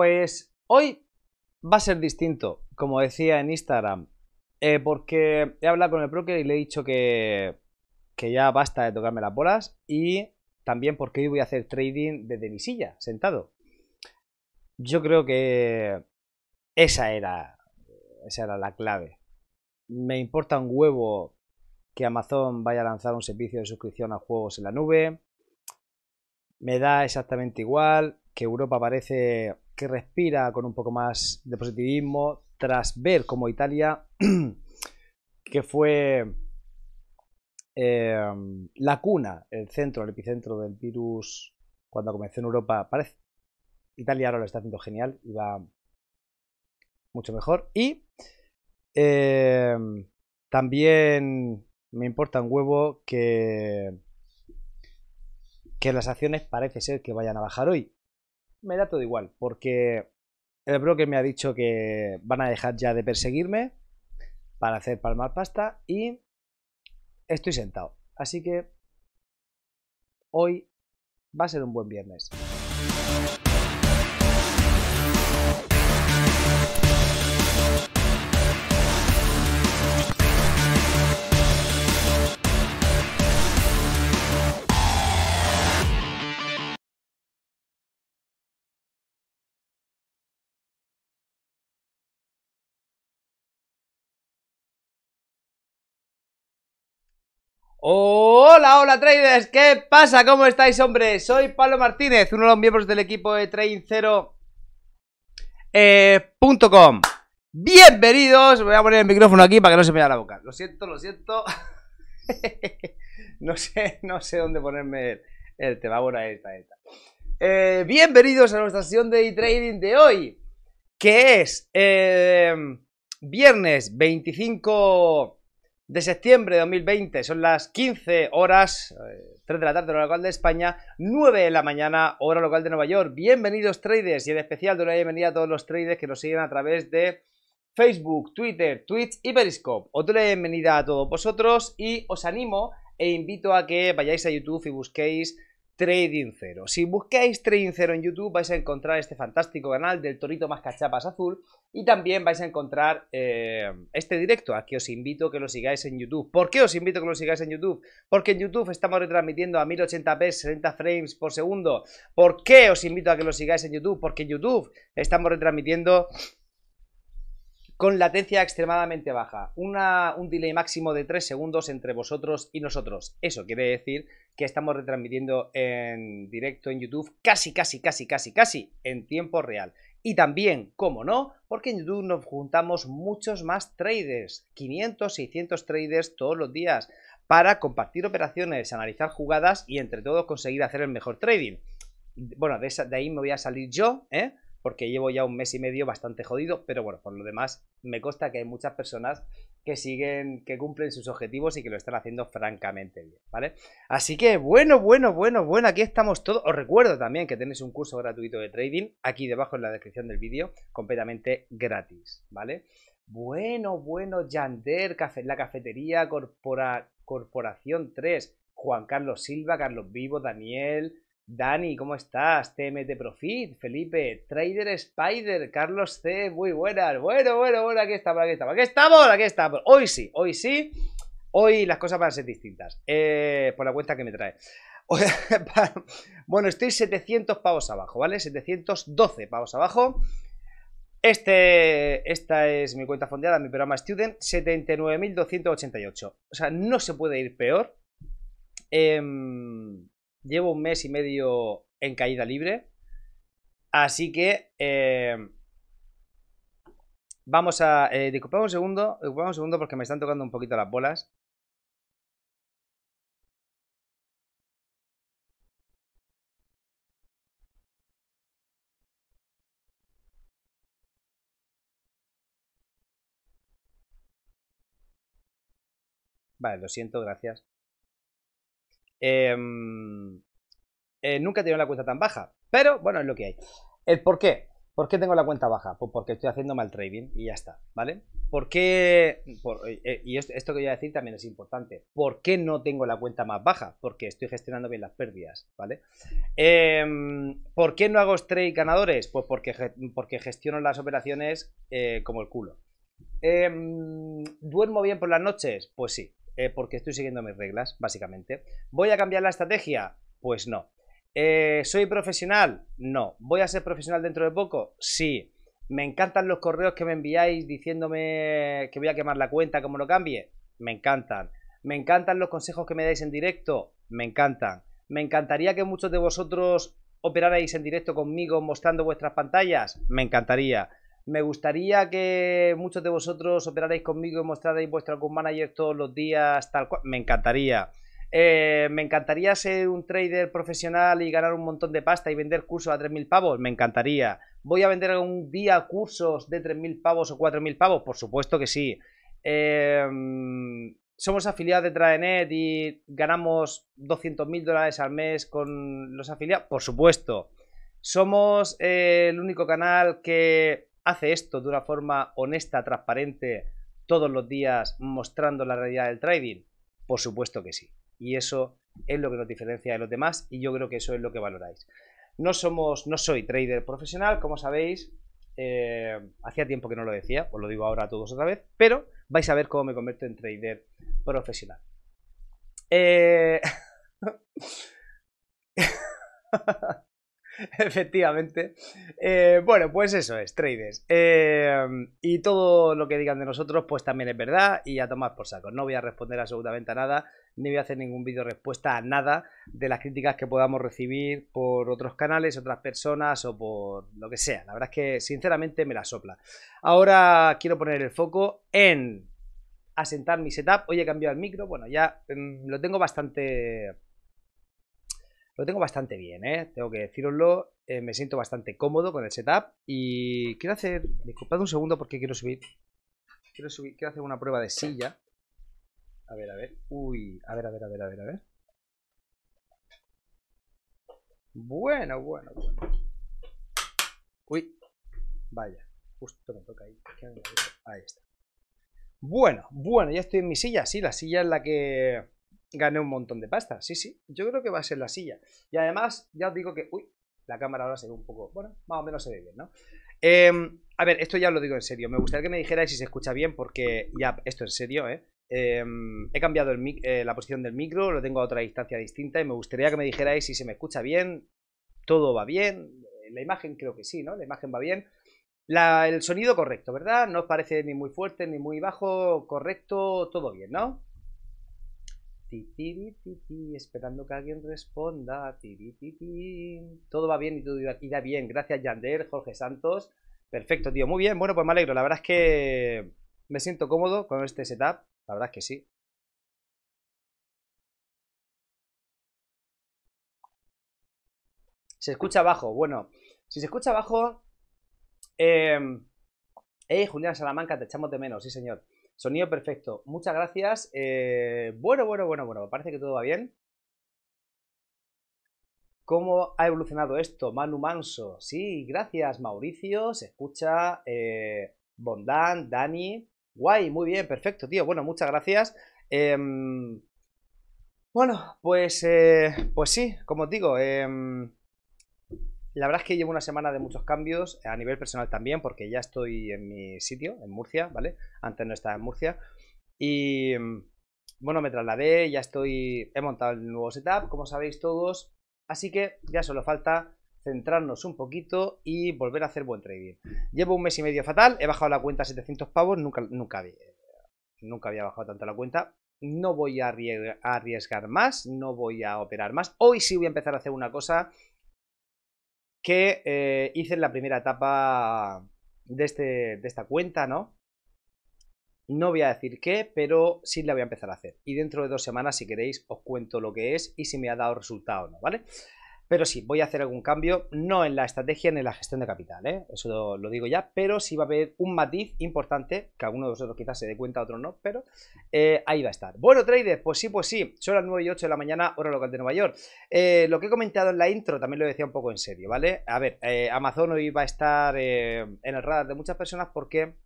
Pues hoy va a ser distinto, como decía en Instagram, eh, porque he hablado con el broker y le he dicho que, que ya basta de tocarme las bolas y también porque hoy voy a hacer trading desde mi silla, sentado. Yo creo que esa era, esa era la clave. Me importa un huevo que Amazon vaya a lanzar un servicio de suscripción a juegos en la nube. Me da exactamente igual que Europa parece que respira con un poco más de positivismo tras ver como Italia, que fue em, la cuna, el centro, el epicentro del virus cuando comenzó en Europa, parece, Italia ahora lo está haciendo genial y va mucho mejor. Y em, también me importa un huevo que, que las acciones parece ser que vayan a bajar hoy me da todo igual, porque el broker me ha dicho que van a dejar ya de perseguirme para hacer palmar pasta y estoy sentado. Así que hoy va a ser un buen viernes. Hola, hola traders, ¿qué pasa? ¿Cómo estáis, hombre? Soy Pablo Martínez, uno de los miembros del equipo de trading eh, Bienvenidos, voy a poner el micrófono aquí para que no se me vaya la boca. Lo siento, lo siento. no sé, no sé dónde ponerme el, tema. esta, eh, bienvenidos a nuestra sesión de trading de hoy, que es eh, viernes 25 de septiembre de 2020. Son las 15 horas, 3 eh, de la tarde, hora local de España, 9 de la mañana, hora local de Nueva York. Bienvenidos traders y en especial doy la bienvenida a todos los traders que nos siguen a través de Facebook, Twitter, Twitch y Periscope. Os doy la bienvenida a todos vosotros y os animo e invito a que vayáis a YouTube y busquéis Trading Zero. Si busquéis Trading Zero en YouTube vais a encontrar este fantástico canal del Torito Más Cachapas Azul y también vais a encontrar eh, este directo, a que os invito a que lo sigáis en YouTube. ¿Por qué os invito a que lo sigáis en YouTube? Porque en YouTube estamos retransmitiendo a 1080p, 60 frames por segundo. ¿Por qué os invito a que lo sigáis en YouTube? Porque en YouTube estamos retransmitiendo con latencia extremadamente baja, un delay máximo de 3 segundos entre vosotros y nosotros. Eso quiere decir que estamos retransmitiendo en directo en YouTube casi, casi, casi, casi, casi en tiempo real. Y también, ¿cómo no, porque en YouTube nos juntamos muchos más traders, 500, 600 traders todos los días, para compartir operaciones, analizar jugadas y entre todos conseguir hacer el mejor trading. Bueno, de, de ahí me voy a salir yo, ¿eh? porque llevo ya un mes y medio bastante jodido, pero bueno, por lo demás me consta que hay muchas personas que siguen, que cumplen sus objetivos y que lo están haciendo francamente bien, ¿vale? Así que bueno, bueno, bueno, bueno, aquí estamos todos. Os recuerdo también que tenéis un curso gratuito de trading aquí debajo en la descripción del vídeo, completamente gratis, ¿vale? Bueno, bueno, Yander, café, la cafetería, Corporación 3, Juan Carlos Silva, Carlos Vivo, Daniel, Dani, ¿cómo estás? TMT Profit, Felipe, Trader Spider, Carlos C, muy buenas. Bueno, bueno, bueno, aquí estamos, aquí estamos, aquí estamos, aquí estamos. Hoy sí, hoy sí. Hoy las cosas van a ser distintas, eh, por la cuenta que me trae. bueno, estoy 700 pavos abajo, ¿vale? 712 pavos abajo. Este, esta es mi cuenta fondeada, mi programa Student, 79.288. O sea, no se puede ir peor. Eh, Llevo un mes y medio en caída libre. Así que eh, vamos a... Eh, disculpad un segundo, disculpad un segundo porque me están tocando un poquito las bolas. Vale, lo siento, gracias. Em, eh, nunca he tenido la cuenta tan baja. Pero bueno, es lo que hay. ¿El por qué? ¿Por qué tengo la cuenta baja? Pues porque estoy haciendo mal trading y ya está, ¿vale? ¿Por qué? Eh, eh, y esto, que voy a decir también es importante. ¿Por qué no tengo la cuenta más baja? Porque estoy gestionando bien las pérdidas, ¿vale? Em, ¿Por qué no hago trade ganadores? Pues porque, porque gestiono las operaciones como el culo. Em, ¿Duermo bien por las noches? Pues sí, eh, porque estoy siguiendo mis reglas, básicamente. ¿Voy a cambiar la estrategia? Pues no. Eh, ¿Soy profesional? No. ¿Voy a ser profesional dentro de poco? Sí. ¿Me encantan los correos que me enviáis diciéndome que voy a quemar la cuenta como lo cambie? Me encantan. ¿Me encantan los consejos que me dais en directo? Me encantan. ¿Me encantaría que muchos de vosotros operarais en directo conmigo mostrando vuestras pantallas? Me encantaría. Me gustaría que muchos de vosotros operarais conmigo y mostraréis vuestro account manager todos los días, tal cual. Me encantaría. Eh, me encantaría ser un trader profesional y ganar un montón de pasta y vender cursos a 3.000 pavos. Me encantaría. ¿Voy a vender algún día cursos de 3.000 pavos o 4.000 pavos? Por supuesto que sí. Em, somos afiliados de Tradenet y ganamos 200.000 dólares al mes con los afiliados. Por supuesto. Somos eh, el único canal que hace esto de una forma honesta, transparente, todos los días mostrando la realidad del trading? Por supuesto que sí. Y eso es lo que nos diferencia de los demás y yo creo que eso es lo que valoráis. No somos, no soy trader profesional, como sabéis, eh, hacía tiempo que no lo decía, os lo digo ahora a todos otra vez, pero vais a ver cómo me convierto en trader profesional. Eh... Efectivamente. Eh, bueno, pues eso es, traders. Eh, y todo lo que digan de nosotros, pues también es verdad y a tomar por saco. No voy a responder absolutamente a nada, ni voy a hacer ningún vídeo respuesta a nada de las críticas que podamos recibir por otros canales, otras personas o por lo que sea. La verdad es que sinceramente me la sopla. Ahora quiero poner el foco en asentar mi setup. Hoy he cambiado el micro, bueno, ya mm, lo tengo bastante lo tengo bastante bien, ¿eh? Tengo que deciroslo. Eh, me siento bastante cómodo con el setup. Y quiero hacer... Disculpad un segundo porque quiero subir... Quiero subir... Quiero hacer una prueba de silla. A ver, a ver. Uy, a ver, a ver, a ver, a ver, a ver. Bueno, bueno, bueno. Uy, vaya. Justo me toca ahí. Ahí está. Bueno, bueno, ya estoy en mi silla. Sí, la silla es la que gané un montón de pasta. Sí, sí, yo creo que va a ser la silla. Y además, ya os digo que. Uy, la cámara ahora se ve un poco. Bueno, más o menos se ve bien, ¿no? Em, a ver, esto ya os lo digo en serio. Me gustaría que me dijerais si se escucha bien, porque ya, esto en serio, ¿eh? Em, he cambiado eh, la posición del micro, lo tengo a otra distancia distinta y me gustaría que me dijerais si se me escucha bien, todo va bien, eh, la imagen creo que sí, ¿no? La imagen va bien. el sonido correcto, ¿verdad? No os parece ni muy fuerte ni muy bajo, correcto, todo bien, ¿no? esperando que alguien responda. Todo va bien y todo irá bien. Gracias, Yander, Jorge Santos. Perfecto, tío. Muy bien. Bueno, pues me alegro. La verdad es que me siento cómodo con este setup. La verdad es que sí. Se escucha abajo. Bueno, si se escucha abajo. Eh... Hey, eh, Julián Salamanca, te echamos de menos, sí, señor. Sonido perfecto. Muchas gracias. Eh, bueno, bueno, bueno, bueno. Parece que todo va bien. ¿Cómo ha evolucionado esto? Manu Manso. Sí, gracias, Mauricio. Se escucha. Eh, Bondán, Dani. Guay, muy bien, perfecto, tío. Bueno, muchas gracias. Em, bueno, pues, eh, pues sí, como os digo, em, la verdad es que llevo una semana de muchos cambios, a nivel personal también, porque ya estoy en mi sitio, en Murcia, ¿vale? Antes no estaba en Murcia. Y mm, bueno, me trasladé, ya estoy, he montado el nuevo setup, como sabéis todos. Así que ya solo falta centrarnos un poquito y volver a hacer buen trading. Llevo un mes y medio fatal, he bajado la cuenta a 700 pavos, nunca, nunca, nunca había bajado tanto la cuenta. No voy a arriesgar más, no voy a operar más. Hoy sí voy a empezar a hacer una cosa que eh, hice en la primera etapa de, este, de esta cuenta, ¿no? No voy a decir qué, pero sí la voy a empezar a hacer. Y dentro de dos semanas, si queréis, os cuento lo que es y si me ha dado resultado o no, ¿vale? Pero sí, voy a hacer algún cambio, no en la estrategia ni en la gestión de capital, ¿eh? eso lo digo ya, pero sí va a haber un matiz importante, que alguno de vosotros quizás se dé cuenta, otro no, pero eh, ahí va a estar. Bueno, traders, pues sí, pues sí, son las 9 y 8 de la mañana, hora local de Nueva York. Eh, lo que he comentado en la intro también lo decía un poco en serio, ¿vale? A ver, eh, Amazon hoy va a estar en el radar de muchas personas porque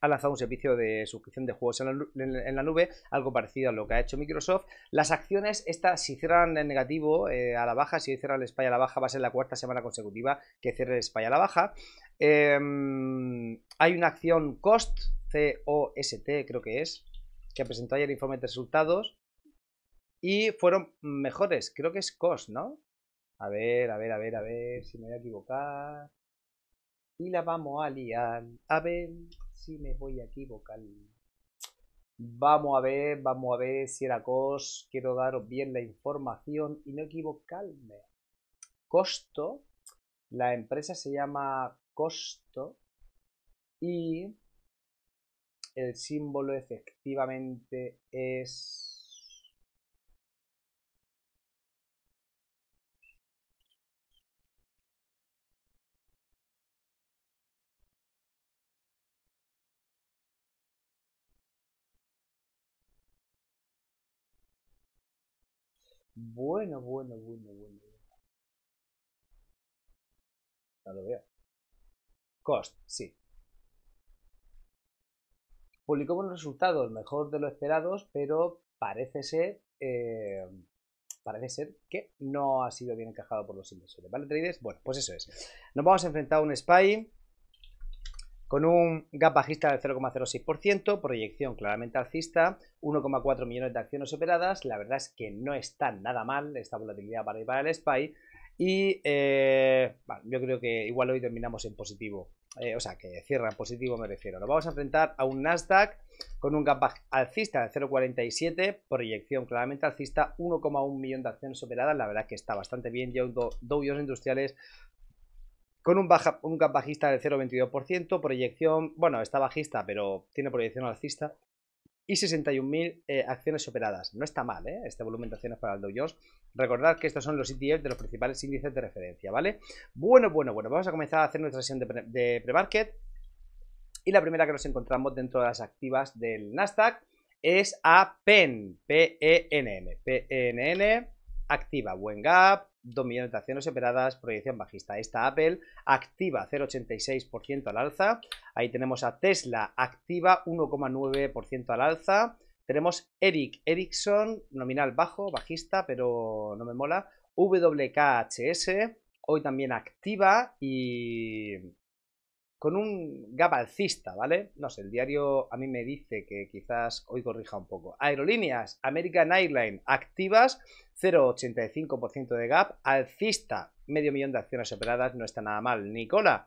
ha lanzado un servicio de suscripción de juegos en la, nube, algo parecido a lo que ha hecho Microsoft. Las acciones, estas, si cierran en negativo eh, a la baja, si hoy cierra el a la baja, va a ser la cuarta semana consecutiva que cierre el a la baja. Em, hay una acción COST, C-O-S-T creo que es, que presentó ayer el informe de resultados y fueron mejores. Creo que es COST, ¿no? A ver, a ver, a ver, a ver si me voy a equivocar. Y la vamos a liar. A ver, si me voy a equivocar, Vamos a ver, vamos a ver si era cos. Quiero daros bien la información y no equivocarme. Costo. La empresa se llama Costo. Y el símbolo efectivamente es Bueno, bueno, bueno, bueno. No lo veo. Cost, sí. Publicó buenos resultados, mejor de lo esperados, pero parece ser, eh, parece ser que no ha sido bien encajado por los inversores. ¿Vale, traders? Bueno, pues eso es. Nos vamos a enfrentar a un SPY con un gap bajista del 0,06%, proyección claramente alcista, 1,4 millones de acciones operadas, la verdad es que no está nada mal esta volatilidad para ir para el SPY y eh, bueno, yo creo que igual hoy terminamos en positivo, eh, o sea que cierra en positivo me refiero. Nos vamos a enfrentar a un Nasdaq con un gap alcista de 0,47, proyección claramente alcista, 1,1 millón de acciones operadas, la verdad que está bastante bien, ya un Dow Jones Industriales con un, un gap bajista del 0,22%, proyección, bueno, está bajista, pero tiene proyección alcista, y 61.000 eh, acciones operadas. No está mal, ¿eh? Este volumen de acciones para el Dow Jones. Recordad que estos son los ETF de los principales índices de referencia, ¿vale? Bueno, bueno, bueno, vamos a comenzar a hacer nuestra sesión de, pre market Y la primera que nos encontramos dentro de las activas del Nasdaq es a PEN, P-E-N-N, e activa, buen gap, 2 millones de acciones operadas, proyección bajista. Esta Apple activa 0,86% al alza. Ahí tenemos a Tesla activa 1,9% al alza. Tenemos Eric Ericsson, nominal bajo, bajista, pero no me mola. WKHS, hoy también activa y con un gap alcista, ¿vale? No sé, el diario a mí me dice que quizás hoy corrija un poco. Aerolíneas, American Airlines, activas, 0,85% de gap, alcista, medio millón de acciones operadas, no está nada mal. Nicola,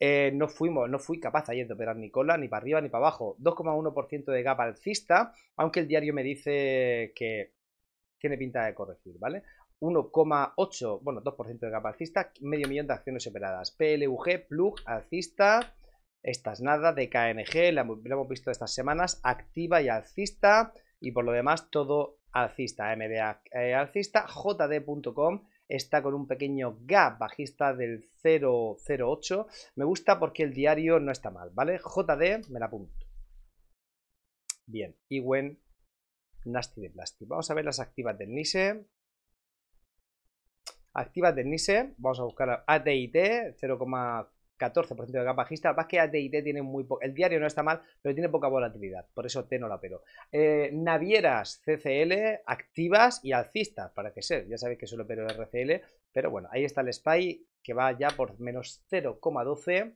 eh, no fuimos, no fui capaz ayer de operar Nicola, ni para arriba ni para abajo. 2,1% de gap alcista, aunque el diario me dice que tiene pinta de corregir, ¿vale? 1,8, bueno, 2% de capa alcista, medio millón de acciones operadas. PLUG, Plug, alcista, estas nada, de KNG, la, hemos visto estas semanas, activa y alcista, y por lo demás todo alcista, MDA eh, alcista, JD.com está con un pequeño gap bajista del 0,08. Me gusta porque el diario no está mal, ¿vale? JD, me la apunto. Bien, Iwen, Nasty de Vamos a ver las activas del NISE activas de NISE, vamos a buscar ATT, 0,14% de capa bajista, más que ATT tiene muy poco, el diario no está mal, pero tiene poca volatilidad, por eso T no la pero. Eh, navieras CCL, activas y alcistas, para que ser, ya sabéis que solo pero RCL, pero bueno, ahí está el SPY que va ya por menos 0,12%.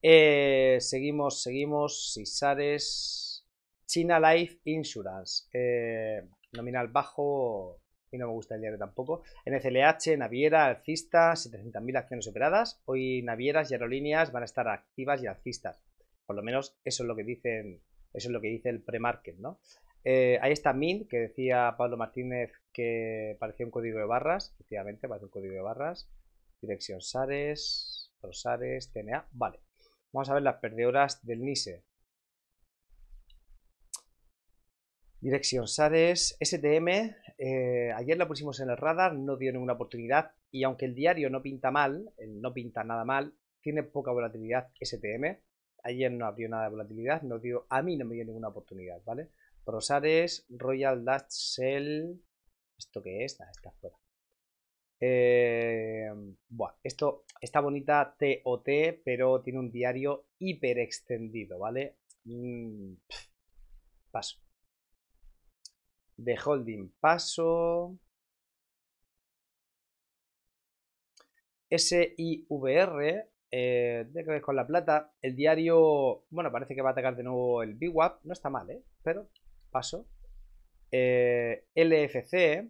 Eh, seguimos, seguimos. Sisares. China Life Insurance. Eh, nominal bajo y no me gusta el diario tampoco. NCLH, Naviera, alcista, 700.000 acciones operadas. Hoy navieras y aerolíneas van a estar activas y alcistas. Por lo menos eso es lo que dicen, eso es lo que dice el pre-market, ¿no? Eh, ahí está Min, que decía Pablo Martínez que parecía un código de barras. Efectivamente, parece un código de barras. Dirección Sares, Rosares, TNA. Vale. Vamos a ver las perdedoras del NISE. Dirección Sares, STM, eh, ayer la pusimos en el radar, no dio ninguna oportunidad y aunque el diario no pinta mal, no pinta nada mal, tiene poca volatilidad STM, ayer no abrió nada de volatilidad, no dio, a mí no me dio ninguna oportunidad, ¿vale? Sares, Royal Dutch Shell, ¿esto qué es? esta ah, está fuera. Eh, bueno, esto está bonita TOT, pero tiene un diario hiper extendido, ¿vale? Mm, paso. De holding paso. SIVR, eh, De que con la plata. El diario, bueno, parece que va a atacar de nuevo el BWAP. No está mal, ¿eh? Pero paso. Eh, LFC,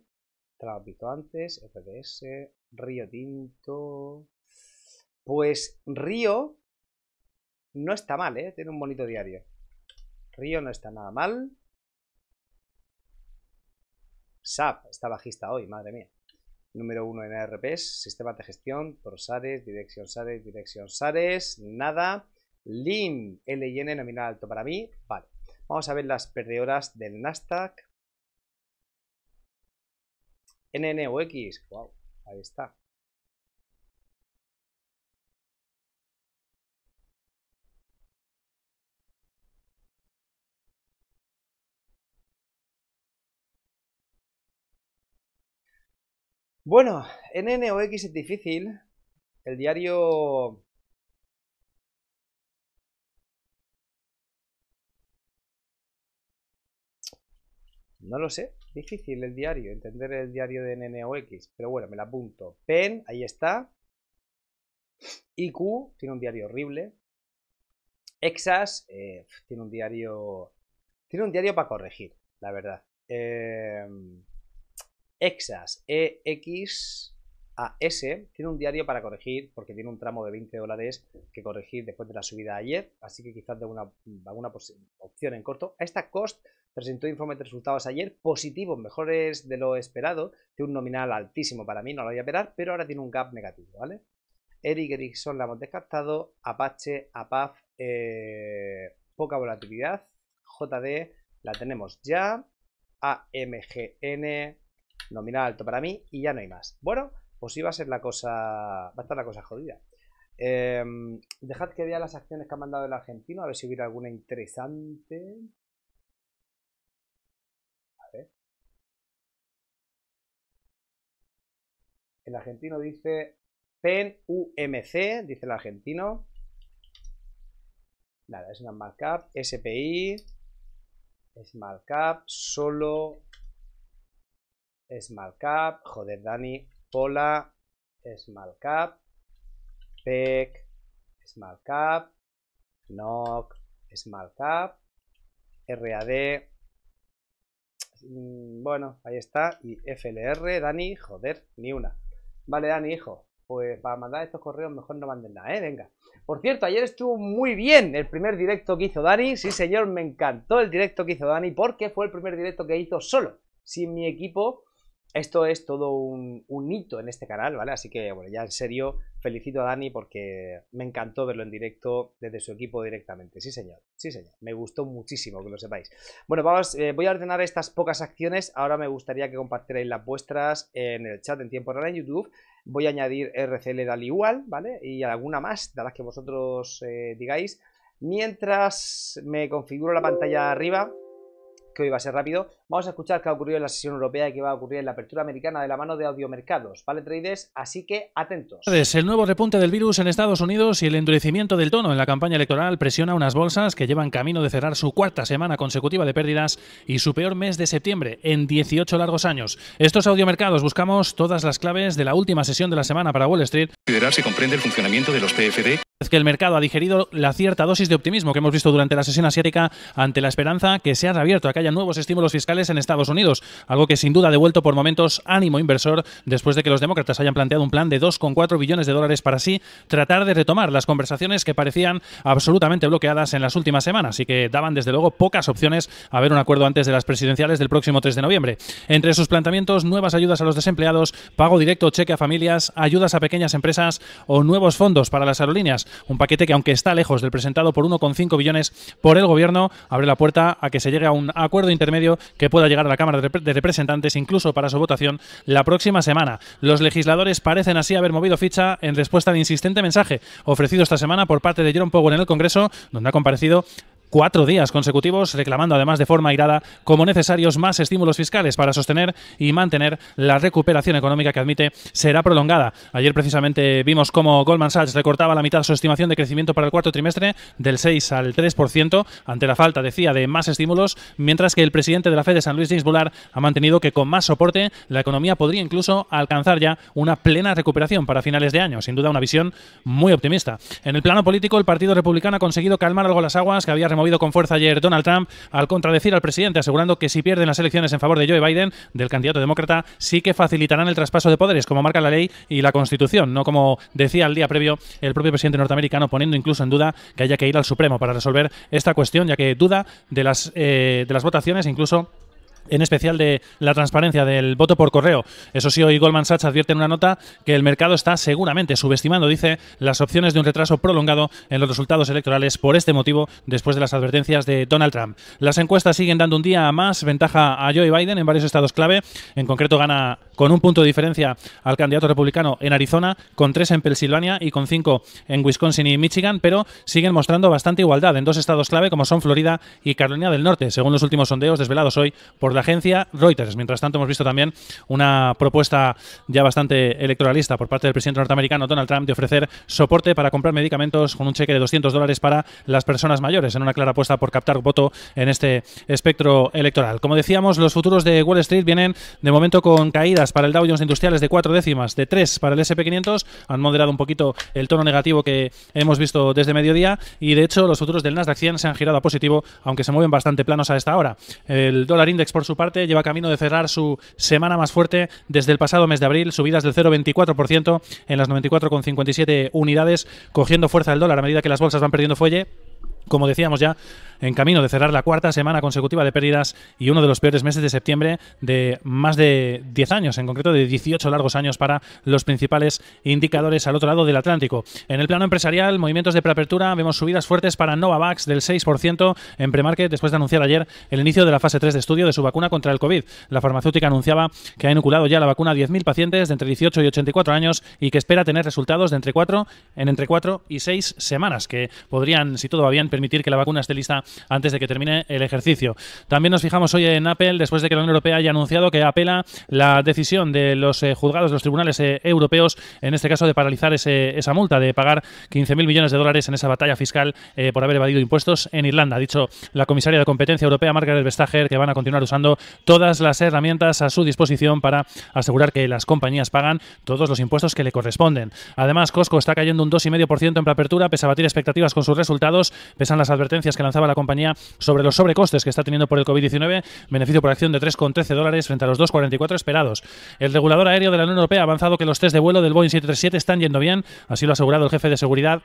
te antes. FDS, Río Tinto. Pues Río no está mal, ¿eh? Tiene un bonito diario. Río no está nada mal. SAP está bajista hoy, madre mía. Número uno en ARPs, sistema de gestión, por SARES, dirección SARES, dirección SARES, nada. LIN, LIN nominal alto para mí, vale. Vamos a ver las perdedoras del Nasdaq. NNOX, wow, ahí está. Bueno, NNOX es difícil. El diario... No lo sé, difícil el diario, entender el diario de NNOX, pero bueno, me la apunto. PEN, ahí está. IQ, tiene un diario horrible. Exas, eh, tiene un diario... Tiene un diario para corregir, la verdad. Eh... Exas, exas tiene un diario para corregir porque tiene un tramo de 20 dólares que corregir después de la subida ayer, así que quizás de una, alguna opción en corto. A esta cost presentó informe de resultados ayer positivos, mejores de lo esperado, tiene un nominal altísimo para mí, no lo voy a esperar, pero ahora tiene un gap negativo, ¿vale? Eric Erickson la hemos descartado, Apache, APAF, eh, poca volatilidad, JD la tenemos ya, AMGN, nominal alto para mí y ya no hay más. Bueno, pues iba va a ser la cosa, va a estar la cosa jodida. Em, dejad que vea las acciones que ha mandado el argentino, a ver si hubiera alguna interesante. A ver. El argentino dice PEN UMC, dice el argentino. Nada, es una markup, SPI, es Cap, solo Small Cup, joder Dani, Pola, Small Cap, Peck, Small Cap, Knock, Small Cap, RAD, mm, bueno, ahí está, y FLR, Dani, joder, ni una. Vale, Dani, hijo, pues para mandar estos correos mejor no manden nada, ¿eh? Venga. Por cierto, ayer estuvo muy bien el primer directo que hizo Dani. Sí, señor, me encantó el directo que hizo Dani porque fue el primer directo que hizo solo, sin mi equipo esto es todo un, hito en este canal, ¿vale? Así que, bueno, ya en serio, felicito a Dani porque me encantó verlo en directo desde su equipo directamente. Sí, señor, sí, señor. Me gustó muchísimo, que lo sepáis. Bueno, vamos, eh, voy a ordenar estas pocas acciones. Ahora me gustaría que compartierais las vuestras en el chat en tiempo real en YouTube. Voy a añadir RCL al igual, ¿vale? Y alguna más de las que vosotros eh, digáis. Mientras me configuro la pantalla arriba, que hoy va a ser rápido, vamos a escuchar qué ha ocurrido en la sesión europea y qué va a ocurrir en la apertura americana de la mano de audiomercados, ¿vale, traders? Así que atentos. El nuevo repunte del virus en Estados Unidos y el endurecimiento del tono en la campaña electoral presiona unas bolsas que llevan camino de cerrar su cuarta semana consecutiva de pérdidas y su peor mes de septiembre en 18 largos años. Estos audiomercados buscamos todas las claves de la última sesión de la semana para Wall Street. Considerar si comprende el funcionamiento de los PFD que el mercado ha digerido la cierta dosis de optimismo que hemos visto durante la sesión asiática ante la esperanza que se ha reabierto a que haya nuevos estímulos fiscales en Estados Unidos, algo que sin duda ha devuelto por momentos ánimo inversor después de que los demócratas hayan planteado un plan de 2,4 billones de dólares para así tratar de retomar las conversaciones que parecían absolutamente bloqueadas en las últimas semanas y que daban desde luego pocas opciones a ver un acuerdo antes de las presidenciales del próximo 3 de noviembre. Entre sus planteamientos, nuevas ayudas a los desempleados, pago directo cheque a familias, ayudas a pequeñas empresas o nuevos fondos para las aerolíneas. Un paquete que, aunque está lejos del presentado por 1,5 billones por el gobierno, abre la puerta a que se llegue a un acuerdo intermedio que pueda llegar a la Cámara de Representantes, incluso para su votación la próxima semana. Los legisladores parecen así haber movido ficha en respuesta al insistente mensaje ofrecido esta semana por parte de Jerome Powell en el Congreso, donde ha comparecido cuatro días consecutivos, reclamando además de forma irada como necesarios más estímulos fiscales para sostener y mantener la recuperación económica que admite será prolongada. Ayer precisamente vimos cómo Goldman Sachs recortaba la mitad de su estimación de crecimiento para el cuarto trimestre del 6 al 3% ante la falta, decía, de más estímulos, mientras que el presidente de la Fed de San Luis, James Bullard, ha mantenido que con más soporte la economía podría incluso alcanzar ya una plena recuperación para finales de año. Sin duda una visión muy optimista. En el plano político, el Partido Republicano ha conseguido calmar algo las aguas que había movido con fuerza ayer Donald Trump al contradecir al presidente, asegurando que si pierden las elecciones en favor de Joe Biden, del candidato demócrata, sí que facilitarán el traspaso de poderes, como marca la ley y la Constitución, no como decía el día previo el propio presidente norteamericano, poniendo incluso en duda que haya que ir al Supremo para resolver esta cuestión, ya que duda de las, eh, de las votaciones, incluso en especial de la transparencia del voto por correo. Eso sí, hoy Goldman Sachs advierte en una nota que el mercado está seguramente subestimando, dice, las opciones de un retraso prolongado en los resultados electorales por este motivo, después de las advertencias de Donald Trump. Las encuestas siguen dando un día más ventaja a Joe Biden en varios estados clave. En concreto, gana con un punto de diferencia al candidato republicano en Arizona, con tres en Pensilvania y con cinco en Wisconsin y Michigan, pero siguen mostrando bastante igualdad en dos estados clave como son Florida y Carolina del Norte, según los últimos sondeos desvelados hoy por la agencia Reuters. Mientras tanto, hemos visto también una propuesta ya bastante electoralista por parte del presidente norteamericano Donald Trump de ofrecer soporte para comprar medicamentos con un cheque de 200 dólares para las personas mayores, en una clara apuesta por captar voto en este espectro electoral. Como decíamos, los futuros de Wall Street vienen de momento con caídas para el Dow Jones Industriales de 4 décimas, de 3 para el SP500, han moderado un poquito el tono negativo que hemos visto desde mediodía y de hecho los futuros del Nasdaq 100 se han girado a positivo, aunque se mueven bastante planos a esta hora. El dólar index por su parte lleva camino de cerrar su semana más fuerte desde el pasado mes de abril, subidas del 0,24% en las 94,57 unidades, cogiendo fuerza el dólar a medida que las bolsas van perdiendo fuelle como decíamos ya, en camino de cerrar la cuarta semana consecutiva de pérdidas y uno de los peores meses de septiembre de más de 10 años, en concreto de 18 largos años para los principales indicadores al otro lado del Atlántico. En el plano empresarial, movimientos de preapertura, vemos subidas fuertes para Novavax del 6% en premarket después de anunciar ayer el inicio de la fase 3 de estudio de su vacuna contra el COVID. La farmacéutica anunciaba que ha inoculado ya la vacuna a 10.000 pacientes de entre 18 y 84 años y que espera tener resultados de entre 4 en entre 4 y 6 semanas que podrían si todo va bien permitir que la vacuna esté lista antes de que termine el ejercicio. También nos fijamos hoy en Apple, después de que la Unión Europea haya anunciado que apela la decisión de los eh, juzgados, de los tribunales eh, europeos, en este caso de paralizar esa multa, de pagar 15.000 millones de dólares en esa batalla fiscal eh, por haber evadido impuestos en Irlanda. Ha dicho la comisaria de competencia europea, Margaret Vestager, que van a continuar usando todas las herramientas a su disposición para asegurar que las compañías pagan todos los impuestos que le corresponden. Además, Costco está cayendo un 2,5% en preapertura, pese a batir expectativas con sus resultados, son las advertencias que lanzaba la compañía sobre los sobrecostes que está teniendo por el COVID-19, beneficio por acción de 3,13 dólares frente a los 2,44 esperados. El regulador aéreo de la Unión Europea ha avanzado que los test de vuelo del Boeing 737 están yendo bien, así lo ha asegurado el jefe de seguridad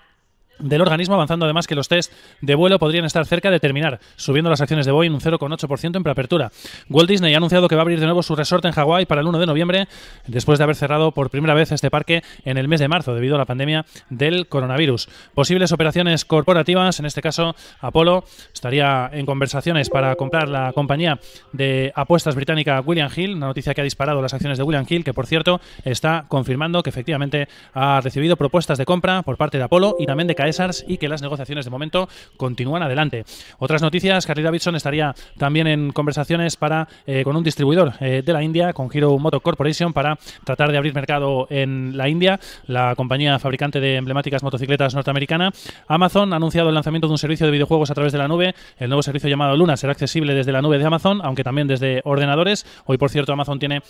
del organismo, avanzando además que los test de vuelo podrían estar cerca de terminar, subiendo las acciones de Boeing un 0,8% en preapertura. Walt Disney ha anunciado que va a abrir de nuevo su resort en Hawái para el 1 de noviembre, después de haber cerrado por primera vez este parque en el mes de marzo debido a la pandemia del coronavirus. Posibles operaciones corporativas, en este caso Apollo, estaría en conversaciones para comprar la compañía de apuestas británica William Hill, una noticia que ha disparado las acciones de William Hill, que por cierto está confirmando que efectivamente ha recibido propuestas de compra por parte de Apolo y también de esas y que las negociaciones de momento continúan adelante. Otras noticias, Carly Davidson estaría también en conversaciones para eh, con un distribuidor eh, de la India, con Hero Moto Corporation, para tratar de abrir mercado en la India. La compañía fabricante de emblemáticas motocicletas norteamericana, Amazon, ha anunciado el lanzamiento de un servicio de videojuegos a través de la nube. El nuevo servicio llamado Luna será accesible desde la nube de Amazon, aunque también desde ordenadores. Hoy, por cierto, Amazon tiene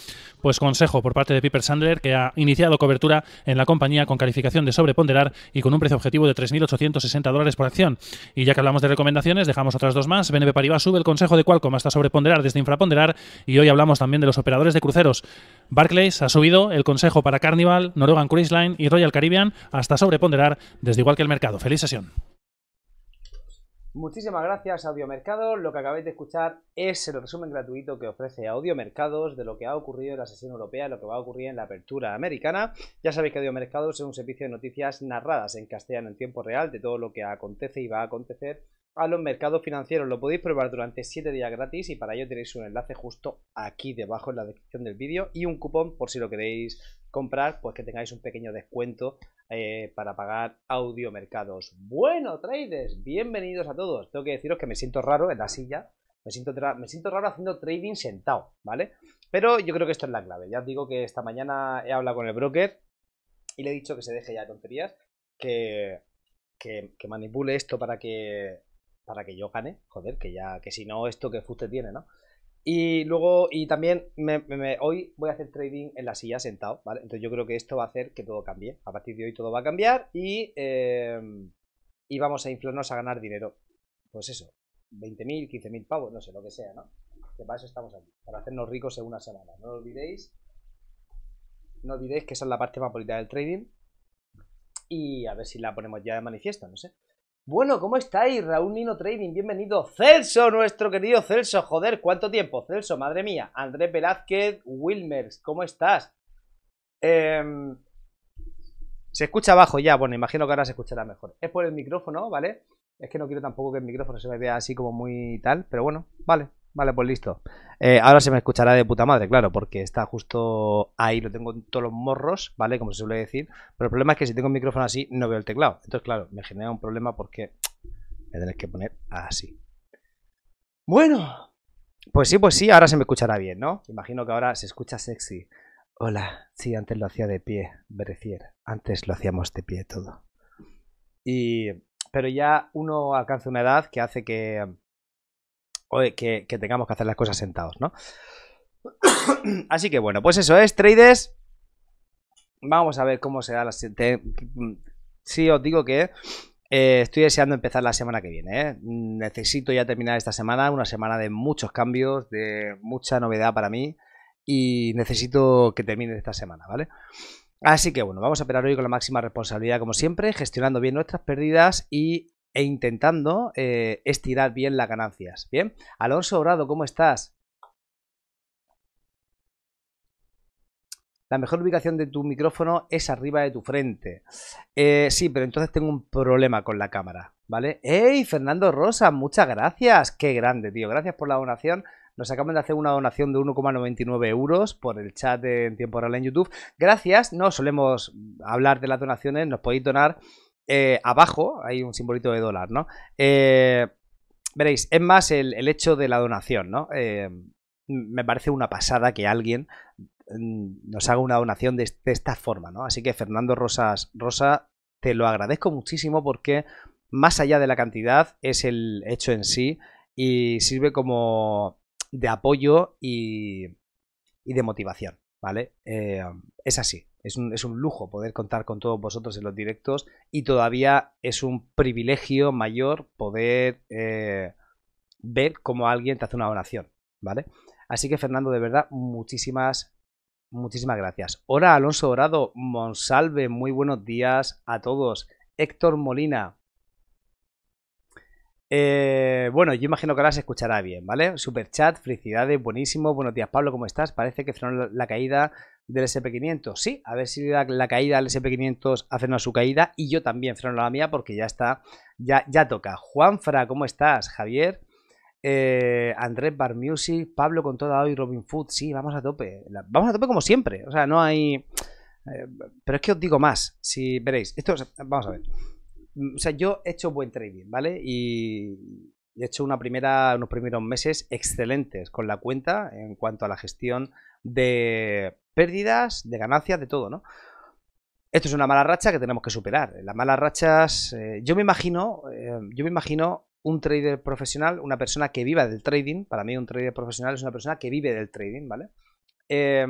pues consejo por parte de Piper Sandler, que ha iniciado cobertura en la compañía con calificación de sobreponderar y con un precio objetivo de 3.860 dólares por acción. Y ya que hablamos de recomendaciones, dejamos otras dos más. BNP Paribas sube el consejo de Qualcomm hasta sobreponderar desde infraponderar y hoy hablamos también de los operadores de cruceros. Barclays ha subido el consejo para Carnival, Norwegian Cruise Line y Royal Caribbean hasta sobreponderar desde igual que el mercado. Feliz sesión. Muchísimas gracias, Audiomercados. Lo que acabáis de escuchar es el resumen gratuito que ofrece Audiomercados de lo que ha ocurrido en la sesión europea, lo que va a ocurrir en la apertura americana. Ya sabéis que Audiomercados es un servicio de noticias narradas en castellano en tiempo real de todo lo que acontece y va a acontecer a los mercados financieros. Lo podéis probar durante 7 días gratis y para ello tenéis un enlace justo aquí debajo en la descripción del vídeo y un cupón por si lo queréis comprar, pues que tengáis un pequeño descuento eh, para pagar audio mercados. Bueno, traders, bienvenidos a todos. Tengo que deciros que me siento raro en la silla. Me siento, me siento raro haciendo trading sentado, ¿vale? Pero yo creo que esto es la clave. Ya os digo que esta mañana he hablado con el broker y le he dicho que se deje ya de tonterías, que, que manipule esto para que para que yo gane, joder, que ya, que si no, esto que fuste tiene, ¿no? Y luego, y también hoy voy a hacer trading en la silla sentado, ¿vale? Entonces yo creo que esto va a hacer que todo cambie. A partir de hoy todo va a cambiar y, em, y vamos a inflarnos a ganar dinero. Pues eso, 20.000, 15.000 pavos, no sé, lo que sea, ¿no? Que para eso estamos aquí, para hacernos ricos en una semana. No lo olvidéis. No olvidéis que esa es la parte más bonita del trading. Y a ver si la ponemos ya de manifiesto, no sé. Bueno, ¿cómo estáis? Raúl Nino Trading, bienvenido. Celso, nuestro querido Celso, joder, ¿cuánto tiempo? Celso, madre mía. Andrés Velázquez, Wilmers, ¿cómo estás? Em, se escucha abajo ya, bueno, imagino que ahora se escuchará mejor. Es por el micrófono, ¿vale? Es que no quiero tampoco que el micrófono se vea así como muy tal, pero bueno, vale, Vale, pues listo. Eh, ahora se me escuchará de puta madre, claro, porque está justo ahí, lo tengo en todos los morros, ¿vale? Como se suele decir. Pero el problema es que si tengo el micrófono así, no veo el teclado. Entonces, claro, me genera un problema porque me tenéis que poner así. Bueno, pues sí, pues sí, ahora se me escuchará bien, ¿no? Imagino que ahora se escucha sexy. Hola, sí, antes lo hacía de pie, Berecier. Antes lo hacíamos de pie todo. Y, pero ya uno alcanza una edad que hace que que, tengamos que hacer las cosas sentados, ¿no? Así que bueno, pues eso es, ¿eh? traders. Vamos a ver cómo será la siguiente. Mm, sí, os digo que eh, estoy deseando empezar la semana que viene. ¿eh? Necesito ya terminar esta semana, una semana de muchos cambios, de mucha novedad para mí. Y necesito que termine esta semana, ¿vale? Así que bueno, vamos a operar hoy con la máxima responsabilidad, como siempre, gestionando bien nuestras pérdidas y e intentando eh, estirar bien las ganancias. Bien, Alonso Dorado, ¿cómo estás? La mejor ubicación de tu micrófono es arriba de tu frente. Eh, sí, pero entonces tengo un problema con la cámara, ¿vale? ¡Ey, Fernando Rosa! Muchas gracias. ¡Qué grande, tío! Gracias por la donación. Nos acaban de hacer una donación de 1,99 euros por el chat en tiempo real en YouTube. Gracias. No solemos hablar de las donaciones. Nos podéis donar eh, abajo hay un simbolito de dólar, ¿no? Eh, veréis, es más el, hecho de la donación, ¿no? Eh, me parece una pasada que alguien mm, nos haga una donación de, esta forma, ¿no? Así que Fernando Rosas Rosa, te lo agradezco muchísimo porque más allá de la cantidad es el hecho en sí y sirve como de apoyo y, y de motivación, ¿vale? es así, es un, lujo poder contar con todos vosotros en los directos y todavía es un privilegio mayor poder eh, ver cómo alguien te hace una donación, ¿vale? Así que Fernando, de verdad, muchísimas, muchísimas gracias. Hola Alonso Dorado, Monsalve, muy buenos días a todos. Héctor Molina, eh, bueno, yo imagino que ahora se escuchará bien, ¿vale? Super chat, felicidades, buenísimo. Buenos días, Pablo, ¿cómo estás? Parece que frenó la caída del SP500. Sí, a ver si la, caída del SP500 ha una su caída y yo también freno la mía porque ya está, ya, ya toca. Juanfra, ¿cómo estás? Javier, eh, Andrés Bar Music, Pablo con toda hoy, Robin Food. Sí, vamos a tope. vamos a tope como siempre. O sea, no hay. Eh, pero es que os digo más. Si veréis, esto, vamos a ver. Mm, o sea, yo he hecho buen trading, ¿vale? Y he hecho una primera, unos primeros meses excelentes con la cuenta en cuanto a la gestión de pérdidas, de ganancias, de todo, ¿no? Esto es una mala racha que tenemos que superar. Las malas rachas, eh, yo me imagino, eh, yo me imagino un trader profesional, una persona que viva del trading. Para mí un trader profesional es una persona que vive del trading, ¿vale? Eh,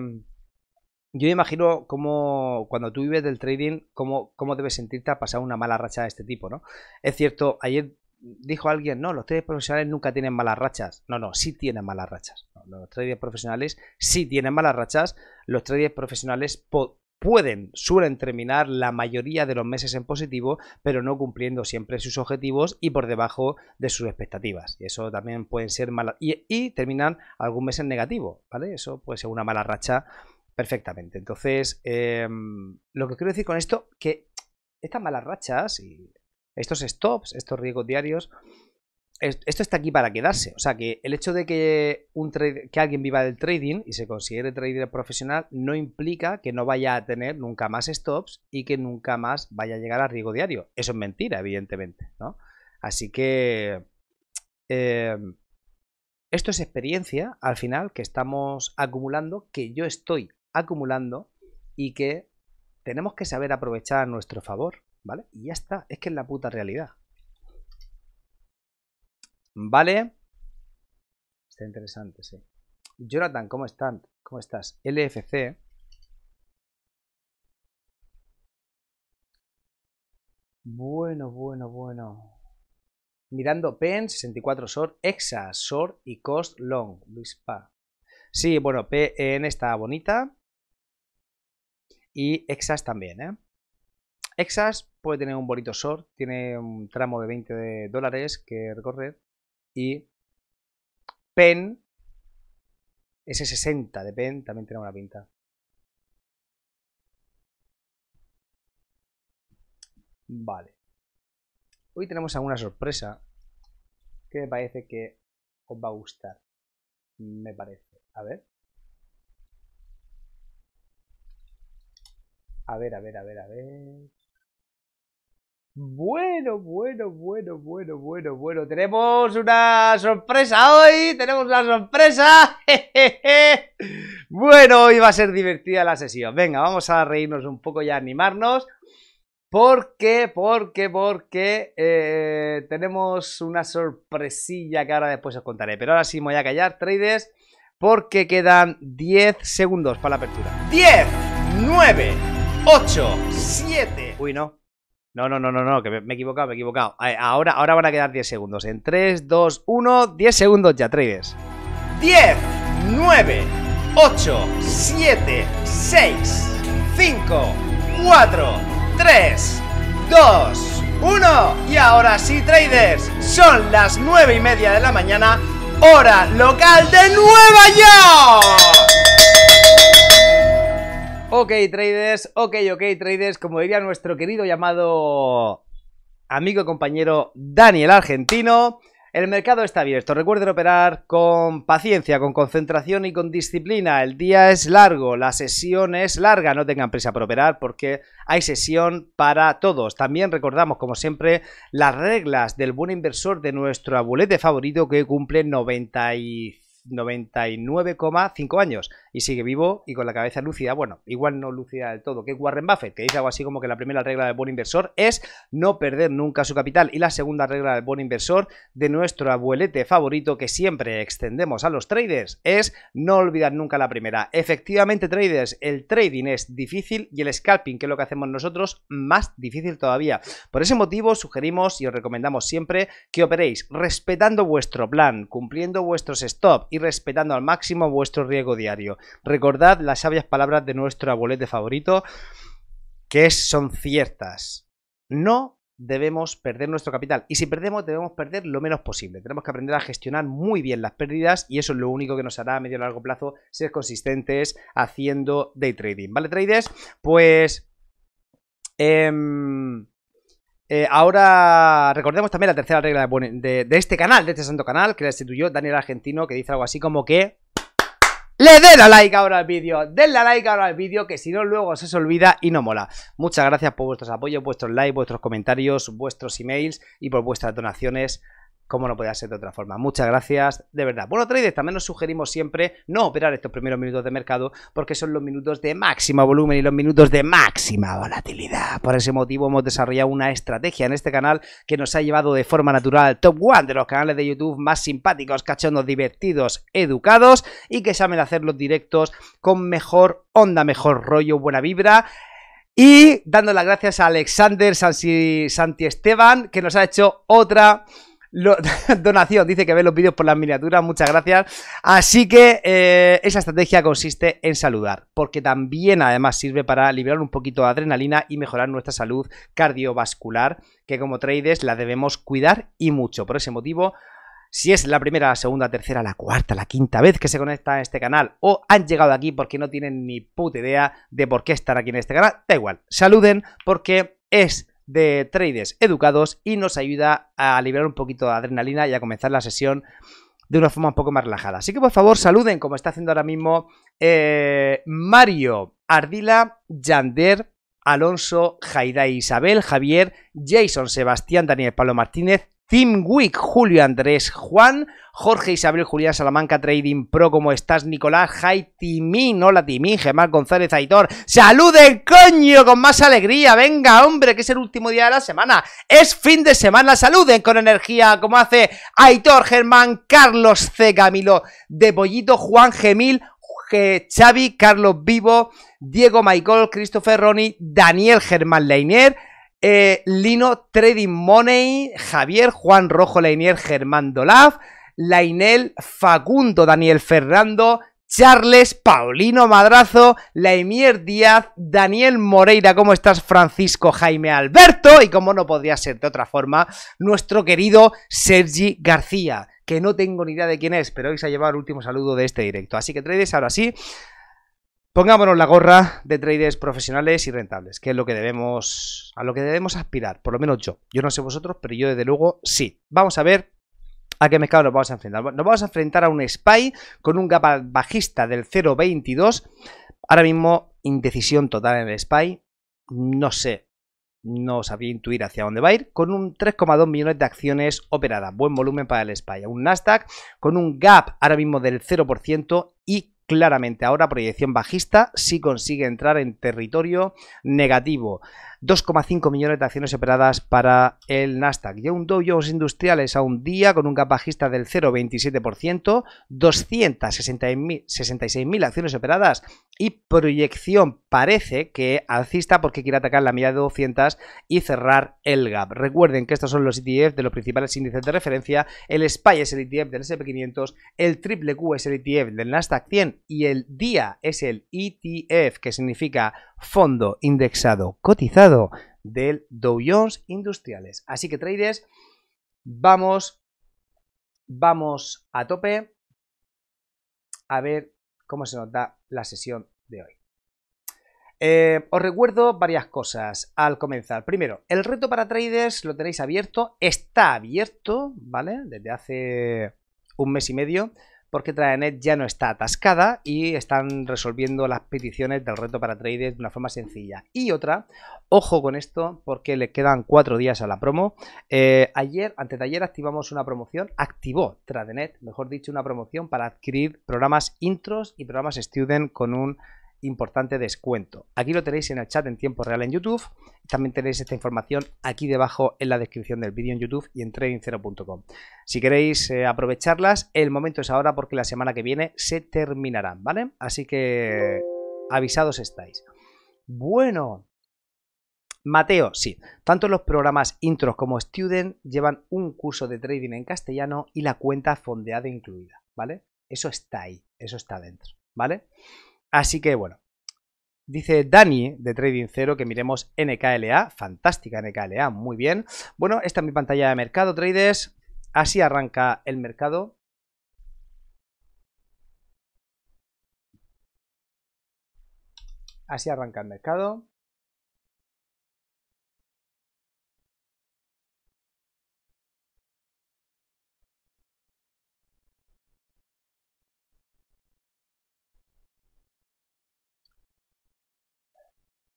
yo me imagino cómo, cuando tú vives del trading, cómo, cómo debes sentirte a pasar una mala racha de este tipo, ¿no? Es cierto, ayer dijo alguien, no, los traders profesionales nunca tienen malas rachas. No, no, sí tienen malas rachas. los traders profesionales sí tienen malas rachas. Los traders profesionales pueden, suelen terminar la mayoría de los meses en positivo, pero no cumpliendo siempre sus objetivos y por debajo de sus expectativas. Y eso también pueden ser malas. Y, y terminan algún mes en negativo, ¿vale? Eso puede ser una mala racha perfectamente. Entonces, em, lo que quiero decir con esto, que estas malas rachas y estos stops, estos riesgos diarios, esto está aquí para quedarse. O sea que el hecho de que, un que alguien viva del trading y se considere trader profesional no implica que no vaya a tener nunca más stops y que nunca más vaya a llegar a riesgo diario. Eso es mentira, evidentemente. ¿no? Así que em, esto es experiencia al final que estamos acumulando que yo estoy acumulando y que tenemos que saber aprovechar a nuestro favor, ¿vale? Y ya está, es que es la puta realidad. ¿Vale? Está interesante, sí. Jonathan, ¿cómo están? ¿Cómo estás? LFC. Bueno, bueno, bueno. Mirando PEN, 64 SOR, EXA, SOR y COST LONG, Luis Pa. Sí, bueno, PEN está bonita y Exas también. ¿eh? Exas puede tener un bonito short, tiene un tramo de 20 dólares que recorrer y Pen, ese 60 de Pen también tiene una pinta. Vale. Hoy tenemos alguna sorpresa que me parece que os va a gustar. Me parece. A ver. A ver, a ver, a ver, a ver. Bueno, bueno, bueno, bueno, bueno, bueno. Tenemos una sorpresa hoy. Tenemos una sorpresa. bueno, hoy va a ser divertida la sesión. Venga, vamos a reírnos un poco y a animarnos. Porque, porque, porque eh, tenemos una sorpresilla que ahora después os contaré. Pero ahora sí me voy a callar, traders, porque quedan 10 segundos para la apertura. 10, 9, 8, 7. Uy, no. No, no, no, no, no, que me, he equivocado, me he equivocado. Ahora, ahora van a quedar 10 segundos. En 3, 2, 1, 10 segundos ya, traders. 10, 9, 8, 7, 6, 5, 4, 3, 2, 1. Y ahora sí, traders, son las 9 y media de la mañana, hora local de Nueva York. Ok, traders, ok, ok, traders, como diría nuestro querido llamado amigo y compañero Daniel Argentino, el mercado está abierto. Recuerden operar con paciencia, con concentración y con disciplina. El día es largo, la sesión es larga, no tengan prisa por operar porque hay sesión para todos. También recordamos, como siempre, las reglas del buen inversor de nuestro abulete favorito que cumple 99,5 años y sigue vivo y con la cabeza lúcida. Bueno, igual no lúcida del todo, que Warren Buffett, que dice algo así como que la primera regla del buen inversor es no perder nunca su capital y la segunda regla del buen inversor de nuestro abuelete favorito que siempre extendemos a los traders es no olvidar nunca la primera. Efectivamente, traders, el trading es difícil y el scalping, que es lo que hacemos nosotros, más difícil todavía. Por ese motivo, sugerimos y os recomendamos siempre que operéis respetando vuestro plan, cumpliendo vuestros stop y respetando al máximo vuestro riesgo diario. Recordad las sabias palabras de nuestro abuelete favorito, que son ciertas. No debemos perder nuestro capital. Y si perdemos, debemos perder lo menos posible. Tenemos que aprender a gestionar muy bien las pérdidas y eso es lo único que nos hará a medio y largo plazo ser consistentes haciendo day trading. ¿Vale, traders? Pues... Em, eh, ahora recordemos también la tercera regla de, de, este canal, de este santo canal, que la instituyó Daniel Argentino, que dice algo así como que le den a like ahora al vídeo, denle a like ahora al vídeo, que si no luego se os olvida y no mola. Muchas gracias por vuestros apoyos, vuestros likes, vuestros comentarios, vuestros emails y por vuestras donaciones como no podía ser de otra forma. Muchas gracias, de verdad. Bueno, traders, también nos sugerimos siempre no operar estos primeros minutos de mercado porque son los minutos de máximo volumen y los minutos de máxima volatilidad. Por ese motivo hemos desarrollado una estrategia en este canal que nos ha llevado de forma natural al top one de los canales de YouTube más simpáticos, cachondos, divertidos, educados y que saben hacer los directos con mejor onda, mejor rollo, buena vibra. Y dando las gracias a Alexander Santi Esteban, que nos ha hecho otra donación, dice que ve los vídeos por las miniaturas, muchas gracias. Así que eh, esa estrategia consiste en saludar, porque también además sirve para liberar un poquito de adrenalina y mejorar nuestra salud cardiovascular, que como traders la debemos cuidar y mucho. Por ese motivo, si es la primera, la segunda, tercera, la cuarta, la quinta vez que se conecta a este canal o han llegado aquí porque no tienen ni puta idea de por qué estar aquí en este canal, da igual, saluden porque es de traders educados y nos ayuda a liberar un poquito de adrenalina y a comenzar la sesión de una forma un poco más relajada. Así que por favor saluden como está haciendo ahora mismo eh, Mario, Ardila, Yander, Alonso, Jaida e Isabel, Javier, Jason, Sebastián, Daniel, Pablo Martínez, Team Wick, Julio Andrés Juan, Jorge Isabel Julián Salamanca Trading Pro, ¿Cómo estás Nicolás, Jai Timín, hola Timín, Germán, González Aitor, saluden coño con más alegría, venga hombre, que es el último día de la semana, es fin de semana, saluden con energía como hace Aitor, Germán, Carlos C, Camilo, De Pollito, Juan Gemil, Xavi, Carlos Vivo, Diego Michael, Christopher Roni, Daniel Germán Leiner, eh, Lino, Trading Money, Javier, Juan Rojo Lainier, Germán Dolaf, Lainel, Facundo, Daniel Fernando, Charles, Paulino Madrazo, Laimier Díaz, Daniel Moreira, ¿cómo estás? Francisco Jaime Alberto y como no podría ser de otra forma, nuestro querido Sergi García, que no tengo ni idea de quién es, pero hoy se ha llevado el último saludo de este directo. Así que traders, ahora sí, Pongámonos la gorra de traders profesionales y rentables, que es lo que debemos, a lo que debemos aspirar, por lo menos yo. Yo no sé vosotros, pero yo desde luego sí. Vamos a ver a qué mercado nos vamos a enfrentar. Nos vamos a enfrentar a un SPY con un gap bajista del 0.22. Ahora mismo, indecisión total en el SPY. No sé, no sabía intuir hacia dónde va a ir, con un 3,2 millones de acciones operadas. Buen volumen para el SPY. Un Nasdaq con un gap ahora mismo del 0% claramente ahora proyección bajista si consigue entrar en territorio negativo. 2,5 millones de acciones operadas para el Nasdaq. Y un Dow Jones Industriales a un día con un gap bajista del 0,27%, 266.000 acciones operadas y proyección parece que alcista porque quiere atacar la media de 200 y cerrar el gap. Recuerden que estos son los ETF de los principales índices de referencia. El SPY es el ETF del SP500, el triple Q es el ETF del Nasdaq 100 y el DIA es el ETF que significa fondo indexado cotizado del Dow Jones Industriales. Así que traders, vamos, vamos a tope a ver cómo se nos da la sesión de hoy. Eh, os recuerdo varias cosas al comenzar. Primero, el reto para traders lo tenéis abierto, está abierto, ¿vale? Desde hace un mes y medio porque Tradenet ya no está atascada y están resolviendo las peticiones del reto para traders de una forma sencilla. Y otra, ojo con esto porque le quedan cuatro días a la promo. Eh, ayer, antes de ayer, activamos una promoción, activó Tradenet, mejor dicho, una promoción para adquirir programas intros y programas student con un importante descuento. Aquí lo tenéis en el chat en tiempo real en YouTube. También tenéis esta información aquí debajo en la descripción del vídeo en YouTube y en trading tradingcero.com. Si queréis eh, aprovecharlas, el momento es ahora porque la semana que viene se terminarán, ¿vale? Así que avisados estáis. Bueno, Mateo, sí. Tanto los programas Intros como Student llevan un curso de trading en castellano y la cuenta fondeada incluida, ¿vale? Eso está ahí, eso está dentro, ¿vale? Así que bueno. Dice Dani de Trading Zero que miremos NKLA. Fantástica NKLA, muy bien. Bueno, esta es mi pantalla de mercado, traders. Así arranca el mercado. Así arranca el mercado.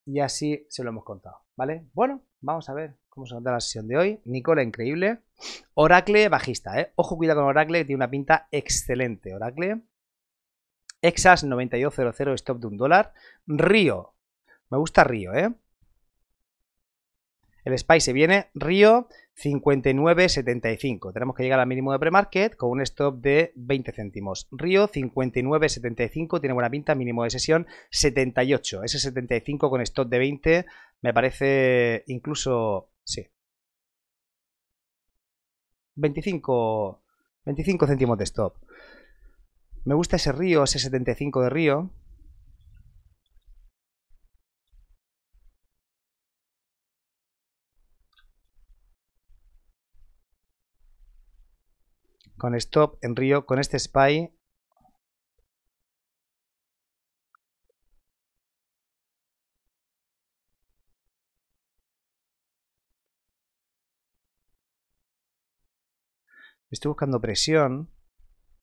y así se lo hemos contado, ¿vale? Bueno, vamos a ver cómo se nos la sesión de hoy. Nicola, increíble. Oracle, bajista, ¿eh? Ojo, cuidado con Oracle, tiene una pinta excelente, Oracle. Exas 9200, stop de un dólar. Río, me gusta Río, ¿eh? El Spy se viene, Río 59.75. Tenemos que llegar al mínimo de premarket con un stop de 20 céntimos. Río 59.75 tiene buena pinta, mínimo de sesión 78. Ese 75 con stop de 20 me parece incluso sí. 25 25 céntimos de stop. Me gusta ese río, ese 75 de río. con stop en río, con este spy. Estoy buscando presión,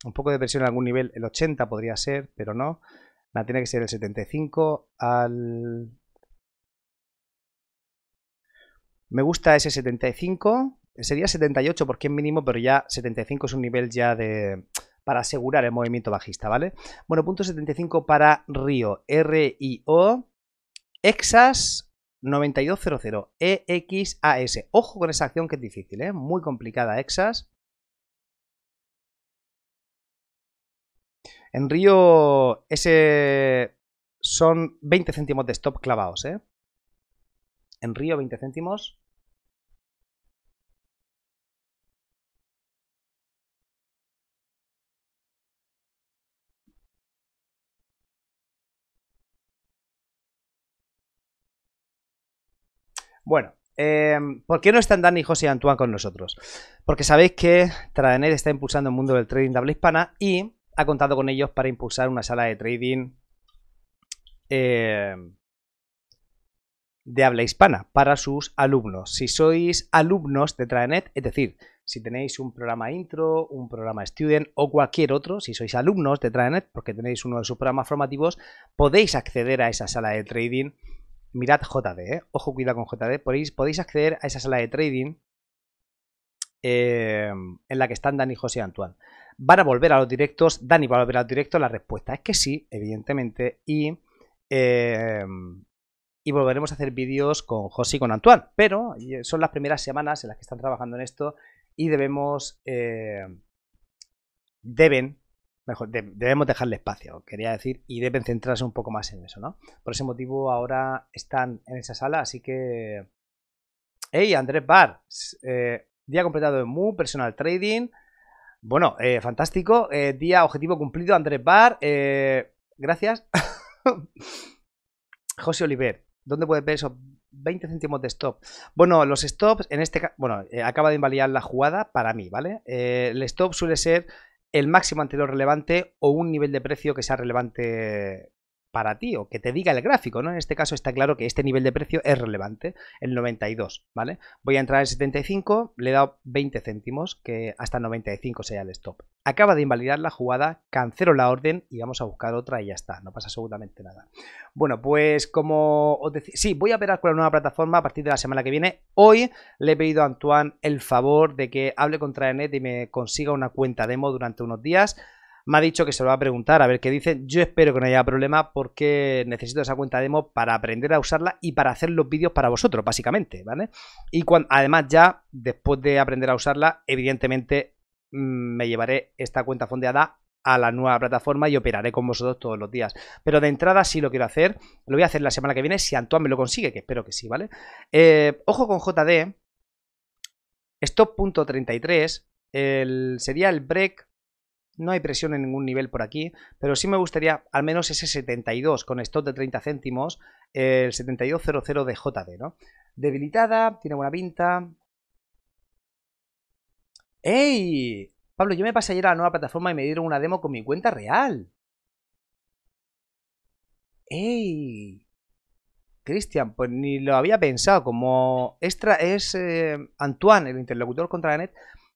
un poco de presión en algún nivel, el 80 podría ser, pero no. La tiene que ser el 75 al... Me gusta ese 75 Sería 78 porque es mínimo, pero ya 75 es un nivel ya de para asegurar el movimiento bajista, ¿vale? Bueno, punto 75 para Río, R-I-O, Exas 9200, EXAS. Ojo con esa acción que es difícil, ¿eh? Muy complicada, Exas. En Río, ese son 20 céntimos de stop clavados, ¿eh? En Río, 20 céntimos. Bueno, eh, ¿por qué no están Dani, José y Antoine con nosotros? Porque sabéis que Tradenet está impulsando el mundo del trading de habla hispana y ha contado con ellos para impulsar una sala de trading eh, de habla hispana para sus alumnos. Si sois alumnos de Tradenet, es decir, si tenéis un programa intro, un programa student o cualquier otro, si sois alumnos de Tradenet, porque tenéis uno de sus programas formativos, podéis acceder a esa sala de trading mirad JD, eh. ojo cuidado con JD, podéis, acceder a esa sala de trading em, en la que están Dani, José y Antoine. Van a volver a los directos, Dani va a volver a los directos, la respuesta es que sí, evidentemente, y, em, y volveremos a hacer vídeos con José y con Antoine, pero eh, son las primeras semanas en las que están trabajando en esto y debemos, em, deben Mejor, debemos dejarle espacio, quería decir, y deben centrarse un poco más en eso, ¿no? Por ese motivo ahora están en esa sala, así que... ¡Ey! Andrés Bar! Eh, día completado de Mu, Personal Trading. Bueno, eh, fantástico. Eh, día objetivo cumplido, Andrés Bar. gracias. José Oliver, ¿dónde puedes ver esos 20 céntimos de stop? Bueno, los stops en este caso... Bueno, acaba de invalidar la jugada para mí, ¿vale? el stop suele ser el máximo anterior relevante o un nivel de precio que sea relevante para ti o que te diga el gráfico, ¿no? En este caso está claro que este nivel de precio es relevante, el 92, ¿vale? Voy a entrar en 75, le he dado 20 céntimos, que hasta 95 sea el stop. Acaba de invalidar la jugada, cancelo la orden y vamos a buscar otra y ya está, no pasa absolutamente nada. Bueno, pues como os decía, sí, voy a operar con la nueva plataforma a partir de la semana que viene. Hoy le he pedido a Antoine el favor de que hable con Traenet y me consiga una cuenta demo durante unos días me ha dicho que se lo va a preguntar, a ver qué dice. Yo espero que no haya problema porque necesito esa cuenta demo para aprender a usarla y para hacer los vídeos para vosotros, básicamente, ¿vale? Y además ya, después de aprender a usarla, evidentemente mm, me llevaré esta cuenta fondeada a la nueva plataforma y operaré con vosotros todos los días. Pero de entrada sí lo quiero hacer, lo voy a hacer la semana que viene si Antoine me lo consigue, que espero que sí, ¿vale? Eh, ojo con JD, stop.33 sería el break no hay presión en ningún nivel por aquí, pero sí me gustaría al menos ese 72 con stop de 30 céntimos, el 7200 de JD, ¿no? Debilitada, tiene buena pinta. ¡Ey! Pablo, yo me pasé ayer a la nueva plataforma y me dieron una demo con mi cuenta real. ¡Ey! Cristian, pues ni lo había pensado. Como extra es eh, Antoine, el interlocutor contra net...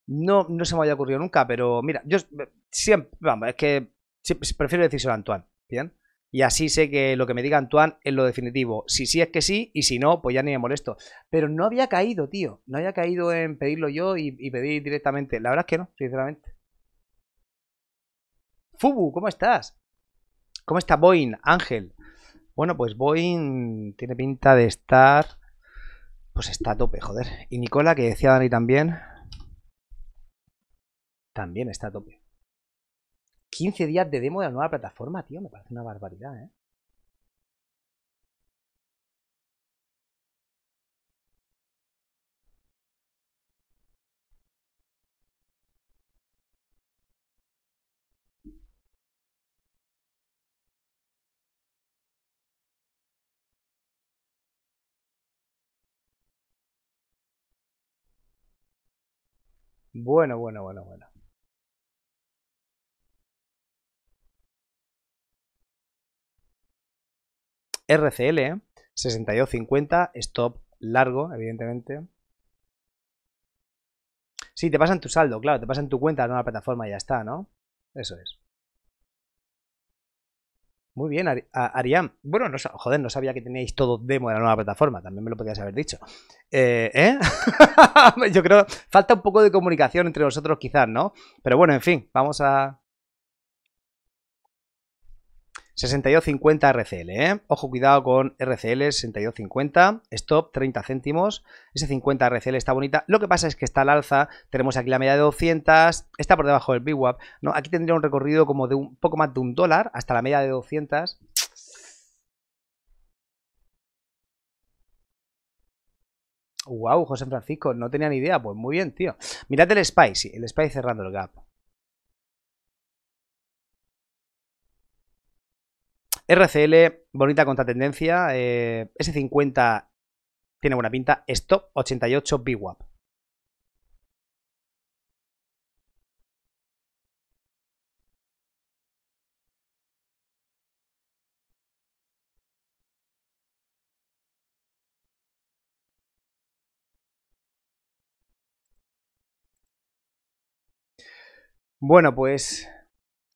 No, no se me había ocurrido nunca, pero mira, yo siempre, vamos, es que siempre, prefiero decírselo a Antoine, ¿bien? Y así sé que lo que me diga Antoine es lo definitivo. Si sí es que sí, y si no, pues ya ni me molesto. Pero no había caído, tío. No había caído en pedirlo yo y, y pedir directamente. La verdad es que no, sinceramente. Fubu, ¿cómo estás? ¿Cómo está Boeing, Ángel? Bueno, pues Boeing tiene pinta de estar... Pues está a tope, joder. Y Nicola, que decía Dani también, también está a tope. 15 días de demo de la nueva plataforma, tío, me parece una barbaridad, ¿eh? Bueno, bueno, bueno, bueno. RCL 6250, ¿eh? stop largo, evidentemente. Sí, te pasan tu saldo, claro, te pasan tu cuenta la nueva plataforma y ya está, ¿no? Eso es. Muy bien, Ari Bueno, joder, no sabía que teníais todo demo de la nueva plataforma. También me lo podrías haber dicho. ¿Eh? ¿eh? Yo creo, falta un poco de comunicación entre nosotros quizás, ¿no? Pero bueno, en fin, vamos a, 62.50 RCL, ¿eh? Ojo, cuidado con RCL 62.50, stop 30 céntimos. Ese 50 RCL está bonita. Lo que pasa es que está al alza, tenemos aquí la media de 200, está por debajo del VWAP ¿no? Aquí tendría un recorrido como de un poco más de un dólar hasta la media de 200. Wow, José Francisco, no tenía ni idea. Pues muy bien, tío. Mirad el Spice, el Spice cerrando el gap. RCL, bonita contratendencia. Eh, S50 tiene buena pinta. Stop 88 BWAP. Bueno, pues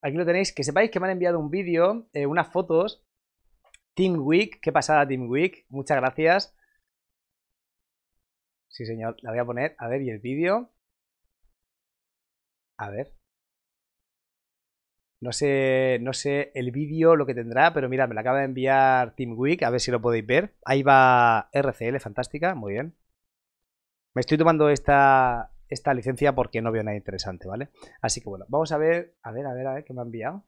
Aquí lo tenéis. Que sepáis que me han enviado un vídeo, eh, unas fotos. Team Week. Qué pasada Team Week. Muchas gracias. Sí, señor. La voy a poner. A ver, ¿y el vídeo? A ver. No sé, no sé el vídeo lo que tendrá, pero mira, me lo acaba de enviar Team Week, a ver si lo podéis ver. Ahí va RCL, fantástica, muy bien. Me estoy tomando esta, esta licencia porque no veo nada interesante, ¿vale? Así que bueno, vamos a ver, a ver, a ver, a ver qué me ha enviado.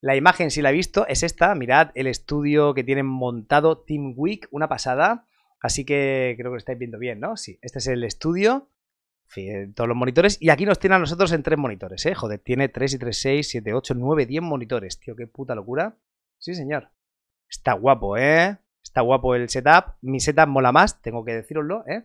La imagen, si la he visto, es esta. Mirad el estudio que tienen montado Team Week, una pasada. Así que creo que lo estáis viendo bien, ¿no? Sí, este es el estudio. Eh, todos los monitores. Y aquí nos tiene a nosotros en tres monitores, ¿eh? Joder, tiene 3 y 3, 6, 7, 8, 9, 10 monitores. Tío, qué puta locura. Sí, señor. Está guapo, ¿eh? Está guapo el setup. Mi setup mola más, tengo que deciroslo, ¿eh?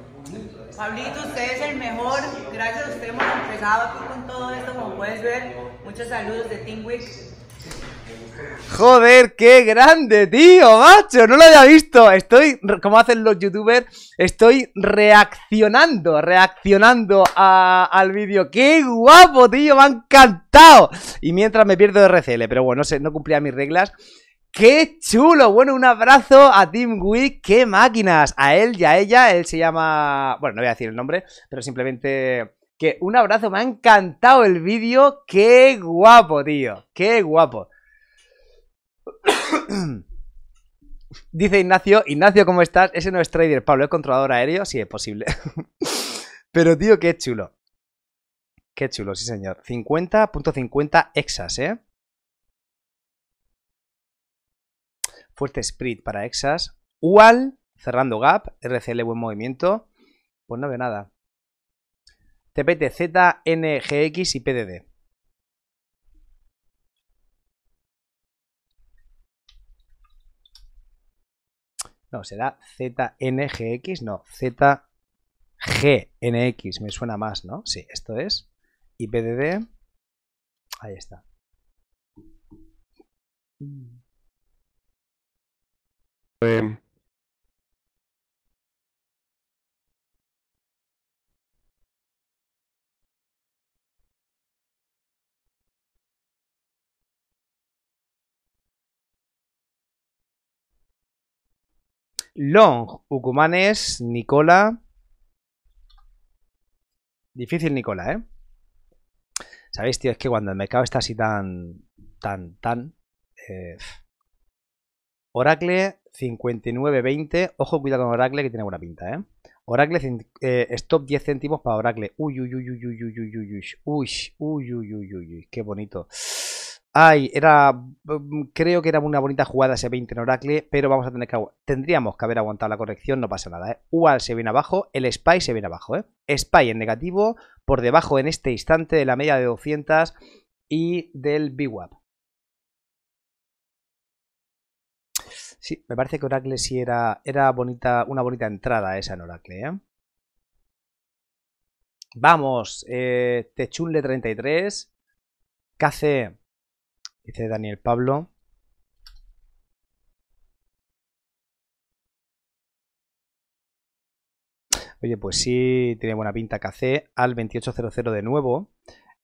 Pablito, usted es el mejor. Gracias a usted hemos empezado aquí con todo esto, como puedes ver. Muchos saludos de Team Joder, qué grande, tío, macho, no lo había visto. Estoy, como hacen los youtubers, estoy reaccionando, reaccionando a, al vídeo. ¡Qué guapo, tío! Me ha encantado. Y mientras me pierdo de RCL, pero bueno, no, sé, no cumplía mis reglas. ¡Qué chulo! Bueno, un abrazo a Tim Wick, ¡qué máquinas! A él y a ella, él se llama... Bueno, no voy a decir el nombre, pero simplemente que un abrazo, me ha encantado el vídeo, ¡qué guapo, tío! ¡Qué guapo! Dice Ignacio, Ignacio, ¿cómo estás? Ese no es trader, Pablo, es controlador aéreo, si es posible. pero, tío, qué chulo. Qué chulo, sí, señor. 50.50 hexas, exas, ¿eh? Fuerte Sprint para Exas. UAL, cerrando gap. RCL, buen movimiento. Pues no veo nada. TPT, ZNGX y PDD. No, será ZNGX, no, ZGNX, me suena más, ¿no? Sí, esto es. Y PDD, ahí está. Mm. Este, Long, Ucumanes, Nicola. Difícil Nicola, ¿eh? Sabéis, tío, es que cuando el mercado está así tan, tan, tan, eh, Oracle 5920. Ojo, cuidado con Oracle que tiene buena pinta, ¿eh? Oracle, eh, stop 10 céntimos para Oracle. Uy, uy, uy, uy, uy, uy, uy, uy, uy, uy, uy, uy, uy, uy, qué bonito. Ay, era, creo que era una bonita jugada ese 20 en Oracle, pero vamos a tener que, tendríamos que haber aguantado la corrección, no pasa nada, ¿eh? UAL se viene abajo, el SPY se viene abajo, ¿eh? SPY en negativo, por debajo en este instante de la media de 200 y del BWAP. Sí, me parece que Oracle sí era, era bonita, una bonita entrada esa en Oracle. ¿eh? Vamos, eh, Techunle33. KC, dice Daniel Pablo. Oye, pues sí, tiene buena pinta KC al 2800 de nuevo.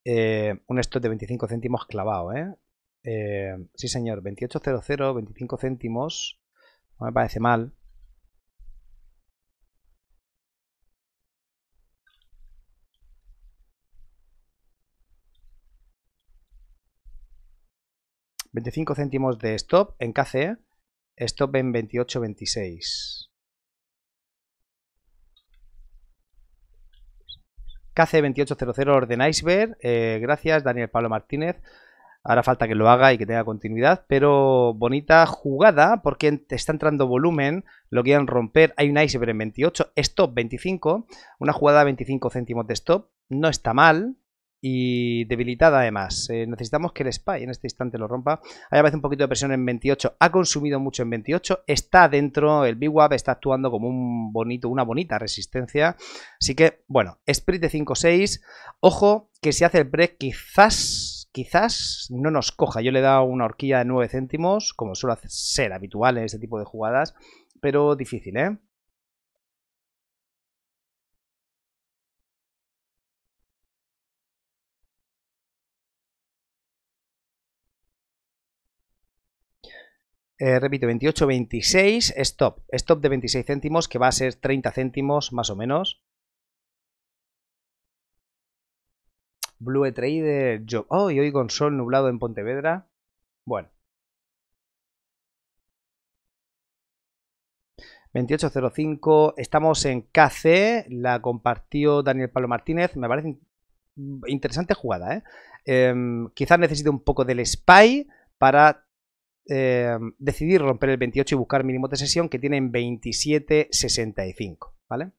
Eh, un stop de 25 céntimos clavado, ¿eh? Eh, sí, señor, 28.00, 25 céntimos. No me parece mal. ...25 céntimos de stop en KC, ...stop en 28.26... veintiocho 28.00 orden Iceberg... Eh, ...gracias Daniel Pablo Martínez... Ahora falta que lo haga y que tenga continuidad, pero bonita jugada porque está entrando volumen, lo quieren romper. Hay un iceberg en 28, stop 25, una jugada a 25 céntimos de stop, no está mal y debilitada además. Eh, necesitamos que el spy en este instante lo rompa. Hay a veces un poquito de presión en 28, ha consumido mucho en 28, está dentro, el big wap está actuando como un bonito, una bonita resistencia. Así que, bueno, sprint de 5-6, ojo que si hace el break quizás quizás no nos coja. Yo le he dado una horquilla de 9 céntimos, como suele ser habitual en este tipo de jugadas, pero difícil, ¿eh? eh repito, 28, 26, stop. Stop de 26 céntimos, que va a ser 30 céntimos más o menos. Blue Trader Job. Oh, y hoy con sol nublado en Pontevedra. Bueno. 2805, estamos en KC, la compartió Daniel Pablo Martínez, me parece interesante jugada, ¿eh? Em, quizás necesite un poco del spy para em, decidir romper el 28 y buscar mínimo de sesión que tiene en 27.65, ¿vale?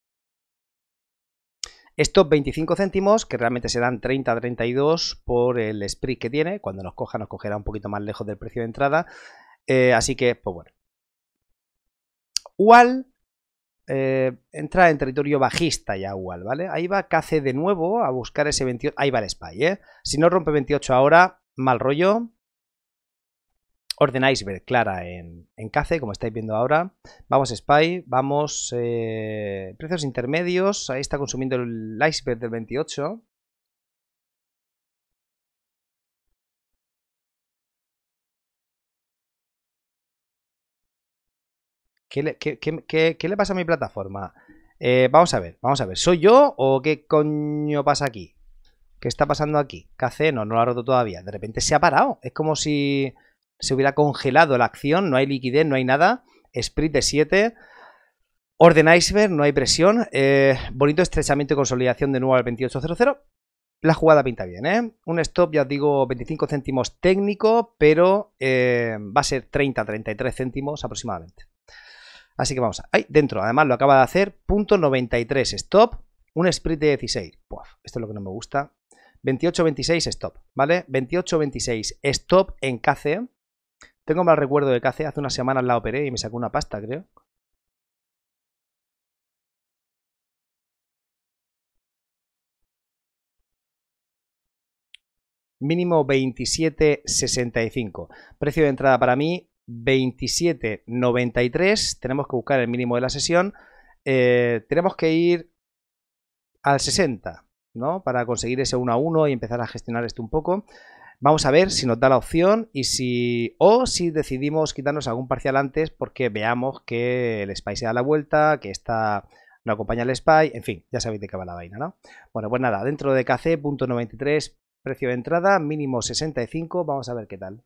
Estos 25 céntimos, que realmente serán 30-32 por el sprint que tiene, cuando nos coja nos cogerá un poquito más lejos del precio de entrada, eh, así que, pues bueno. UAL eh, entra en territorio bajista ya UAL, ¿vale? Ahí va KC de nuevo a buscar ese 28, ahí va el spy, ¿eh? Si no rompe 28 ahora, mal rollo, Orden Iceberg clara en, en CACE, como estáis viendo ahora. Vamos a SPY, vamos eh, precios intermedios. Ahí está consumiendo el iceberg del 28. ¿Qué le, pasa a mi plataforma? Eh, vamos a ver, vamos a ver. ¿Soy yo o qué coño pasa aquí? ¿Qué está pasando aquí? ¿Qué No, no lo ha roto todavía. De repente se ha parado. Es como si se hubiera congelado la acción, no hay liquidez, no hay nada. Split de 7. Orden iceberg, no hay presión. Eh, bonito estrechamiento y consolidación de nuevo al 2800. La jugada pinta bien, ¿eh? Un stop, ya digo, 25 céntimos técnico, pero eh, va a ser 30-33 céntimos aproximadamente. Así que vamos. Ahí, dentro, además lo acaba de hacer. Punto 93, stop. Un sprint de 16. esto es lo que no me gusta. 28-26, stop, ¿vale? 28-26, stop en KC. Tengo mal recuerdo de que hace, hace unas semanas la operé y me sacó una pasta, creo. Mínimo 27.65. Precio de entrada para mí 27.93. Tenemos que buscar el mínimo de la sesión. Eh, tenemos que ir al 60, ¿no? Para conseguir ese 1 a 1 y empezar a gestionar esto un poco. Vamos a ver si nos da la opción y si o si decidimos quitarnos algún parcial antes porque veamos que el spy se da la vuelta, que esta no acompaña al spy, en fin, ya sabéis de qué va la vaina, ¿no? Bueno, pues nada, dentro de KC.93, precio de entrada mínimo 65, vamos a ver qué tal.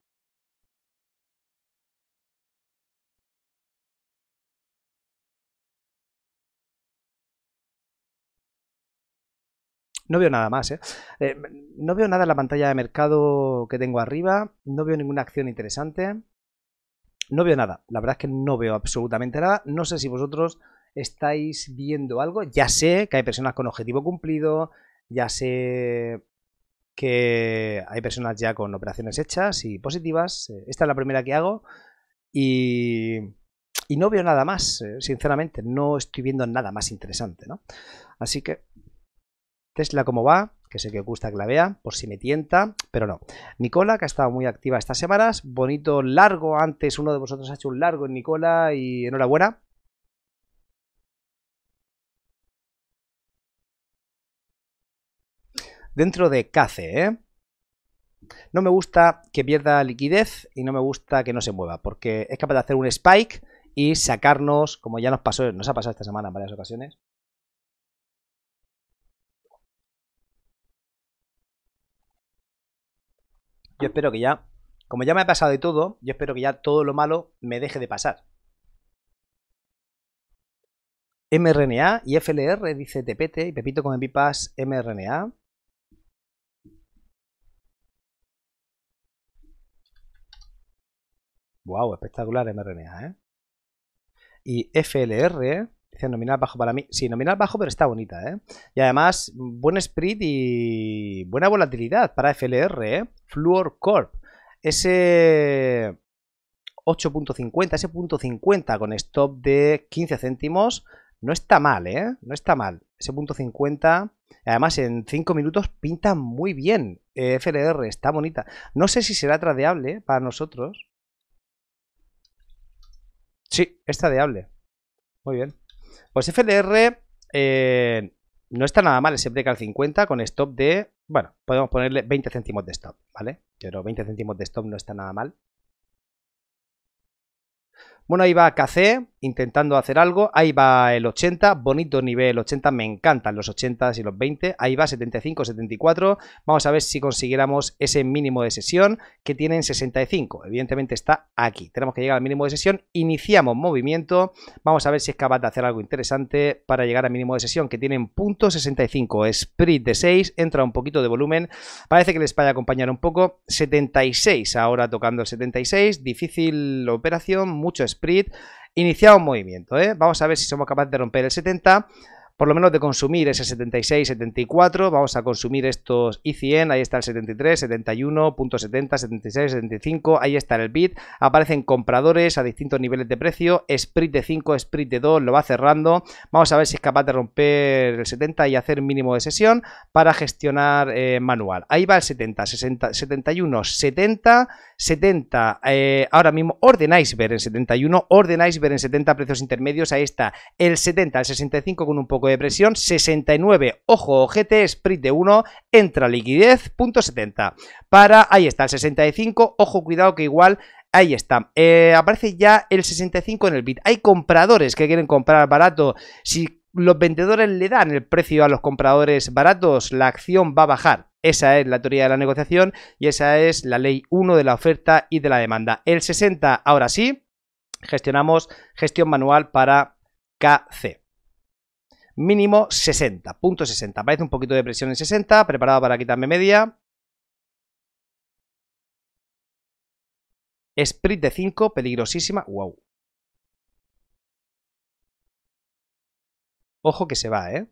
No veo nada más, ¿eh? ¿eh? No veo nada en la pantalla de mercado que tengo arriba. No veo ninguna acción interesante. No veo nada. La verdad es que no veo absolutamente nada. No sé si vosotros estáis viendo algo. Ya sé que hay personas con objetivo cumplido. Ya sé que hay personas ya con operaciones hechas y positivas. Eh, esta es la primera que hago. Y y no veo nada más, eh, sinceramente, no estoy viendo nada más interesante, ¿no? Así que Tesla, ¿cómo va? Que sé que os gusta que la vea, por si me tienta, pero no. Nicola, que ha estado muy activa estas semanas. Bonito, largo. Antes uno de vosotros ha hecho un largo en Nicola y enhorabuena. Dentro de CACE, ¿eh? No me gusta que pierda liquidez y no me gusta que no se mueva, porque es capaz de hacer un spike y sacarnos, como ya nos pasó, nos ha pasado esta semana en varias ocasiones, Yo espero que ya, como ya me ha pasado de todo, yo espero que ya todo lo malo me deje de pasar. mRNA y FLR, dice TPT, y Pepito con pipas mRNA. Wow, espectacular mRNA, ¿eh? Y FLR, Dice nominal bajo para mí. Sí, nominal bajo, pero está bonita, ¿eh? Y además, buen spread y buena volatilidad para FLR, ¿eh? Fluor Corp. Ese 8.50, ese punto 50 con stop de 15 céntimos, no está mal, ¿eh? No está mal. Ese punto 50, además en 5 minutos pinta muy bien. FLR, está bonita. No sé si será tradeable para nosotros. Sí, es tradeable. Muy bien. Pues FDR eh, no está nada mal ese que al 50 con stop de, bueno, podemos ponerle 20 céntimos de stop, ¿vale? Pero 20 céntimos de stop no está nada mal. Bueno, ahí va KC intentando hacer algo. Ahí va el 80, bonito nivel 80, me encantan los 80 y los 20. Ahí va 75, 74. Vamos a ver si consiguiéramos ese mínimo de sesión que tienen 65. Evidentemente está aquí. Tenemos que llegar al mínimo de sesión. Iniciamos movimiento. Vamos a ver si es capaz de hacer algo interesante para llegar al mínimo de sesión que tienen punto 65. Sprint de 6, entra un poquito de volumen. Parece que les vaya a acompañar un poco. 76 ahora tocando el 76. Difícil operación, mucho sprint Iniciado un movimiento, ¿eh? Vamos a ver si somos capaces de romper el 70 por lo menos de consumir ese 76, 74, vamos a consumir estos y 100, ahí está el 73, 71, 70, 76, 75, ahí está el bit, aparecen compradores a distintos niveles de precio, split de 5, split de 2, lo va cerrando, vamos a ver si es capaz de romper el 70 y hacer mínimo de sesión para gestionar eh, manual, ahí va el 70, 60, 71, 70, 70, ahora mismo ordenáis ver en 71, ordenáis ver en 70, precios intermedios, ahí está el 70, el 65 con un poco de presión, 69, ojo, GT sprint de 1, entra liquidez, punto 70. Para, ahí está, el 65, ojo, cuidado que igual Ahí está. Eh, aparece ya el 65 en el bit. Hay compradores que quieren comprar barato. Si los vendedores le dan el precio a los compradores baratos, la acción va a bajar. Esa es la teoría de la negociación y esa es la ley 1 de la oferta y de la demanda. El 60, ahora sí, gestionamos gestión manual para KC mínimo 60, punto 60. Aparece un poquito de presión en 60, preparado para quitarme media. Sprint de 5, peligrosísima. Wow. Ojo que se va, ¿eh?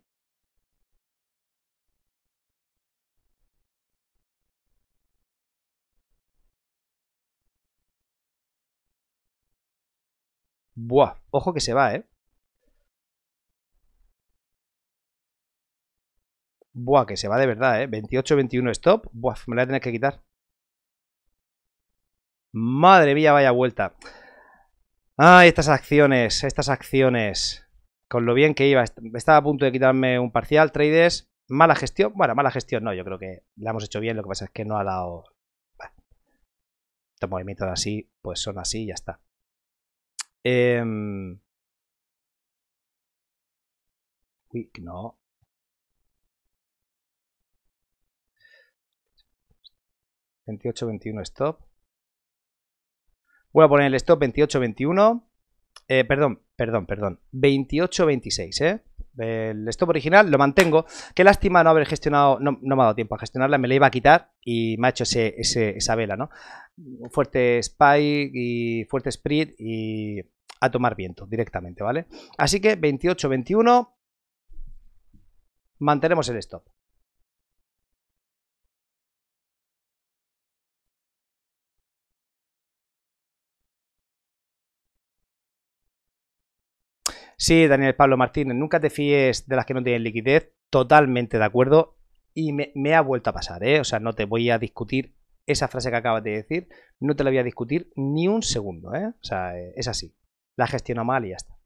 Buah, ojo que se va, ¿eh? Buah, que se va de verdad, ¿eh? 28-21 stop. Buah, me la voy a tener que quitar. Madre mía, vaya vuelta. Ay, estas acciones, estas acciones. Con lo bien que iba. Estaba a punto de quitarme un parcial, traders. Mala gestión. Bueno, mala gestión no, yo creo que la hemos hecho bien. Lo que pasa es que no ha dado... estos movimientos así, pues son así y ya está. Eh... Uy, no, 28-21 stop. Voy a poner el stop 28-21. Eh, perdón, perdón, perdón. 28-26, ¿eh? El stop original lo mantengo. Qué lástima no haber gestionado, no, no, me ha dado tiempo a gestionarla, me la iba a quitar y me ha hecho esa vela, ¿no? Fuerte spike y fuerte sprint y a tomar viento directamente, ¿vale? Así que 28-21, mantenemos el stop. Sí, Daniel Pablo Martínez, nunca te fíes de las que no tienen liquidez, totalmente de acuerdo. Y me, ha vuelto a pasar, ¿eh? O sea, no te voy a discutir esa frase que acabas de decir, no te la voy a discutir ni un segundo, ¿eh? O sea, eh, es así. La gestiono mal y ya está.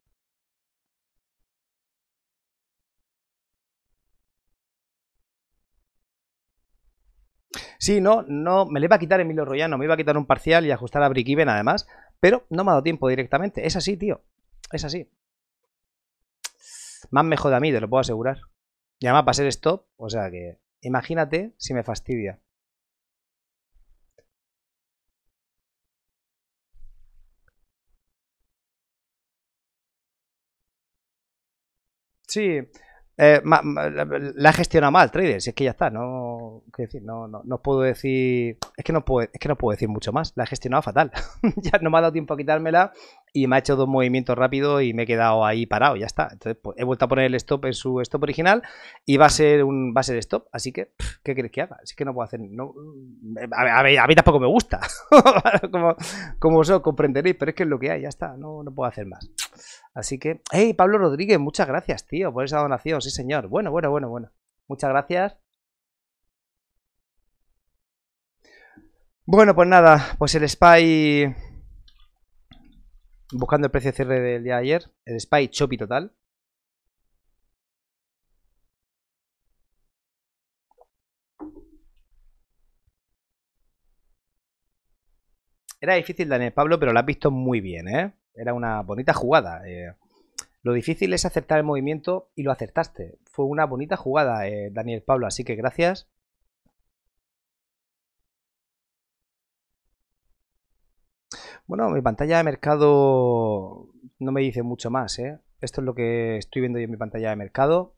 Sí, no, no, me le iba a quitar Emilio Royano, me iba a quitar un parcial y ajustar a Brick además, pero no me ha dado tiempo directamente. Es así, tío. Es así. Más me jode a mí, te lo puedo asegurar. Y además para ser stop, o sea que imagínate si me fastidia. Sí, eh, la, gestiona mal, trader. Si es que ya está, no, decir, no, no, no, puedo decir, es que no puedo, es que no puedo decir mucho más. La he gestionado fatal. ya no me ha dado tiempo a quitármela y me ha hecho dos movimientos rápidos y me he quedado ahí parado, ya está. Entonces pues, he vuelto a poner el stop en su stop original y va a ser un base de stop, así que ¿qué queréis que haga? Así que no puedo hacer no mm, a, mí tampoco me gusta. como como comprenderéis, pero es que es lo que hay, ya está, no, no puedo hacer más. Así que, hey, Pablo Rodríguez, muchas gracias, tío, por esa donación, sí, señor. Bueno, bueno, bueno, bueno. Muchas gracias. Bueno, pues nada, pues el Spy buscando el precio de cierre del día de ayer, el SPY choppy total. Era difícil, Daniel Pablo, pero lo has visto muy bien, ¿eh? Era una bonita jugada. Eh. Lo difícil es acertar el movimiento y lo acertaste. Fue una bonita jugada, eh, Daniel Pablo, así que gracias. Bueno, mi pantalla de mercado no me dice mucho más. ¿eh? Esto es lo que estoy viendo yo en mi pantalla de mercado.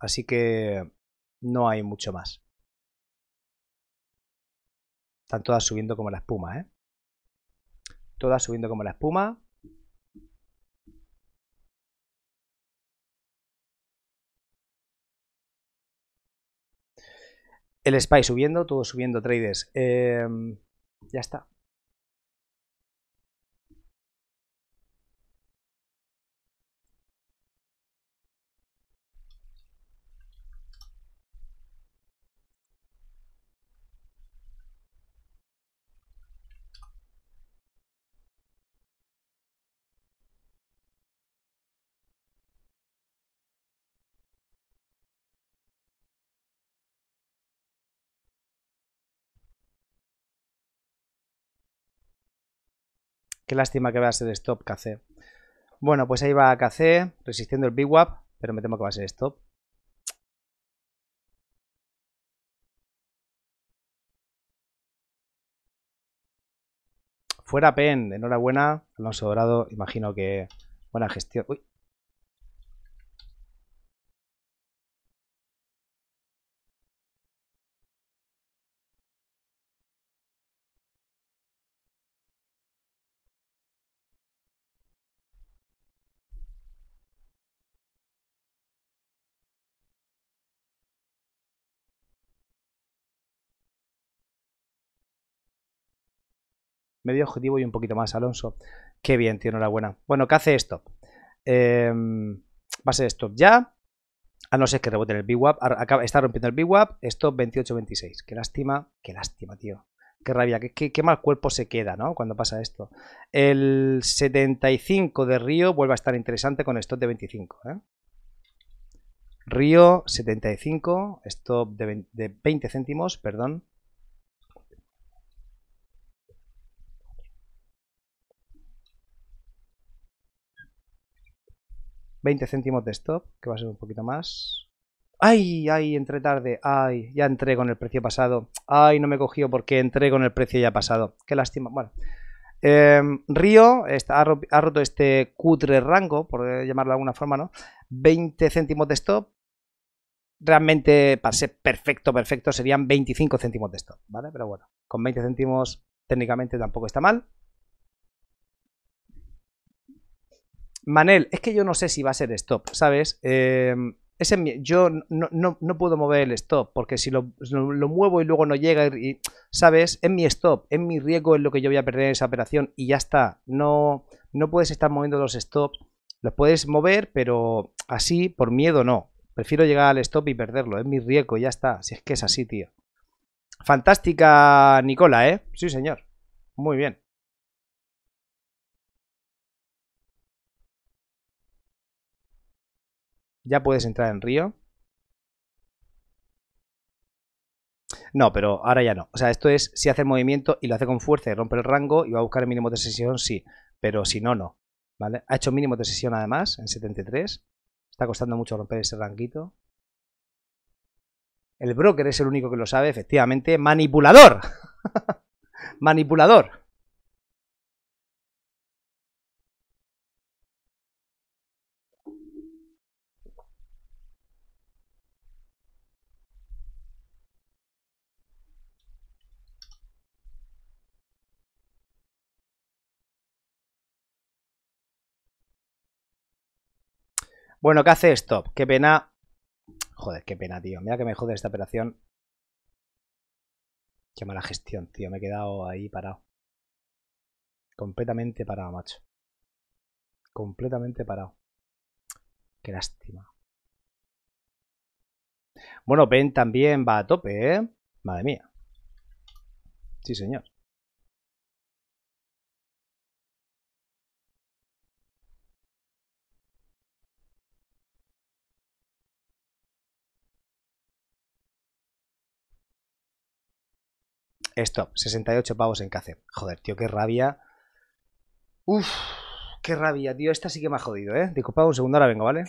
Así que no hay mucho más. Están todas subiendo como la espuma, ¿eh? Todas subiendo como la espuma. El SPY subiendo, todo subiendo traders. Em, ya está. Qué lástima que va a ser stop KC. Bueno, pues ahí va KC, resistiendo el big pero me temo que va a ser stop. Fuera Pen, enhorabuena, Alonso Dorado, imagino que buena gestión. Uy, medio objetivo y un poquito más, Alonso. Qué bien, tío, enhorabuena. Bueno, ¿qué hace esto. Em, va a ser stop ya. A no ser que rebote en el BWAP. Está rompiendo el BWAP. Stop 28-26. Qué lástima. Qué lástima, tío. Qué rabia. Qué, mal cuerpo se queda, ¿no? Cuando pasa esto. El 75 de Río vuelve a estar interesante con stop de 25. ¿eh? Río 75. Stop de 20 céntimos, perdón. 20 céntimos de stop, que va a ser un poquito más. ¡Ay! ¡Ay! Entré tarde. ¡Ay! Ya entré con el precio pasado. ¡Ay! No me cogió porque entré con el precio ya pasado. ¡Qué lástima! Bueno. Em, Río ha, roto este cutre rango, por llamarlo de alguna forma, ¿no? 20 céntimos de stop. Realmente, para ser perfecto, perfecto, serían 25 céntimos de stop, ¿vale? Pero bueno, con 20 céntimos técnicamente tampoco está mal. Manel, es que yo no sé si va a ser stop, ¿sabes? Eh, ese, yo no, puedo mover el stop, porque si lo, muevo y luego no llega, y, ¿sabes? Es mi stop, es mi riesgo, es lo que yo voy a perder en esa operación y ya está. No, no puedes estar moviendo los stops. Los puedes mover, pero así, por miedo, no. Prefiero llegar al stop y perderlo. Es mi riesgo, ya está. Si es que es así, tío. Fantástica Nicola, ¿eh? Sí, señor. Muy bien. Ya puedes entrar en Río. No, pero ahora ya no. O sea, esto es si hace el movimiento y lo hace con fuerza y rompe el rango y va a buscar el mínimo de sesión, sí. Pero si no, no. ¿Vale? Ha hecho mínimo de sesión además en 73. Está costando mucho romper ese ranguito. El broker es el único que lo sabe, efectivamente. ¡Manipulador! ¡Manipulador! Bueno, ¿qué hace stop? Qué pena. Joder, qué pena, tío. Mira que me jode esta operación. Qué mala gestión, tío. Me he quedado ahí parado. Completamente parado, macho. Completamente parado. Qué lástima. Bueno, Ben también va a tope, ¿eh? Madre mía. Sí, señor. Stop, 68 pavos en café. Joder, tío, qué rabia. Uf, qué rabia, tío. Esta sí que me ha jodido, ¿eh? Disculpad un segundo, ahora vengo, ¿vale?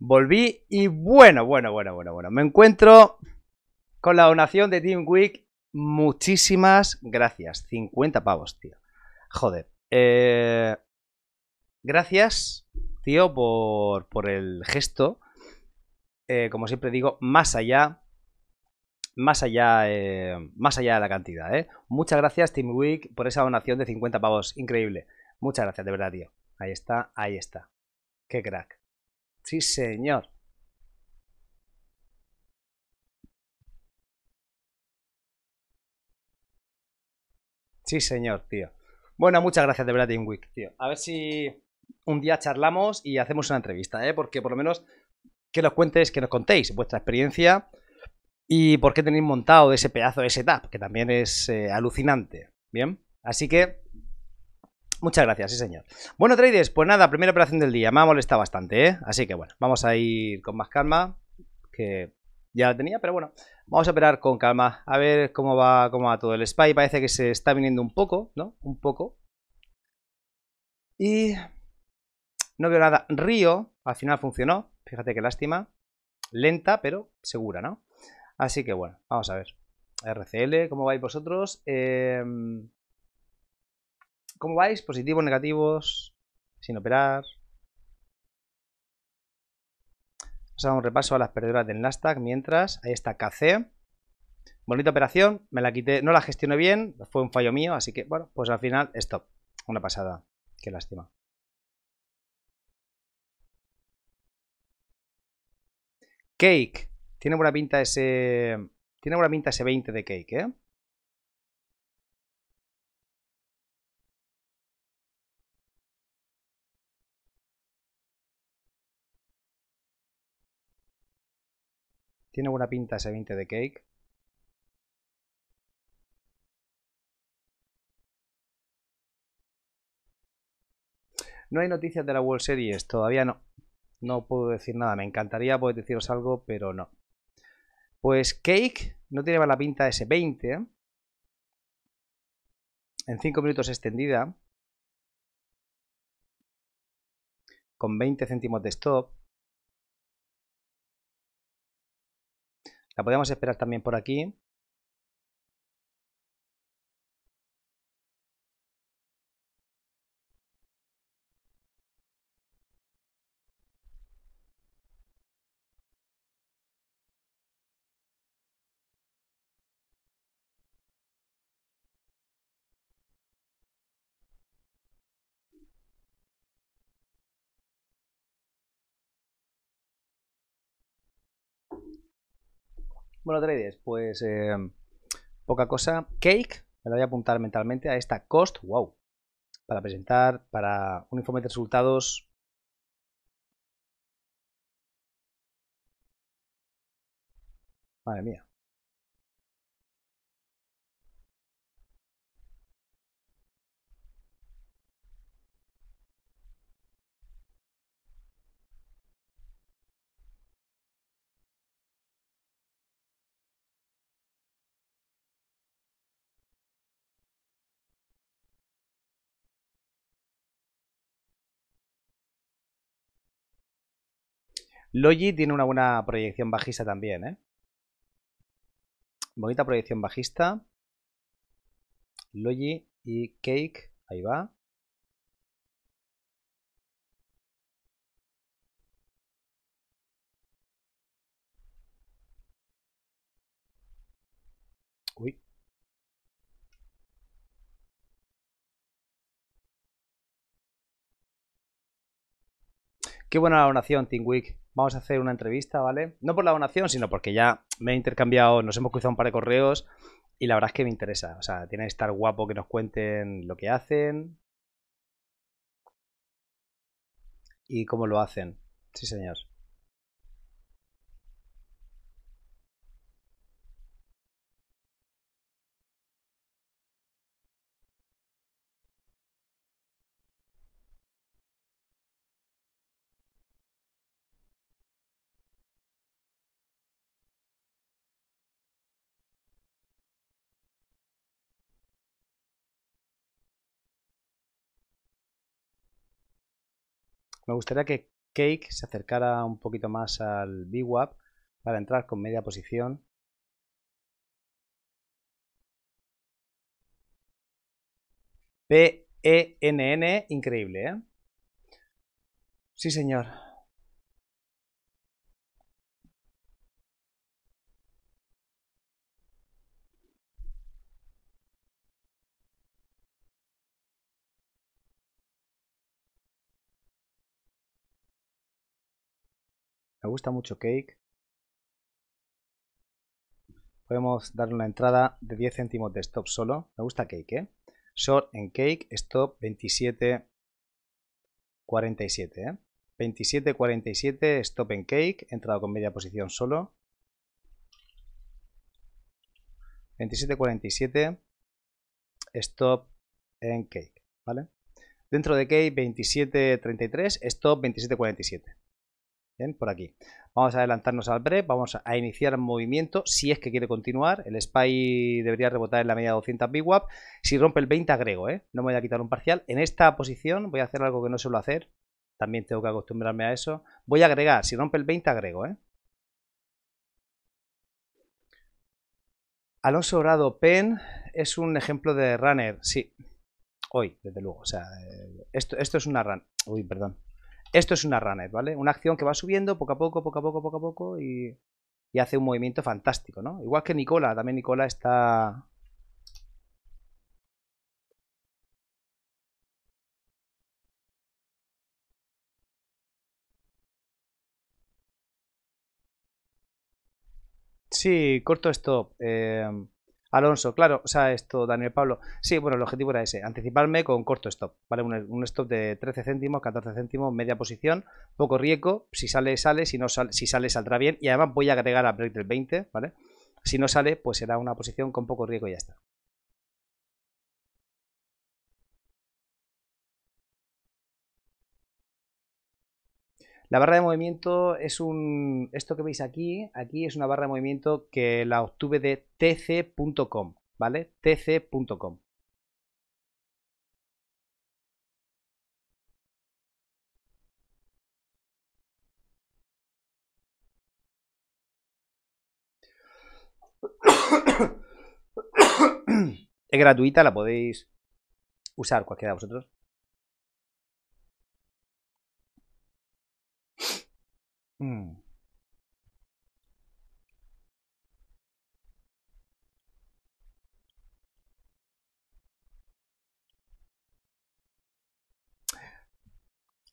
Volví y bueno, bueno, bueno, bueno, bueno. Me encuentro con la donación de Team Week. Muchísimas gracias. 50 pavos, tío. Joder. Eh, gracias, tío, por, por el gesto. Eh, como siempre digo, más allá. Más allá, eh, más allá de la cantidad, ¿eh? Muchas gracias, Team Week, por esa donación de 50 pavos. Increíble. Muchas gracias, de verdad, tío. Ahí está, ahí está. Qué crack. Sí, señor. Sí, señor, tío. Bueno, muchas gracias de verdad, Team tío. A ver si un día charlamos y hacemos una entrevista, ¿eh? Porque por lo menos que nos cuentes, que nos contéis vuestra experiencia y por qué tenéis montado ese pedazo de setup, que también es eh, alucinante. Bien, así que Muchas gracias, sí señor. Bueno, traders, pues nada, primera operación del día. Me ha molestado bastante, ¿eh? Así que bueno, vamos a ir con más calma, que ya la tenía, pero bueno, vamos a operar con calma. A ver cómo va, cómo va todo. El spy parece que se está viniendo un poco, ¿no? Un poco. Y no veo nada. Río, al final funcionó. Fíjate qué lástima. Lenta, pero segura, ¿no? Así que bueno, vamos a ver. RCL, ¿cómo vais vosotros? Eh... ¿Cómo vais? Positivos, negativos, sin operar. Vamos a dar un repaso a las perdedoras del Nasdaq mientras. Ahí está KC. Bonita operación, me la quité, no la gestioné bien, fue un fallo mío, así que bueno, pues al final, stop. Una pasada, qué lástima. Cake, tiene buena pinta ese, tiene buena pinta ese 20 de Cake, ¿eh? Tiene buena pinta ese 20 de cake. No hay noticias de la World Series, todavía no. No puedo decir nada, me encantaría poder deciros algo, pero no. Pues Cake no tiene mala pinta ese 20. En 5 minutos extendida. Con 20 céntimos de stop. La podemos esperar también por aquí. Bueno, traders, pues em, poca cosa. Cake, me lo voy a apuntar mentalmente a esta cost, wow, para presentar, para un informe de resultados Madre mía. Logi tiene una buena proyección bajista también, ¿eh? Bonita proyección bajista. Logi y Cake, ahí va. Uy. Qué buena la donación, Team Week vamos a hacer una entrevista, ¿vale? No por la donación, sino porque ya me he intercambiado, nos hemos cruzado un par de correos y la verdad es que me interesa. O sea, tiene que estar guapo que nos cuenten lo que hacen y cómo lo hacen. Sí, señor. Me gustaría que Cake se acercara un poquito más al BWAP para entrar con media posición. P-E-N-N, increíble, ¿eh? Sí, señor. Me gusta mucho Cake. Podemos darle una entrada de 10 céntimos de stop solo. Me gusta Cake, ¿eh? Short en Cake, stop 47 ¿eh? 47 stop en Cake, entrado con media posición solo. 47 stop en Cake, ¿vale? Dentro de Cake 27.33, stop 47 por aquí. Vamos a adelantarnos al break, vamos a iniciar movimiento si es que quiere continuar. El SPY debería rebotar en la media de 200 BWAP. Si rompe el 20 agrego, ¿eh? no me voy a quitar un parcial. En esta posición voy a hacer algo que no suelo hacer. También tengo que acostumbrarme a eso. Voy a agregar, si rompe el 20 agrego. ¿eh? Alonso Orado Pen es un ejemplo de runner, sí. Hoy, desde luego. O sea, eh, esto, esto es una run. Uy, perdón. Esto es una runner, ¿vale? Una acción que va subiendo poco a poco, poco a poco, poco a poco y, hace un movimiento fantástico, ¿no? Igual que Nicola, también Nicola está... Sí, corto stop. Eh... Alonso, claro, o sea, esto, Daniel Pablo. Sí, bueno, el objetivo era ese, anticiparme con corto stop, ¿vale? Un, stop de 13 céntimos, 14 céntimos, media posición, poco riesgo, si sale, sale, si no sale, si sale, saldrá bien. Y además voy a agregar a break del 20, ¿vale? Si no sale, pues será una posición con poco riesgo y ya está. La barra de movimiento es un... Esto que veis aquí, aquí es una barra de movimiento que la obtuve de tc.com, ¿vale? tc.com. es gratuita, la podéis usar cualquiera de vosotros. Mm.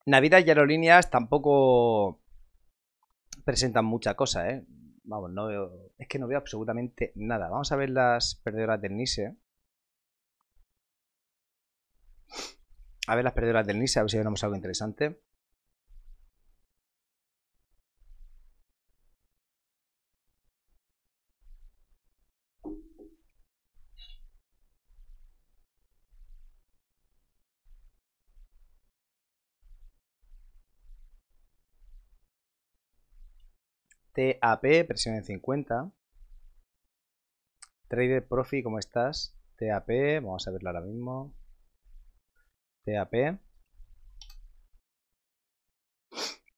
Navidad y aerolíneas tampoco presentan mucha cosa, ¿eh? Vamos, no veo, es que no veo absolutamente nada. Vamos a ver las perdedoras del NISE. A ver las perdedoras del NISE, a ver si vemos algo interesante. TAP, presión en 50. Trader Profi, ¿cómo estás? TAP, vamos a verlo ahora mismo. TAP.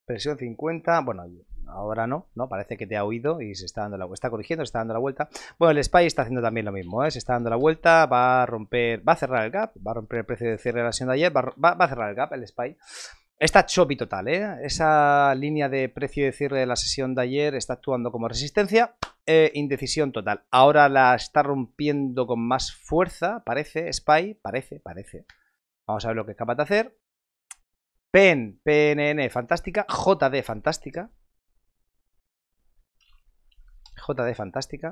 Presión 50, bueno, ahora no, ¿no? Parece que te ha oído y se está dando la está corrigiendo, se está dando la vuelta. Bueno, el SPY está haciendo también lo mismo, ¿eh? se está dando la vuelta, va a romper, va a cerrar el gap, va a romper el precio de cierre de la sesión de ayer, va, va a cerrar el gap el SPY. Está choppy total, ¿eh? Esa línea de precio de cierre de la sesión de ayer está actuando como resistencia. Eh, indecisión total. Ahora la está rompiendo con más fuerza, parece, Spy, parece, parece. Vamos a ver lo que es capaz de hacer. PEN, PNN, fantástica. JD, fantástica. JD, fantástica.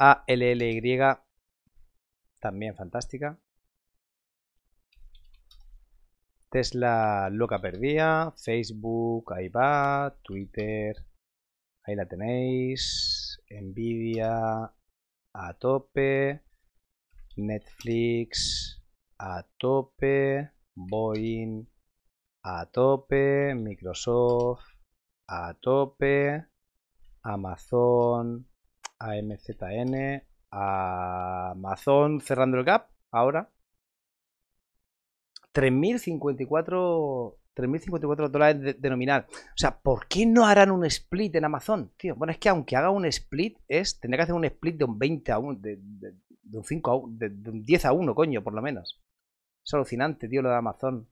ALLY, también fantástica. Tesla loca perdida, Facebook, ahí va, Twitter, ahí la tenéis, Nvidia a tope, Netflix a tope, Boeing a tope, Microsoft a tope, Amazon, AMZN Amazon cerrando el gap ahora. 3.054 3.054 dólares de, nominal. O sea, ¿por qué no harán un split en Amazon? Tío, bueno, es que aunque haga un split, es tendría que hacer un split de un 20 a 1, de, un 5 a 1, de, un 10 a 1, coño, por lo menos. Es alucinante, tío, lo de Amazon.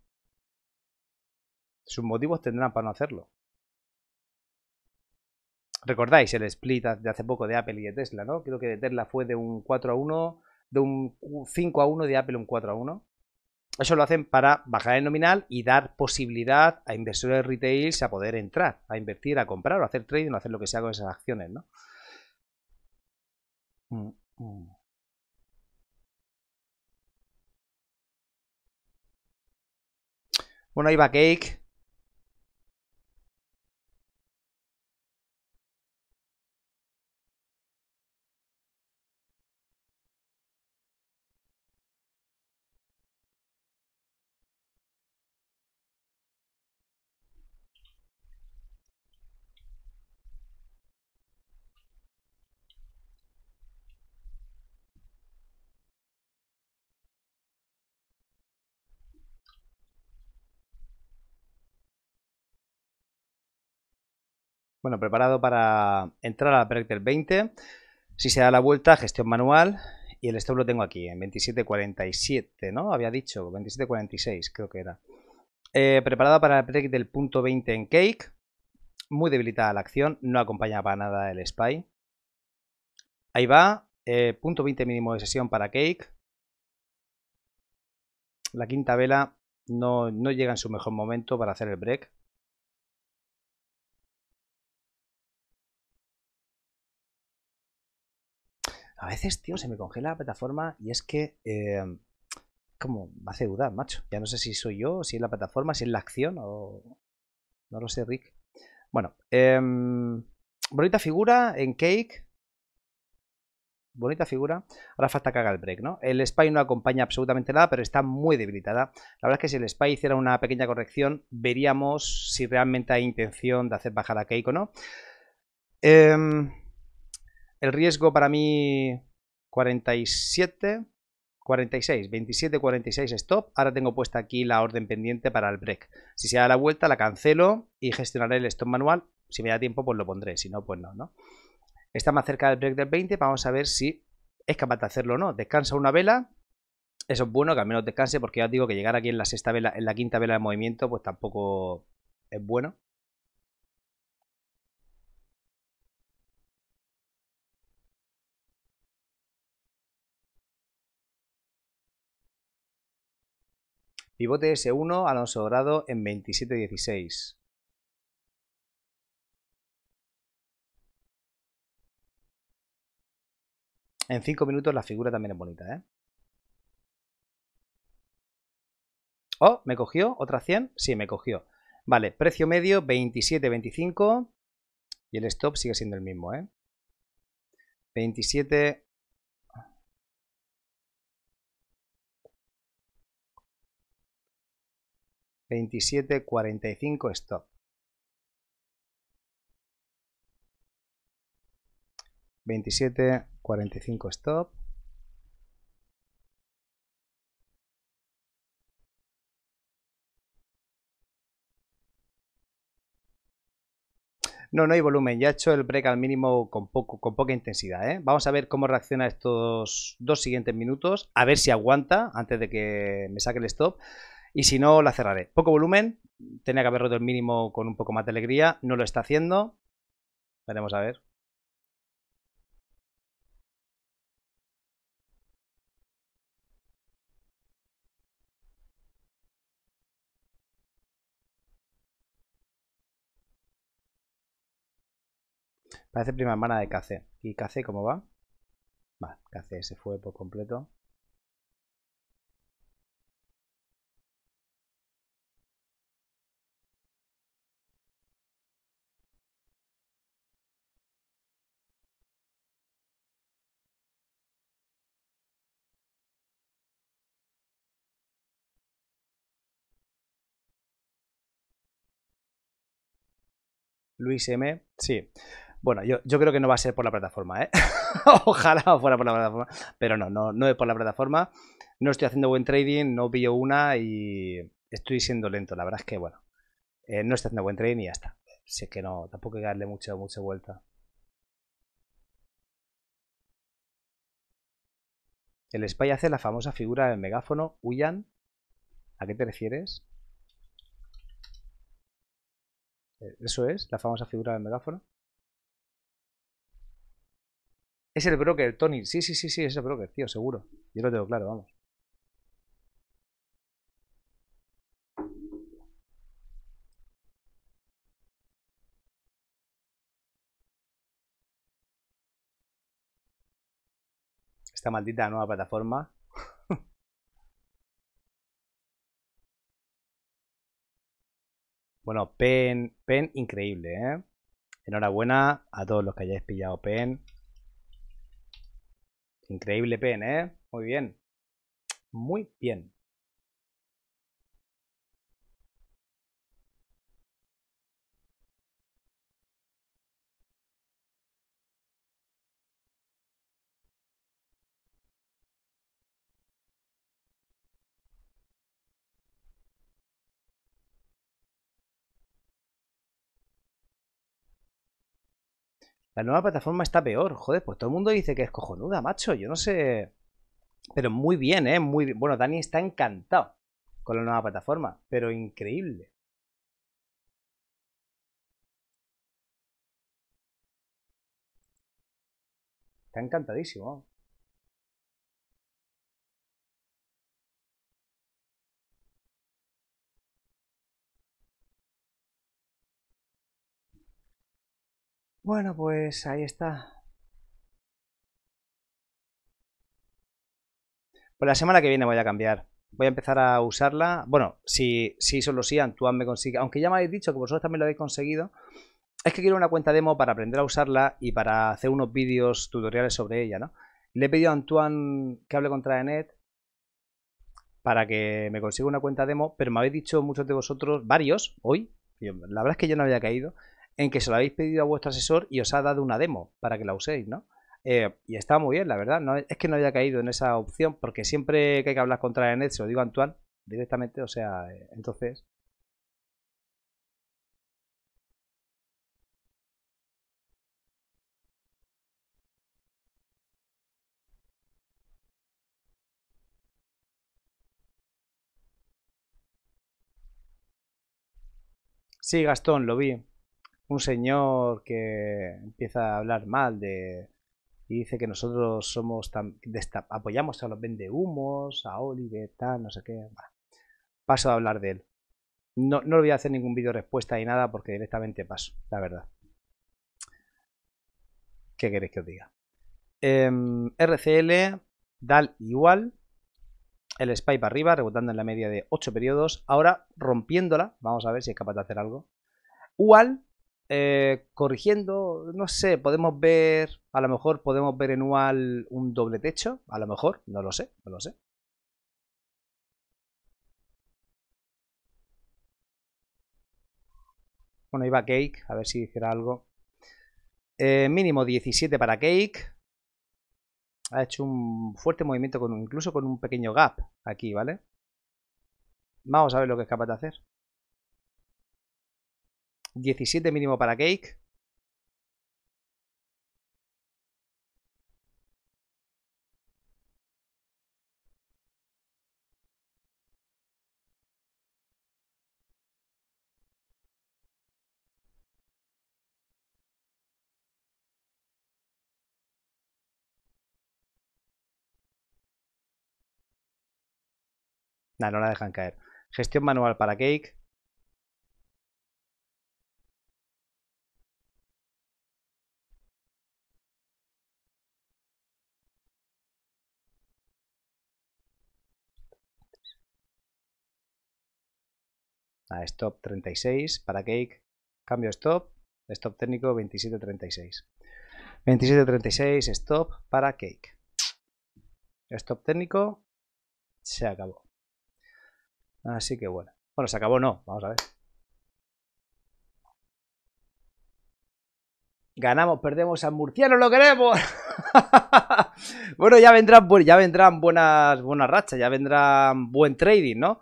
Sus motivos tendrán para no hacerlo recordáis el split de hace poco de Apple y de Tesla, ¿no? Creo que de Tesla fue de un 4 a 1, de un 5 a 1, de Apple un 4 a 1. Eso lo hacen para bajar el nominal y dar posibilidad a inversores retail a poder entrar, a invertir, a comprar o a hacer trading o hacer lo que sea con esas acciones, ¿no? Mm, mm. Bueno, ahí va Cake. Bueno, preparado para entrar al break del 20. Si se da la vuelta, gestión manual. Y el stop lo tengo aquí, en 27.47, ¿no? Había dicho, 27.46 creo que era. Eh, preparado para el break del punto 20 en Cake. Muy debilitada la acción, no acompaña para nada el Spy. Ahí va, eh, punto 20 mínimo de sesión para Cake. La quinta vela no llega en su mejor momento para hacer el break. A veces, tío, se me congela la plataforma y es que eh, como me hace dudar, macho. Ya no sé si soy yo, si es la plataforma, si es la acción o... No lo sé, Rick. Bueno, em, bonita figura en Cake. Bonita figura. Ahora falta que haga el break, ¿no? El Spy no acompaña absolutamente nada, pero está muy debilitada. La verdad es que si el Spy hiciera una pequeña corrección, veríamos si realmente hay intención de hacer bajar a Cake o no. Eh, el riesgo para mí 47, 46, 27, 46 stop. Ahora tengo puesta aquí la orden pendiente para el break. Si se da la vuelta la cancelo y gestionaré el stop manual. Si me da tiempo pues lo pondré, si no pues no, ¿no? Está más cerca del break del 20, vamos a ver si es capaz de hacerlo o no. Descansa una vela, eso es bueno, que al menos descanse, porque ya os digo que llegar aquí en la sexta vela, en la quinta vela de movimiento, pues tampoco es bueno. Pivote S1 Alonso Dorado en 27.16. En 5 minutos la figura también es bonita, ¿eh? Oh, ¿me cogió? ¿Otra 100? Sí, me cogió. Vale, precio medio 27.25 y el stop sigue siendo el mismo, ¿eh? 27 27.45 stop. 27.45 stop. No, no hay volumen. Ya he hecho el break al mínimo con, poco, con poca intensidad. ¿eh? Vamos a ver cómo reacciona estos dos siguientes minutos. A ver si aguanta antes de que me saque el stop y si no, la cerraré. Poco volumen, tenía que haber roto el mínimo con un poco más de alegría, no lo está haciendo. Veremos a ver. Parece prima hermana de KC. ¿Y KC cómo va? Vale, KC se fue por completo. Luis M. Sí. Bueno, yo, creo que no va a ser por la plataforma, ¿eh? Ojalá fuera por la plataforma, pero no, no, no es por la plataforma. No estoy haciendo buen trading, no pillo una y estoy siendo lento. La verdad es que, bueno, eh, no estoy haciendo buen trading y ya está. Sé que no, tampoco hay que darle mucho, mucha vuelta. El spy hace la famosa figura del megáfono, huyan. ¿A qué te refieres? Eh, eso es, la famosa figura del megáfono. Es el broker, Tony. Sí, sí, sí, sí, es el broker, tío, seguro. Yo lo tengo claro, vamos. Esta maldita nueva plataforma Bueno, Pen, Pen increíble, ¿eh? Enhorabuena a todos los que hayáis pillado Pen. Increíble Pen, ¿eh? Muy bien. Muy bien. La nueva plataforma está peor. Joder, pues todo el mundo dice que es cojonuda, macho. Yo no sé. Pero muy bien, ¿eh? Muy Bueno, Dani está encantado con la nueva plataforma, pero increíble. Está encantadísimo. Bueno, pues ahí está. Pues la semana que viene voy a cambiar. Voy a empezar a usarla. Bueno, si, si solo si Antoine me consigue. Aunque ya me habéis dicho que vosotros también lo habéis conseguido. Es que quiero una cuenta demo para aprender a usarla y para hacer unos vídeos tutoriales sobre ella, ¿no? Le he pedido a Antoine que hable con Traenet para que me consiga una cuenta demo, pero me habéis dicho muchos de vosotros, varios, hoy, la verdad es que yo no había caído, en que se lo habéis pedido a vuestro asesor y os ha dado una demo para que la uséis, ¿no? Eh, y está muy bien, la verdad. es que no había caído en esa opción, porque siempre que hay que hablar con NET se lo digo a Antoine directamente, o sea, eh, entonces. Sí, Gastón, lo vi un señor que empieza a hablar mal de y dice que nosotros somos tan, apoyamos a los humos a Oliver, tal, no sé qué. paso a hablar de él. No, no voy a hacer ningún vídeo respuesta ni nada porque directamente paso, la verdad. ¿Qué queréis que os diga? Em, RCL, DAL igual, el spy para arriba, rebotando en la media de 8 periodos. Ahora rompiéndola, vamos a ver si es capaz de hacer algo. UAL eh, corrigiendo, no sé, podemos ver, a lo mejor podemos ver en UAL un doble techo, a lo mejor, no lo sé, no lo sé. Bueno, iba Cake, a ver si dijera algo. Eh, mínimo 17 para Cake. Ha hecho un fuerte movimiento, con incluso con un pequeño gap aquí, ¿vale? Vamos a ver lo que es capaz de hacer. 17 mínimo para Cake. Nah, no la dejan caer. Gestión manual para Cake. a stop 36 para cake, cambio stop, stop técnico 2736. 2736 stop para cake. Stop técnico se acabó. Así que bueno. Bueno, se acabó no, vamos a ver. ganamos, perdemos a Murciano, lo queremos. bueno, ya vendrán, ya vendrán buenas, buenas rachas, ya vendrán buen trading, ¿no?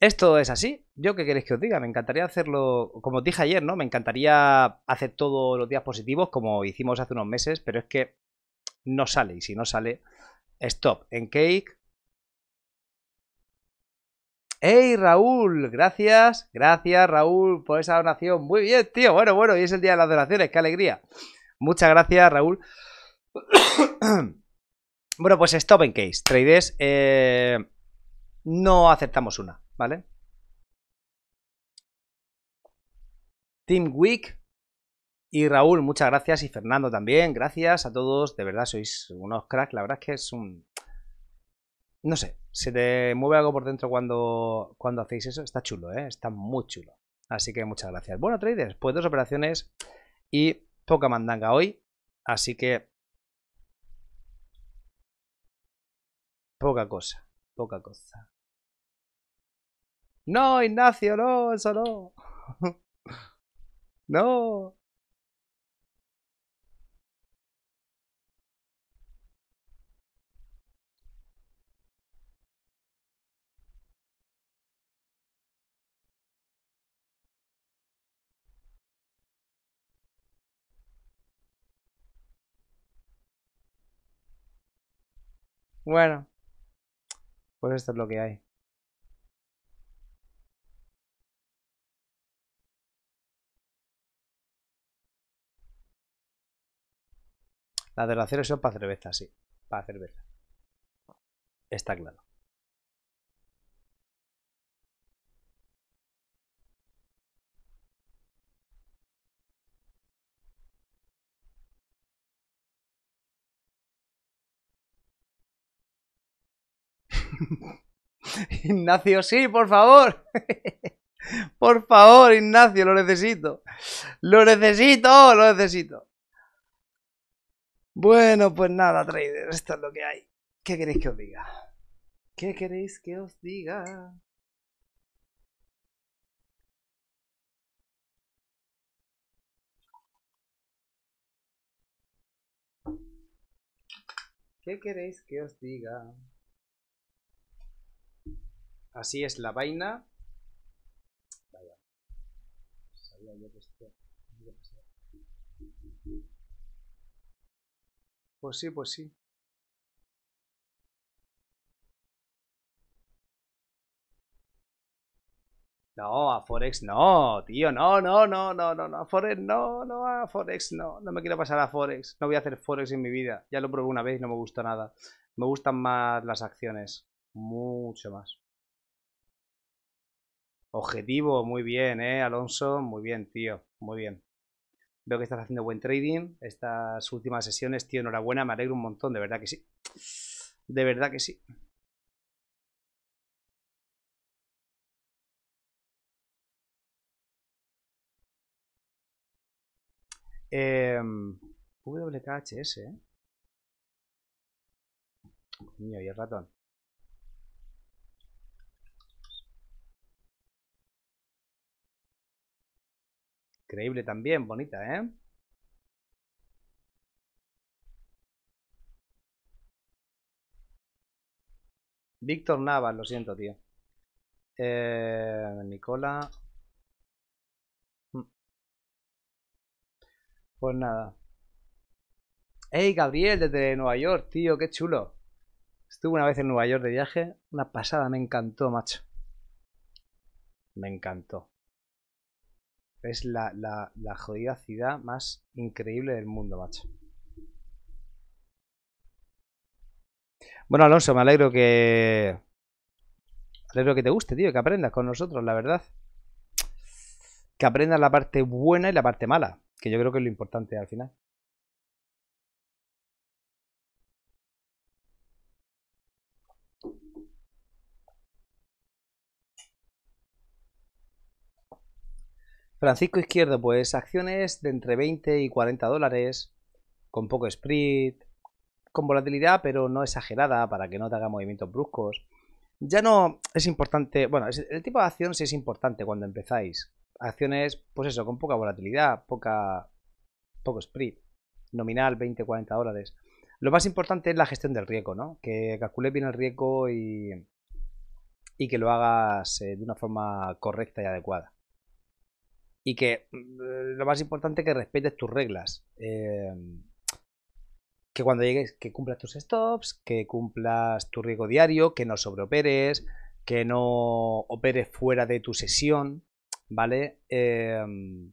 Esto es así. Yo qué queréis que os diga, me encantaría hacerlo, como os dije ayer, ¿no? Me encantaría hacer todos los días positivos como hicimos hace unos meses, pero es que no sale y si no sale, stop. En cake. ¡Ey, Raúl! Gracias, gracias Raúl por esa donación. Muy bien, tío. Bueno, bueno, hoy es el día de las donaciones, qué alegría. Muchas gracias Raúl. bueno, pues stop en case. Traders, eh, no aceptamos una. ¿vale? Team Week y Raúl, muchas gracias. Y Fernando también, gracias a todos. De verdad, sois unos cracks. La verdad es que es un... No sé, se te mueve algo por dentro cuando, cuando hacéis eso. Está chulo, ¿eh? Está muy chulo. Así que muchas gracias. Bueno, traders, pues dos operaciones y poca mandanga hoy. Así que... Poca cosa, poca cosa. No, Ignacio, no, eso no. no. Bueno, pues esto es lo que hay. Las la son para cerveza, sí. Para cerveza. Está claro. Ignacio, sí, por favor. por favor, Ignacio, lo necesito. Lo necesito, lo necesito. Bueno, pues nada, trader, esto es lo que hay. ¿Qué queréis que os diga? ¿Qué queréis que os diga? ¿Qué queréis que os diga? Así es la vaina. Vaya. Pues sí, pues sí. No, a Forex no, tío, no, no, no, no, no, no, a Forex no, no, a Forex no, no me quiero pasar a Forex, no voy a hacer Forex en mi vida, ya lo probé una vez y no me gustó nada, me gustan más las acciones, mucho más. Objetivo, muy bien, eh, Alonso, muy bien, tío, muy bien. Veo que estás haciendo buen trading. Estas últimas sesiones, tío, enhorabuena, me alegro un montón, de verdad que sí. De verdad que sí. Em, eh, WKHS. Coño, y el ratón. Increíble también, bonita, ¿eh? Víctor Navas, lo siento, tío. Eh, Nicola. Mm. Pues nada. ¡Ey, Gabriel, desde Nueva York, tío! ¡Qué chulo! Estuve una vez en Nueva York de viaje. Una pasada, me encantó, macho. Me encantó. Es la, la, jodida ciudad más increíble del mundo, macho. Bueno, Alonso, me alegro que. Me alegro que te guste, tío, que aprendas con nosotros, la verdad. Que aprendas la parte buena y la parte mala, que yo creo que es lo importante al final. Francisco Izquierdo, pues acciones de entre 20 y 40 dólares, con poco split, con volatilidad, pero no exagerada para que no te haga movimientos bruscos. Ya no es importante, bueno, el tipo de acción sí es importante cuando empezáis. Acciones, pues eso, con poca volatilidad, poca, poco split, nominal 20-40 dólares. Lo más importante es la gestión del riesgo, ¿no? Que calcule bien el riesgo y, y que lo hagas eh, de una forma correcta y adecuada y que mm, lo más importante es que respetes tus reglas. Em, que cuando llegues, que cumplas tus stops, que cumplas tu riesgo diario, que no sobreoperes, que no operes fuera de tu sesión, ¿vale? Em,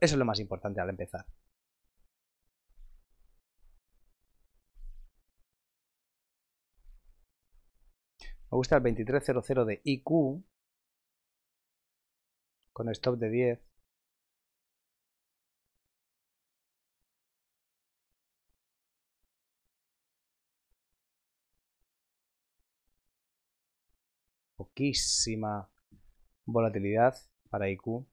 eso es lo más importante al empezar. Me gusta el 2300 de IQ con stop de 10. Poquísima volatilidad para IQ.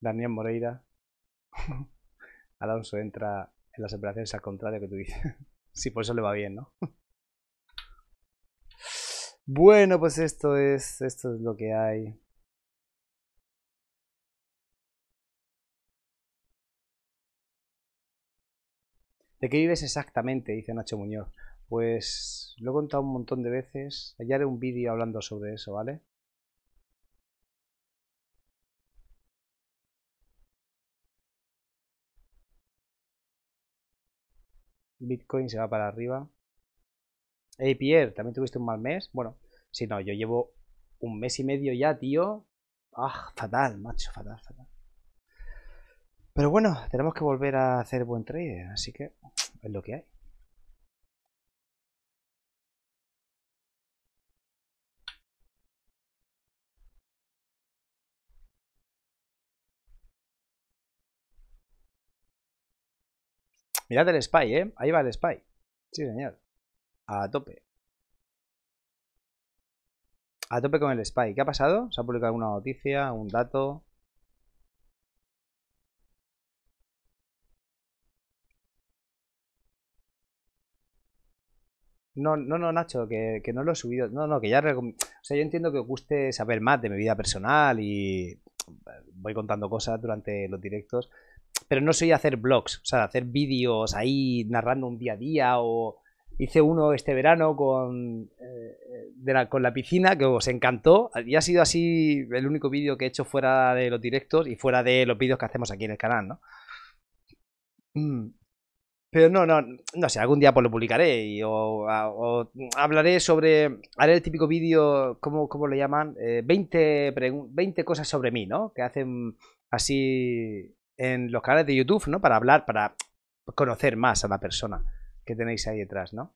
Daniel Moreira. Alonso entra en las operaciones al contrario que tú dices. Sí, por eso le va bien, ¿no? Bueno, pues esto es, esto es lo que hay. ¿De qué vives exactamente? Dice Nacho Muñoz. Pues lo he contado un montón de veces. Hallaré un vídeo hablando sobre eso, ¿vale? Bitcoin se va para arriba. Hey Pierre, ¿también tuviste un mal mes? Bueno, si no, yo llevo un mes y medio ya, tío. Ah, fatal, macho, fatal, fatal. Pero bueno, tenemos que volver a hacer buen trade, así que es lo que hay. Mirad el spy, ¿eh? Ahí va el spy. Sí, señor. A tope. A tope con el spy. ¿Qué ha pasado? ¿Se ha publicado alguna noticia? ¿Un dato? No, no, no, Nacho, que, que, no lo he subido. No, no, que ya... O sea, yo entiendo que os guste saber más de mi vida personal y voy contando cosas durante los directos, pero no soy a hacer blogs, o sea, hacer vídeos ahí narrando un día a día o hice uno este verano con, eh, la, con la piscina que os encantó y ha sido así el único vídeo que he hecho fuera de los directos y fuera de los vídeos que hacemos aquí en el canal, ¿no? Mm. Pero no, no, no sé, algún día pues lo publicaré o, hablaré sobre, haré el típico vídeo, ¿cómo, ¿cómo, lo llaman? 20 eh, cosas sobre mí, ¿no? Que hacen así en los canales de YouTube, ¿no? Para hablar, para conocer más a la persona que tenéis ahí detrás, ¿no?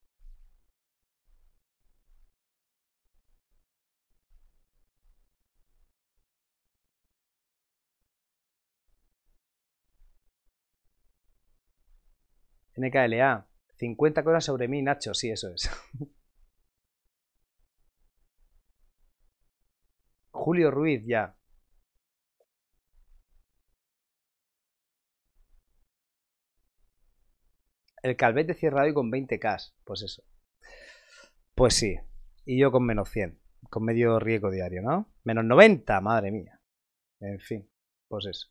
NKLA, 50 cosas sobre mí, Nacho, sí, eso es. Julio Ruiz, ya. El Calvete cierra y con 20k. Pues eso. Pues sí. Y yo con menos 100. Con medio riego diario, ¿no? Menos 90, madre mía. En fin, pues eso.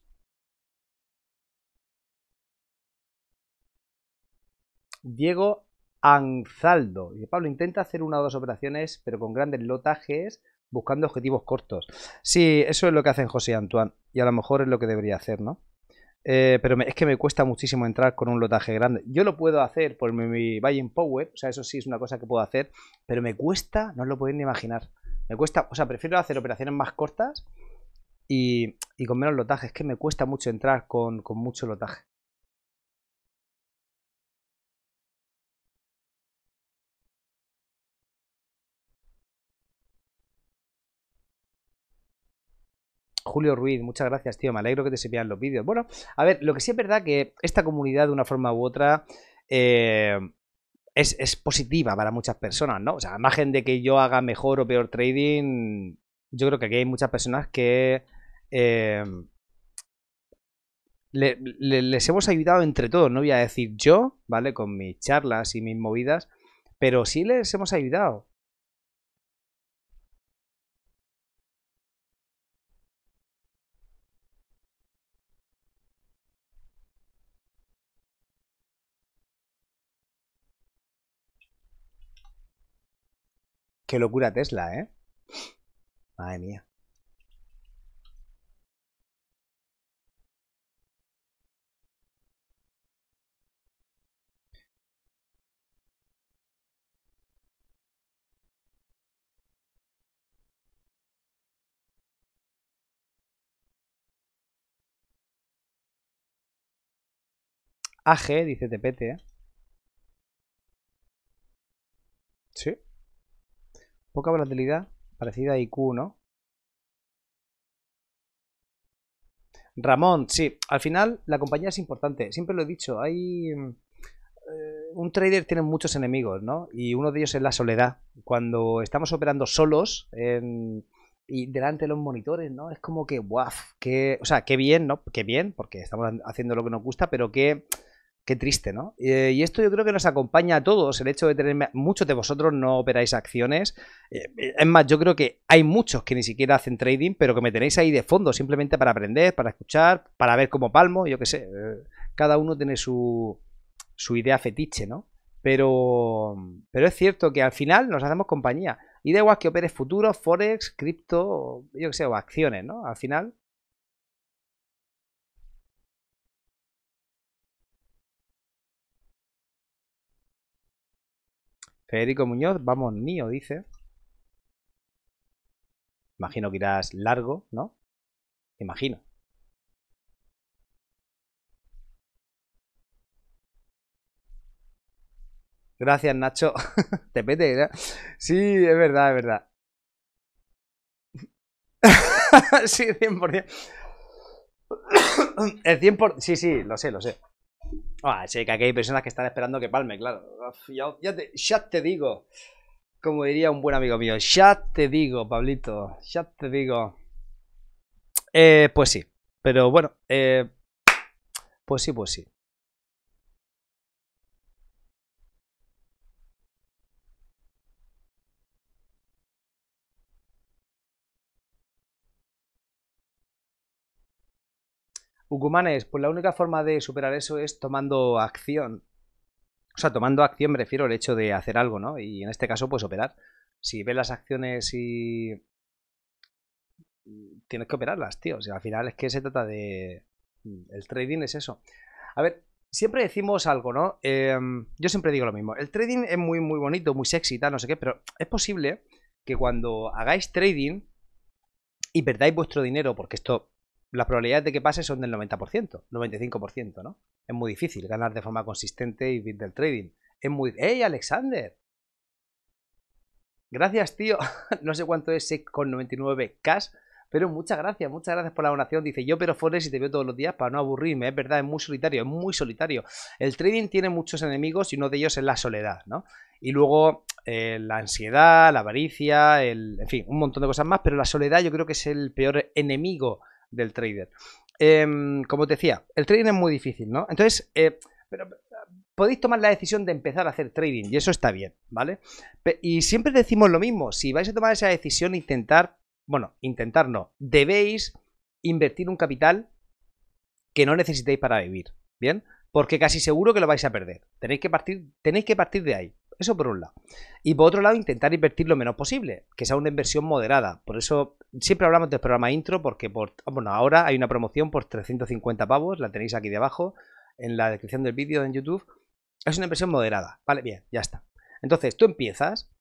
Diego Anzaldo. Y Pablo intenta hacer una o dos operaciones, pero con grandes lotajes, buscando objetivos cortos. Sí, eso es lo que hacen José Antoine. Y a lo mejor es lo que debería hacer, ¿no? Eh, pero es que me cuesta muchísimo entrar con un lotaje grande. Yo lo puedo hacer por mi, buying power, o sea, eso sí es una cosa que puedo hacer, pero me cuesta, no os lo podéis ni imaginar. Me cuesta, o sea, prefiero hacer operaciones más cortas y, y con menos lotaje. Es que me cuesta mucho entrar con mucho lotaje. Julio Ruiz, muchas gracias, tío. Me alegro que te se los vídeos. Bueno, a ver, lo que sí es verdad que esta comunidad, de una forma u otra, eh, es, positiva para muchas personas, ¿no? O sea, a margen de que yo haga mejor o peor trading, yo creo que aquí hay muchas personas que. Eh, les hemos ayudado entre todos, no voy a decir yo, ¿vale? Con mis charlas y mis movidas, pero sí les hemos ayudado. Qué locura Tesla, ¿eh? Madre mía. AG, dice TPT. Sí. Poca volatilidad, parecida a IQ, ¿no? Ramón, sí. Al final, la compañía es importante. Siempre lo he dicho, hay... Eh, un trader tiene muchos enemigos, ¿no? Y uno de ellos es la soledad. Cuando estamos operando solos y delante de los monitores, ¿no? Es como que, guau, que... O sea, qué bien, ¿no? Qué bien, porque estamos haciendo lo que nos gusta, pero que... Qué triste, ¿no? Eh, y esto yo creo que nos acompaña a todos, el hecho de tener... Muchos de vosotros no operáis acciones. Eh, eh, es más, yo creo que hay muchos que ni siquiera hacen trading, pero que me tenéis ahí de fondo, simplemente para aprender, para escuchar, para ver cómo palmo, yo qué sé. cada uno tiene su, idea fetiche, ¿no? Pero, pero es cierto que al final nos hacemos compañía. Y da igual que operes futuro, forex, cripto, yo qué sé, o acciones, ¿no? Al final Federico Muñoz, vamos, mío, dice. Imagino que irás largo, ¿no? Imagino. Gracias, Nacho. Te pete, Sí, es verdad, es verdad. sí, El 100%. Sí, sí, lo sé, lo sé. Ah, sí, que aquí hay personas que están esperando que palme, claro. Ya, te, digo, como diría un buen amigo mío, ya te digo, Pablito, ya te digo. Eh, pues sí, pero bueno, eh, pues sí, pues sí. Ucumanes, pues la única forma de superar eso es tomando acción. O sea, tomando acción me refiero al hecho de hacer algo, ¿no? Y en este caso, pues operar. Si ves las acciones y... Tienes que operarlas, tío. O al final es que se trata de... Mm, el trading es eso. A ver, siempre decimos algo, ¿no? Em, yo siempre digo lo mismo. El trading es muy, muy bonito, muy sexy, tal, no sé qué, pero es posible que cuando hagáis trading y perdáis vuestro dinero, porque esto las probabilidades de que pase son del 90%, 95%, ¿no? Es muy difícil ganar de forma consistente y del trading. Es muy... ¡Ey, Alexander! Gracias, tío. no sé cuánto es con 99 cash, pero muchas gracias, muchas gracias por la donación. Dice, yo pero Forex y te veo todos los días para no aburrirme. Es verdad, es muy solitario, es muy solitario. El trading tiene muchos enemigos y uno de ellos es la soledad, ¿no? Y luego eh, la ansiedad, la avaricia, el, en fin, un montón de cosas más, pero la soledad yo creo que es el peor enemigo del trader. Em, como te decía, el trading es muy difícil, ¿no? Entonces, eh, eh, podéis tomar la decisión de empezar a hacer trading y eso está bien, ¿vale? Y siempre decimos lo mismo, si vais a tomar esa decisión, intentar, bueno, intentar no, debéis invertir un capital que no necesitéis para vivir, ¿bien? Porque casi seguro que lo vais a perder. Tenéis que partir, tenéis que partir de ahí. Eso por un lado. Y por otro lado, intentar invertir lo menos posible, que sea una inversión moderada. Por eso siempre hablamos del programa intro, porque por, ah, bueno, ahora hay una promoción por 350 pavos, la tenéis aquí debajo, en la descripción del vídeo en YouTube. Es una inversión moderada. Vale, bien, ya está. Entonces, tú empiezas,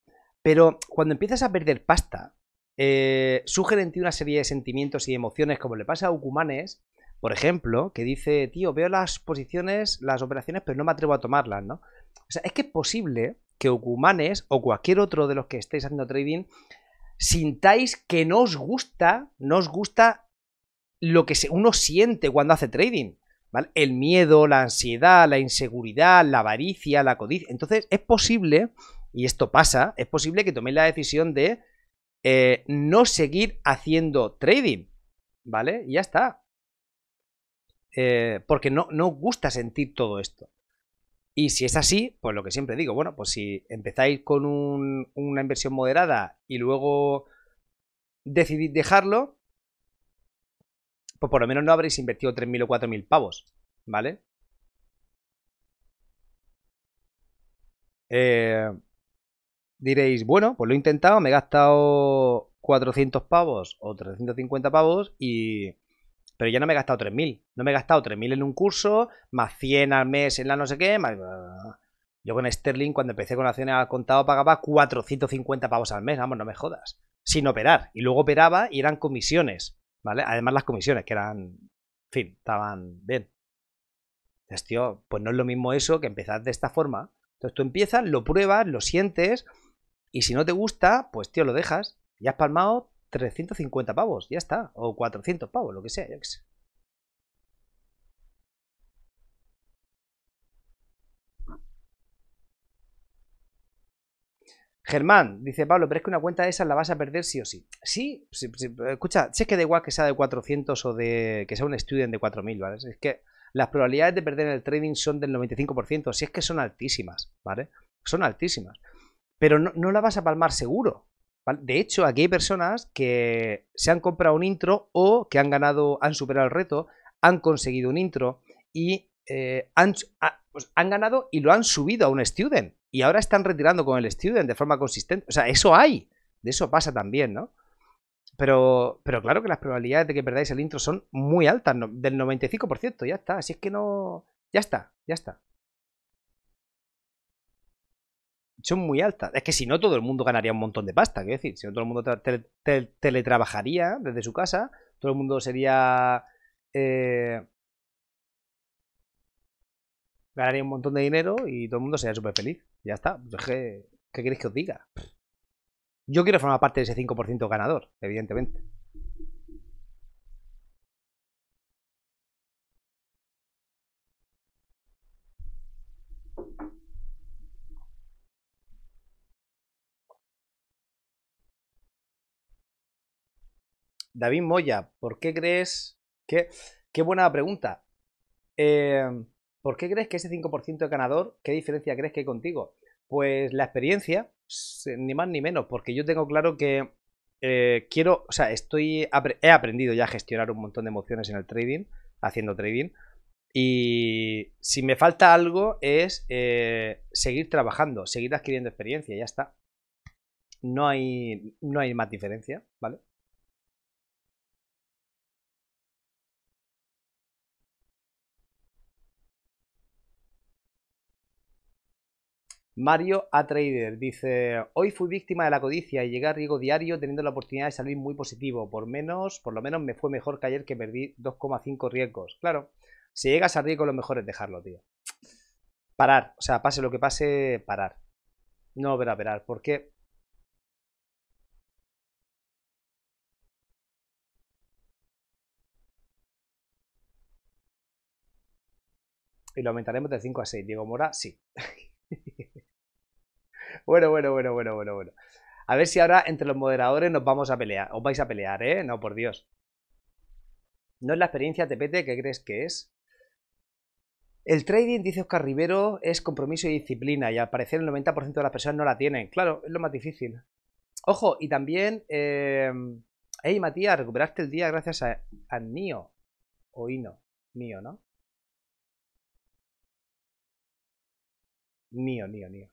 pero cuando empiezas a perder pasta, eh, en ti una serie de sentimientos y emociones, como le pasa a Ucumanes, por ejemplo, que dice, tío, veo las posiciones, las operaciones, pero no me atrevo a tomarlas, ¿no? O sea, es que es posible que Ocumanes o cualquier otro de los que estéis haciendo trading sintáis que no os gusta, no os gusta lo que uno siente cuando hace trading. ¿vale? El miedo, la ansiedad, la inseguridad, la avaricia, la codicia. Entonces es posible, y esto pasa, es posible que toméis la decisión de eh, no seguir haciendo trading. ¿Vale? Y ya está. Eh, porque no, no gusta sentir todo esto. Y si es así, pues lo que siempre digo, bueno, pues si empezáis con una inversión moderada y luego decidís dejarlo, pues por lo menos no habréis invertido 3.000 o 4.000 pavos, ¿vale? Eh, diréis, bueno, pues lo he intentado, me he gastado 400 pavos o 350 pavos y pero ya no me he gastado 3.000. No me he gastado 3.000 en un curso, más 100 al mes en la no sé qué, Yo con Sterling, cuando empecé con acciones al contado, pagaba 450 pavos al mes, vamos, no me jodas, sin operar. Y luego operaba y eran comisiones, ¿vale? Además las comisiones, que eran, en fin, estaban bien. Entonces, tío, pues no es lo mismo eso que empezar de esta forma. Entonces tú empiezas, lo pruebas, lo sientes, y si no te gusta, pues, tío, lo dejas. Ya has palmado 350 pavos, ya está. O 400 pavos, lo que sea, yo que sé. Germán, dice Pablo, pero es que una cuenta de esas la vas a perder sí o sí. Sí, escucha, sé es que da igual que sea de 400 o de que sea un student de 4000, ¿vale? Es que las probabilidades de perder en el trading son del 95%, si es que son altísimas, ¿vale? Son altísimas. Pero no, no la vas a palmar seguro, de hecho, aquí hay personas que se han comprado un intro o que han ganado, han superado el reto, han conseguido un intro y eh, ah, pues han, ganado y lo han subido a un student. Y ahora están retirando con el student de forma consistente. O sea, eso hay. De eso pasa también, ¿no? Pero, pero claro que las probabilidades de que perdáis el intro son muy altas, del 95%, ya está. Así es que no. Ya está, ya está. son muy altas. Es que si no, todo el mundo ganaría un montón de pasta, quiero decir. Si no, todo el mundo teletrabajaría desde su casa, todo el mundo sería... Eh, ganaría un montón de dinero y todo el mundo sería súper feliz. Ya está. Pues ¿Qué queréis que os diga? Yo quiero formar parte de ese 5% ganador, evidentemente. David Moya, ¿por qué crees que... Qué buena pregunta. Em, ¿Por qué crees que ese 5% de ganador, qué diferencia crees que hay contigo? Pues la experiencia, ni más ni menos, porque yo tengo claro que eh, quiero, o sea, estoy, he aprendido ya a gestionar un montón de emociones en el trading, haciendo trading, y si me falta algo es eh, seguir trabajando, seguir adquiriendo experiencia, ya está. No hay, no hay más diferencia, ¿vale? Mario A. Trader dice, hoy fui víctima de la codicia y llegué a riesgo diario teniendo la oportunidad de salir muy positivo. Por, menos, por lo menos me fue mejor que ayer que perdí 2,5 riesgos. Claro, si llegas a riesgo lo mejor es dejarlo, tío. Parar, o sea, pase lo que pase, parar. No ver a ¿Por qué? Y lo aumentaremos de 5 a 6. Diego Mora, sí. Bueno, bueno, bueno, bueno, bueno, bueno. A ver si ahora entre los moderadores nos vamos a pelear. Os vais a pelear, ¿eh? No, por Dios. ¿No es la experiencia TPT que crees que es? El trading, dice Oscar Rivero, es compromiso y disciplina y al parecer el 90% de las personas no la tienen. Claro, es lo más difícil. Ojo, y también... Eh... Hey Matías, recuperaste el día gracias a, a O Ino. Nio, ¿no? Mío, Nio, Nio.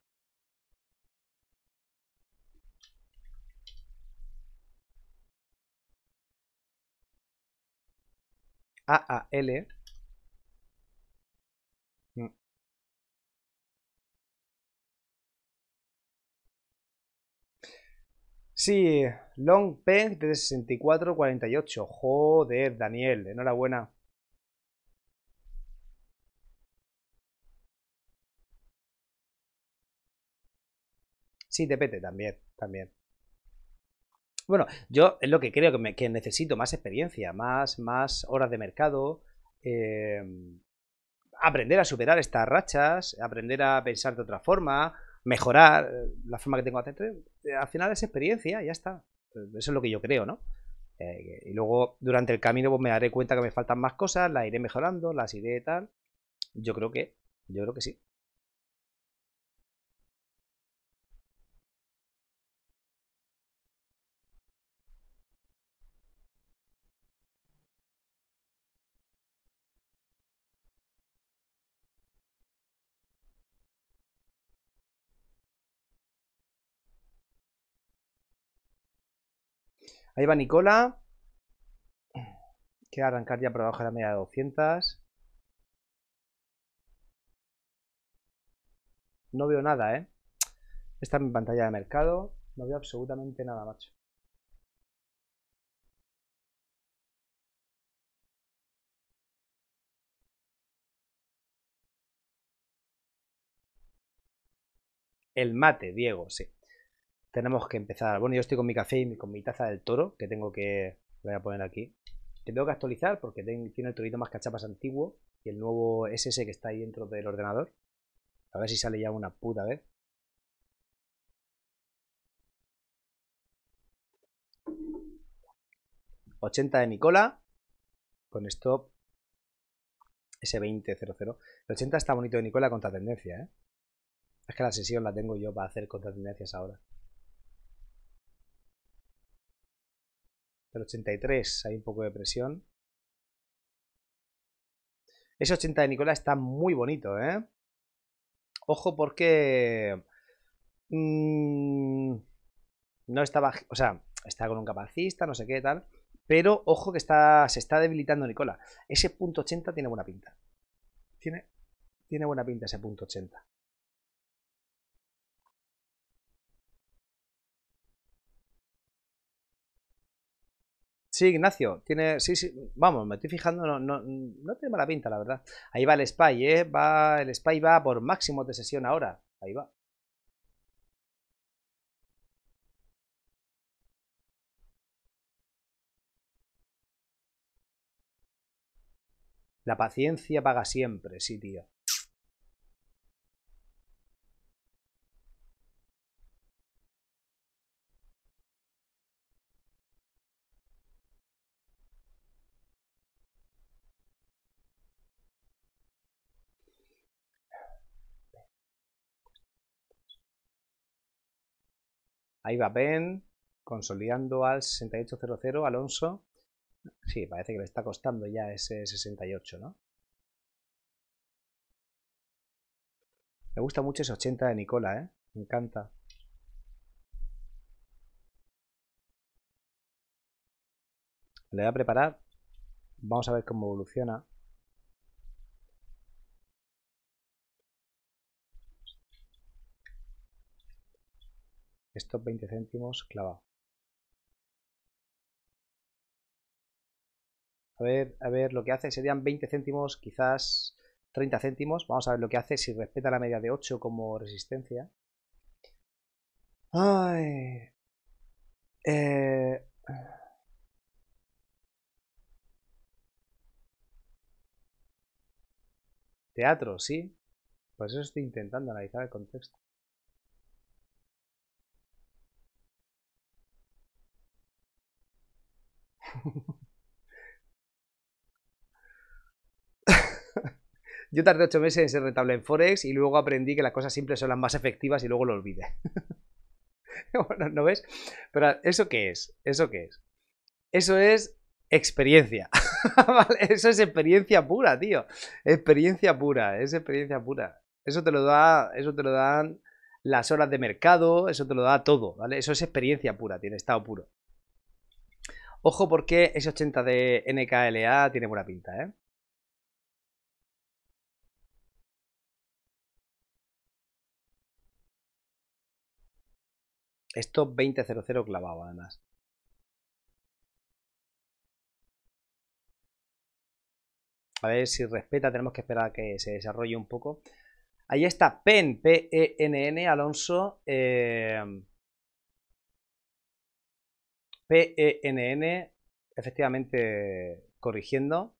A-A-L mm. Sí, Long Pen de ocho Joder, Daniel, enhorabuena. Sí, te pete también, también. Bueno, yo es lo que creo que, necesito, más experiencia, más, más horas de mercado, em, aprender a superar estas rachas, aprender a pensar de otra forma, mejorar eh, la forma que tengo de hacer. Eh, al final es experiencia, ya está. Eso es lo que yo creo, ¿no? Eh, y luego durante el camino pues, me daré cuenta que me faltan más cosas, las iré mejorando, las iré tal. Yo creo que, yo creo que sí. Ahí va Nicola. Queda arrancar ya por abajo de la media de 200. No veo nada, ¿eh? Esta es mi pantalla de mercado. No veo absolutamente nada, macho. El mate, Diego, sí tenemos que empezar. Bueno, yo estoy con mi café y con mi taza del toro, que tengo que... Lo voy a poner aquí. Que tengo que actualizar porque tiene el torito más cachapas antiguo y el nuevo SS que está ahí dentro del ordenador. A ver si sale ya una puta vez. ...80 de Nicola... ...con stop... ...S2000... ...el 80 está bonito de Nicola... ...contra tendencia, ¿eh? ...es que la sesión la tengo yo para hacer contra tendencias ahora... El 83 hay un poco de presión. Ese 80 de Nicolás está muy bonito, ¿eh? Ojo porque... Mm, no estaba, O sea, está con un capacista, no sé qué, tal. Pero ojo que está, se está debilitando Nicola. Ese punto 80 tiene buena pinta. Tiene, tiene buena pinta ese punto 80. Sí, Ignacio, tiene, sí, sí, vamos, me estoy fijando, no, no, no tiene mala pinta, la verdad. Ahí va el spy, ¿eh? Va, el spy va por máximo de sesión ahora. Ahí va. La paciencia paga siempre, sí, tío. Ahí va Ben, consolidando al 6800 Alonso. Sí, parece que le está costando ya ese 68, ¿no? Me gusta mucho ese 80 de Nicola, ¿eh? Me encanta. Le voy a preparar. Vamos a ver cómo evoluciona. Estos 20 céntimos clavados. A ver, a ver, lo que hace serían 20 céntimos, quizás 30 céntimos. Vamos a ver lo que hace si respeta la media de 8 como resistencia. Ay. Eh. Teatro, sí. Pues eso estoy intentando analizar el contexto. Yo tardé ocho meses en ser rentable en Forex y luego aprendí que las cosas simples son las más efectivas y luego lo olvidé. bueno, ¿no ves? Pero ¿eso qué es? ¿Eso qué es? Eso es experiencia. Eso es experiencia pura, tío. Experiencia pura, es experiencia pura. Eso te lo da, eso te lo dan las horas de mercado, eso te lo da todo, ¿vale? Eso es experiencia pura, tiene estado puro. Ojo porque ese 80 de NKLA tiene buena pinta, ¿eh? Esto 20.00 clavado, además. A ver si respeta, tenemos que esperar a que se desarrolle un poco. Ahí está, PEN, P-E-N-N, -N, Alonso. Eh... PENN, efectivamente corrigiendo.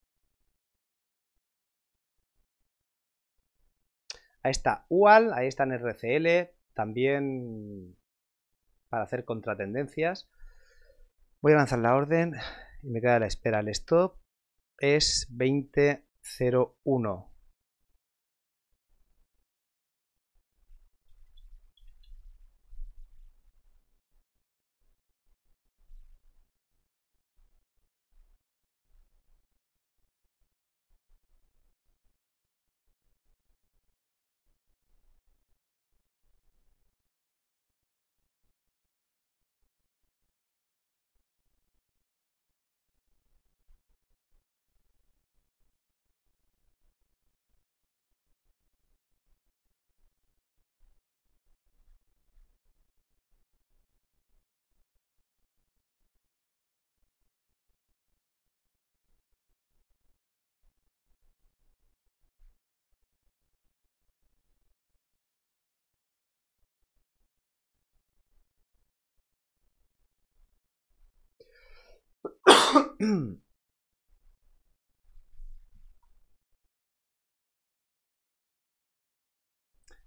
Ahí está UAL, ahí están RCL, también para hacer contratendencias. Voy a lanzar la orden y me queda la espera. El stop es 20.01.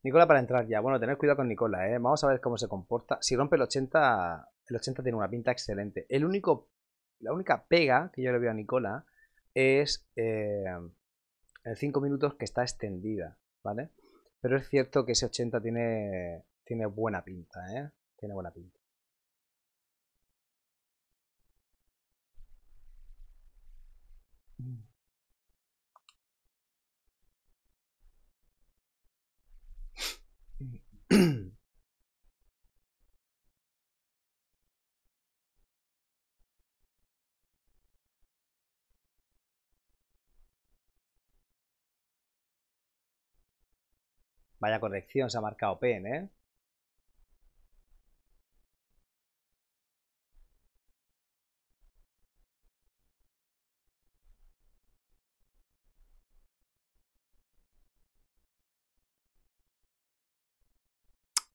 Nicola para entrar ya. Bueno, tener cuidado con Nicola, ¿eh? Vamos a ver cómo se comporta. Si rompe el 80, el 80 tiene una pinta excelente. El único, la única pega que yo le veo a Nicola es eh, el 5 minutos que está extendida, ¿vale? Pero es cierto que ese 80 tiene, tiene buena pinta, ¿eh? Tiene buena pinta. Mm. Vaya corrección, se ha marcado Pen, ¿eh?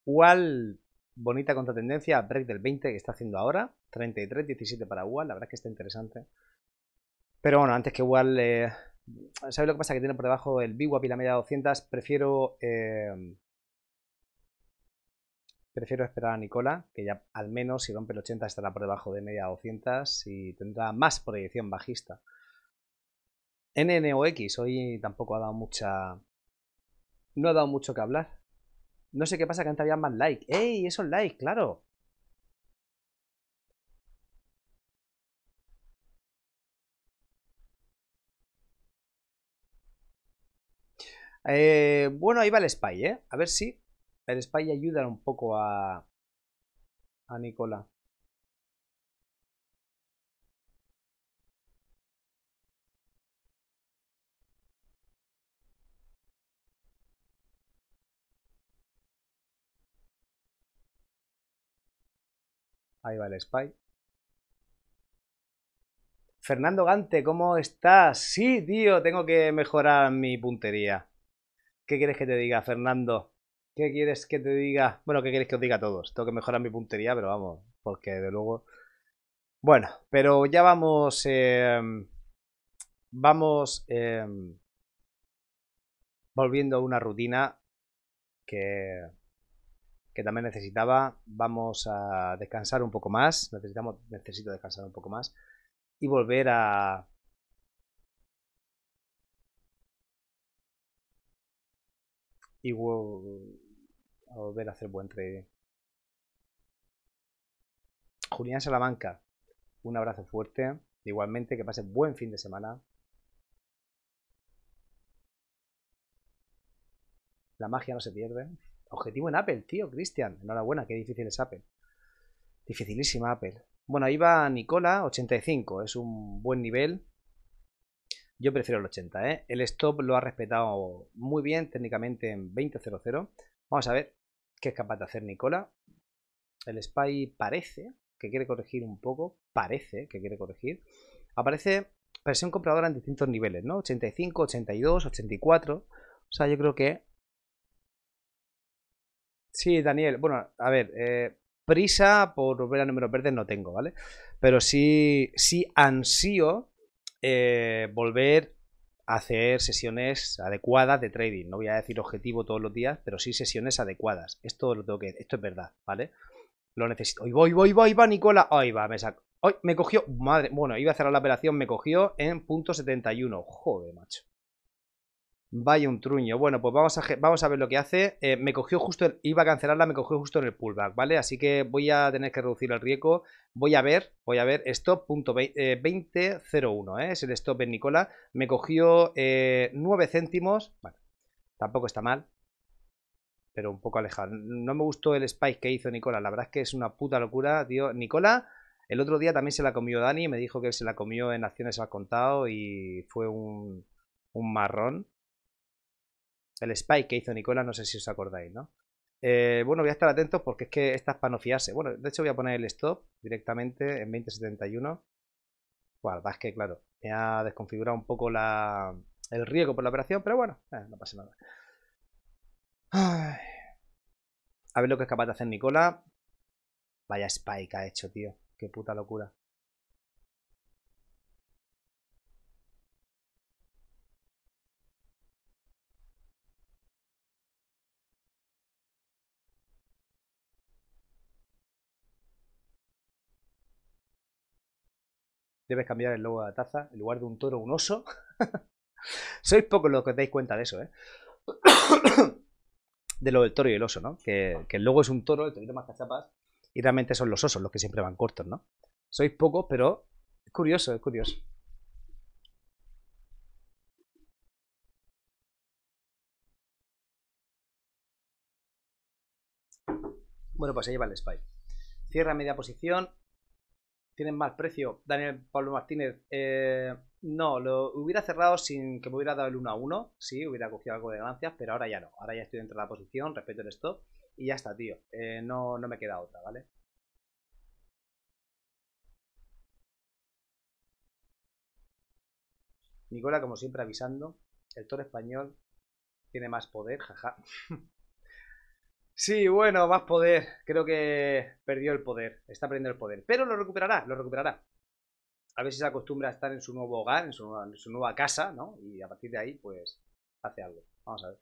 UAL, bonita contratendencia, break del 20 que está haciendo ahora, 33, 17 para UAL, la verdad es que está interesante. Pero bueno, antes que UAL ¿Sabes lo que pasa? Que tiene por debajo el BWAP y la media 200. Prefiero. Eh, prefiero esperar a Nicola, que ya al menos si rompe el 80 estará por debajo de media 200 y tendrá más proyección bajista. NNOX hoy tampoco ha dado mucha. No ha dado mucho que hablar. No sé qué pasa que antes había más like. ¡Ey! eso es like, claro. Eh, bueno, ahí va el spy, ¿eh? A ver si el spy ayuda un poco a, a Nicola. Ahí va el spy. Fernando Gante, ¿cómo estás? Sí, tío, tengo que mejorar mi puntería. ¿Qué quieres que te diga, Fernando? ¿Qué quieres que te diga? Bueno, ¿qué quieres que os diga a todos? Tengo que mejorar mi puntería, pero vamos, porque de luego... Bueno, pero ya vamos... Em, vamos... Em, volviendo a una rutina que, que también necesitaba. Vamos a descansar un poco más. Necesitamos, necesito descansar un poco más. Y volver a, y a volver a hacer buen trading. Julián Salamanca, un abrazo fuerte. Igualmente, que pase buen fin de semana. La magia no se pierde. Objetivo en Apple, tío, Cristian. Enhorabuena, qué difícil es Apple. Dificilísima Apple. Bueno, ahí va Nicola, 85. Es un buen nivel. Yo prefiero el 80, ¿eh? El stop lo ha respetado muy bien técnicamente en 20.00. Vamos a ver qué es capaz de hacer Nicola. El Spy parece que quiere corregir un poco, parece que quiere corregir. Aparece presión compradora en distintos niveles, ¿no? 85, 82, 84. O sea, yo creo que... Sí, Daniel. Bueno, a ver, eh, prisa por volver a números verdes no tengo, ¿vale? Pero sí, sí ansío eh, volver a hacer sesiones adecuadas de trading. No voy a decir objetivo todos los días, pero sí sesiones adecuadas. Esto lo que, esto es verdad, ¿vale? Lo necesito. Hoy voy, voy, voy, va Nicola. Ahí va, me sacó Hoy me cogió, madre, bueno, iba a cerrar la operación, me cogió en punto 71. Joder, macho. Vaya un truño. Bueno, pues vamos a, vamos a ver lo que hace. Eh, me cogió justo, iba a cancelarla, me cogió justo en el pullback, ¿vale? Así que voy a tener que reducir el riesgo. Voy a ver, voy a ver, stop.2001, eh, ¿eh? es el stop en Nicola. Me cogió 9 eh, céntimos. Bueno, tampoco está mal, pero un poco alejado. No me gustó el spike que hizo Nicola. La verdad es que es una puta locura, tío. Nicola... El otro día también se la comió Dani, me dijo que se la comió en acciones al contado y fue un, un marrón el spike que hizo Nicola, no sé si os acordáis, ¿no? Eh, bueno, voy a estar atento porque es que estas es para no fiarse. Bueno, de hecho voy a poner el stop directamente en 2071. Bueno, es que claro, me ha desconfigurado un poco la, el riego por la operación, pero bueno, eh, no pasa nada. A ver lo que es capaz de hacer Nicola. Vaya spike ha hecho, tío. Qué puta locura. Debes cambiar el logo de la taza en lugar de un toro, un oso. Sois pocos los que os dais cuenta de eso, ¿eh? de lo del toro y el oso, ¿no? Que, que el logo es un toro, el torito más cachapas, y realmente son los osos los que siempre van cortos, ¿no? Sois pocos, pero es curioso, es curioso. Bueno, pues ahí va el spy. Cierra media posición, tienen más precio. Daniel Pablo Martínez, eh, no, lo hubiera cerrado sin que me hubiera dado el 1 a 1. Sí, hubiera cogido algo de ganancias, pero ahora ya no. Ahora ya estoy dentro de la posición, respeto el stop y ya está, tío. Eh, no, no me queda otra, ¿vale? Nicola, como siempre, avisando. El toro español tiene más poder, jaja. Sí, bueno, más poder. Creo que perdió el poder. Está perdiendo el poder. Pero lo recuperará, lo recuperará. A ver si se acostumbra a estar en su nuevo hogar, en su nueva, casa, ¿no? Y a partir de ahí, pues, hace algo. Vamos a ver.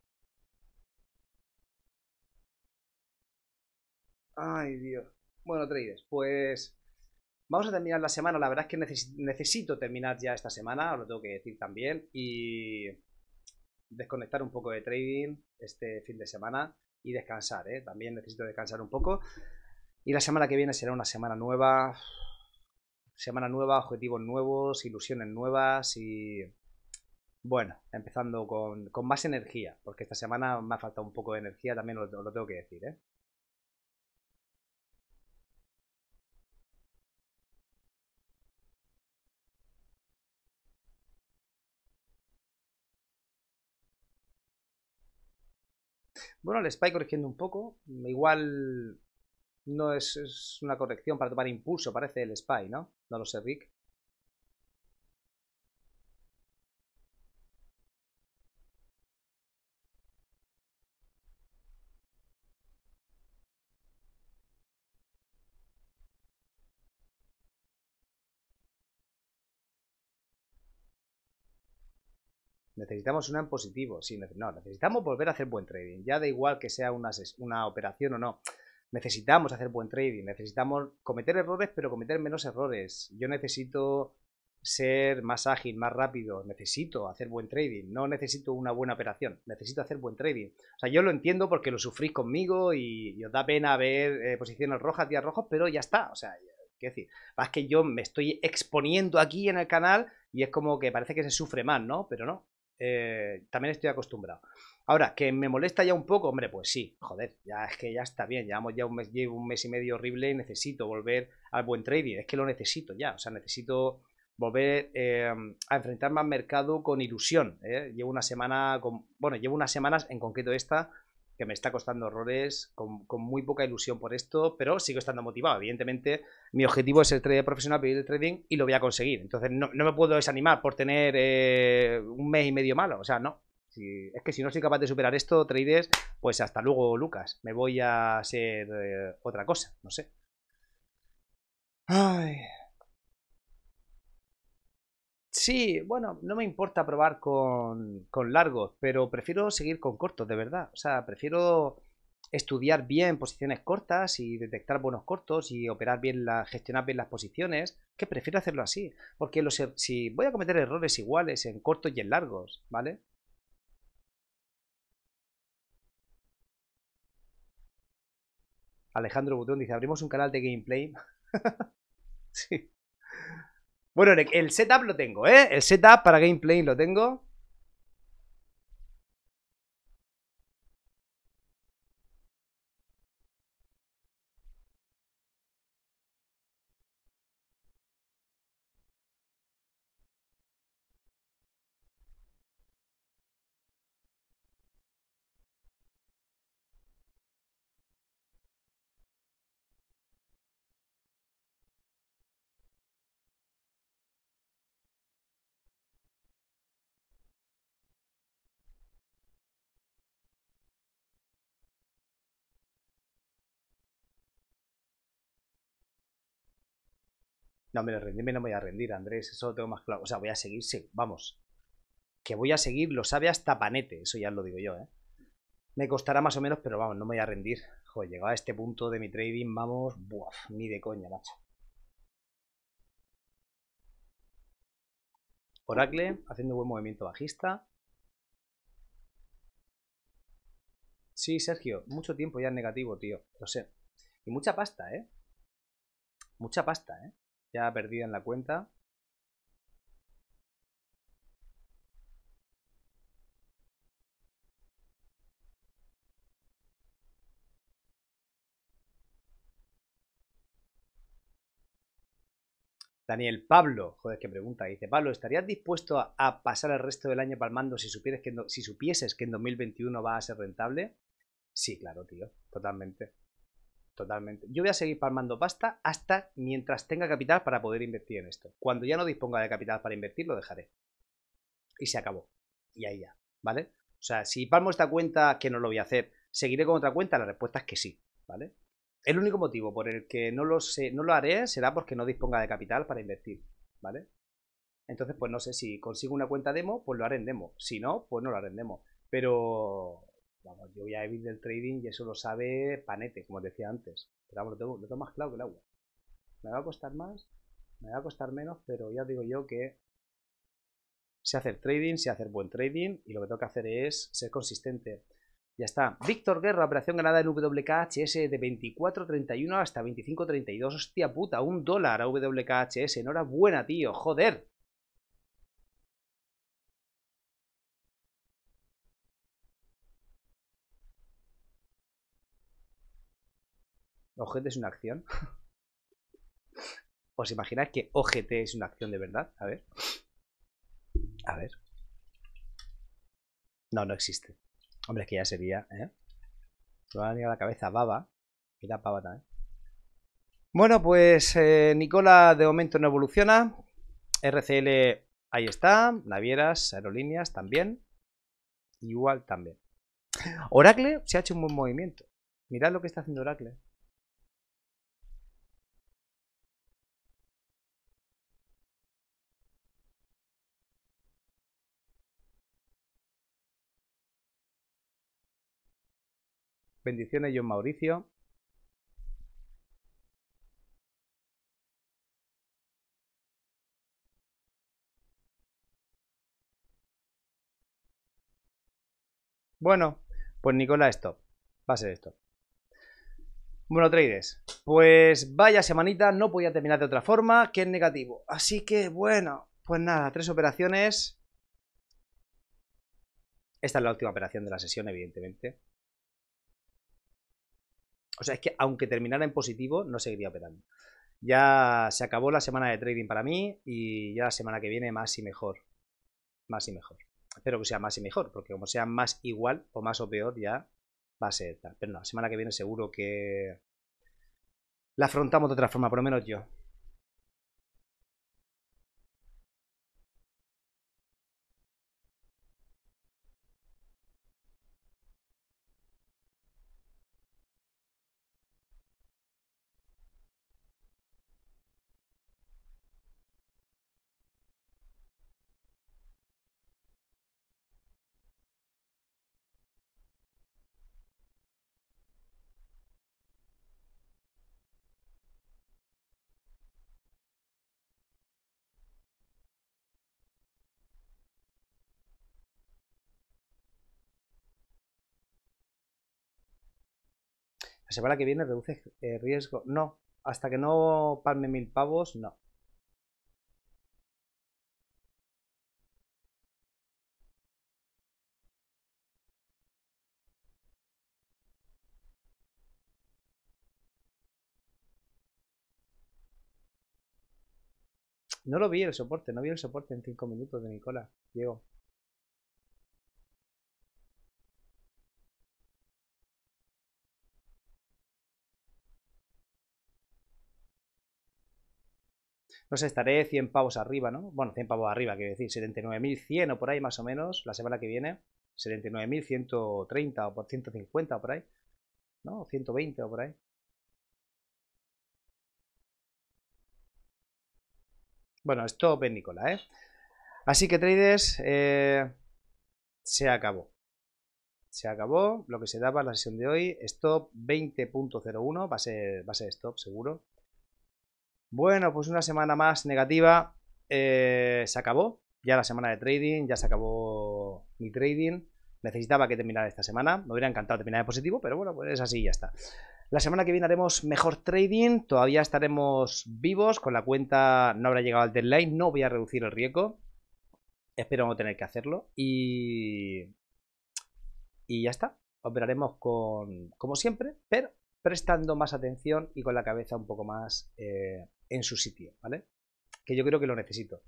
Ay, Dios. Bueno, traders, pues vamos a terminar la semana. La verdad es que necesito terminar ya esta semana, os lo tengo que decir también. Y desconectar un poco de trading este fin de semana y descansar, ¿eh? También necesito descansar un poco. Y la semana que viene será una semana nueva, semana nueva, objetivos nuevos, ilusiones nuevas y bueno, empezando con, con más energía, porque esta semana me ha faltado un poco de energía, también lo, lo tengo que decir, ¿eh? Bueno, el spy corrigiendo un poco. Igual no es una corrección para tomar impulso, parece el spy, ¿no? No lo sé, Rick. necesitamos una en positivo. Sí, no, necesitamos volver a hacer buen trading. Ya da igual que sea una, una operación o no. Necesitamos hacer buen trading, necesitamos cometer errores, pero cometer menos errores. Yo necesito ser más ágil, más rápido, necesito hacer buen trading, no necesito una buena operación, necesito hacer buen trading. O sea, yo lo entiendo porque lo sufrís conmigo y, os da pena ver eh, posiciones rojas, días rojos, pero ya está. O sea, qué decir, es que yo me estoy exponiendo aquí en el canal y es como que parece que se sufre más, ¿no? Pero no, eh, también estoy acostumbrado. Ahora, que me molesta ya un poco, hombre, pues sí, joder, ya es que ya está bien, llevamos ya un mes, llevo un mes y medio horrible y necesito volver al buen trading, es que lo necesito ya, o sea, necesito volver em, a enfrentarme al mercado con ilusión. ¿eh? Llevo una semana, con, bueno, llevo unas semanas, en concreto esta, que me está costando errores, con, muy poca ilusión por esto, pero sigo estando motivado. Evidentemente, mi objetivo es ser trader profesional, pedir el trading y lo voy a conseguir. Entonces, no, me puedo desanimar por tener eh, un mes y medio malo. O sea, no. es que si no soy capaz de superar esto, traders, pues hasta luego, Lucas. Me voy a hacer eh, otra cosa, no sé. Ay. Sí, bueno, no me importa probar con, largos, pero prefiero seguir con cortos, de verdad. O sea, prefiero estudiar bien posiciones cortas y detectar buenos cortos y operar bien la, gestionar bien las posiciones, que prefiero hacerlo así, porque er, si voy a cometer errores iguales en cortos y en largos, ¿vale? Alejandro Butón dice, abrimos un canal de gameplay. sí. Bueno, el setup lo tengo, ¿eh? El setup para gameplay lo tengo. No, me rendirme no me voy a rendir, Andrés, eso lo tengo más claro. O sea, voy a seguir, sí, vamos. Que voy a seguir, lo sabe hasta Panete, eso ya lo digo yo, ¿eh? Me costará más o menos, pero vamos, no me voy a rendir. Joder, llegado a este punto de mi trading, vamos, Buah, ni de coña, macho. Oracle, haciendo buen movimiento bajista. Sí, Sergio, mucho tiempo ya en negativo, tío, lo sé. Y mucha pasta, ¿eh? Mucha pasta, ¿eh? ya perdido en la cuenta. Daniel Pablo, joder, qué pregunta. Dice Pablo, ¿estarías dispuesto a, pasar el resto del año palmando si, supieres que si supieses que en 2021 va a ser rentable? Sí, claro, tío, totalmente. Totalmente. Yo voy a seguir palmando pasta hasta mientras tenga capital para poder invertir en esto. Cuando ya no disponga de capital para invertir, lo dejaré. Y se acabó. Y ahí ya. ¿Vale? O sea, si palmo esta cuenta, que no lo voy a hacer, ¿seguiré con otra cuenta? La respuesta es que sí. ¿Vale? El único motivo por el que no lo, sé, no lo haré será porque no disponga de capital para invertir. ¿Vale? Entonces, pues no sé, si consigo una cuenta demo, pues lo haré en demo. Si no, pues no lo haré en demo. Pero Vamos, yo voy a vivir el trading y eso lo sabe Panete, como os decía antes. Pero vamos, lo tengo, lo más claro que el agua. Me va a costar más, me va a costar menos, pero ya digo yo que sé hacer trading, sé hacer buen trading y lo que tengo que hacer es ser consistente. Ya está. Víctor Guerra, operación ganada en WKHS de 24.31 hasta 25.32. Hostia puta, un dólar a WKHS. Enhorabuena, tío. Joder. OGT es una acción? ¿Os imagináis que OGT es una acción de verdad? A ver. A ver. No, no existe. Hombre, es que ya sería, ¿eh? Me va a la cabeza baba. mira Baba también. Bueno, pues eh, Nicola de momento no evoluciona. RCL ahí está. Navieras, aerolíneas también. Igual también. Oracle se ha hecho un buen movimiento. Mirad lo que está haciendo Oracle. Bendiciones, John Mauricio. Bueno, pues Nicolás, esto. Va a ser esto. Bueno, Trades, pues vaya semanita, no podía terminar de otra forma que en negativo. Así que, bueno, pues nada, tres operaciones. Esta es la última operación de la sesión, evidentemente. O sea, es que aunque terminara en positivo, no seguiría operando. Ya se acabó la semana de trading para mí y ya la semana que viene más y mejor. Más y mejor. Espero que sea más y mejor, porque como sea más igual o más o peor, ya va a ser tal. Pero no, la semana que viene seguro que la afrontamos de otra forma, por lo menos yo. La semana que viene reduce el eh, riesgo. No, hasta que no palme mil pavos, no. No lo vi el soporte, no vi el soporte en cinco minutos de Nicola, Diego. no sé, estaré 100 pavos arriba, ¿no? Bueno, 100 pavos arriba, quiero decir, 79.100 o por ahí más o menos, la semana que viene, 79.130 o por 150 o por ahí, ¿no? 120 o por ahí. Bueno, esto Nicola, ¿eh? Así que traders, eh, se acabó. Se acabó lo que se daba en la sesión de hoy. Stop 20.01, va va a ser stop seguro. Bueno, pues una semana más negativa. Eh, se acabó. Ya la semana de trading, ya se acabó mi trading. Necesitaba que terminara esta semana. Me hubiera encantado terminar de positivo, pero bueno, pues es así y ya está. La semana que viene haremos mejor trading. Todavía estaremos vivos. Con la cuenta no habrá llegado al deadline. No voy a reducir el riesgo. Espero no tener que hacerlo. Y. Y ya está. Operaremos con. como siempre, pero prestando más atención y con la cabeza un poco más eh, en su sitio, ¿vale? Que yo creo que lo necesito.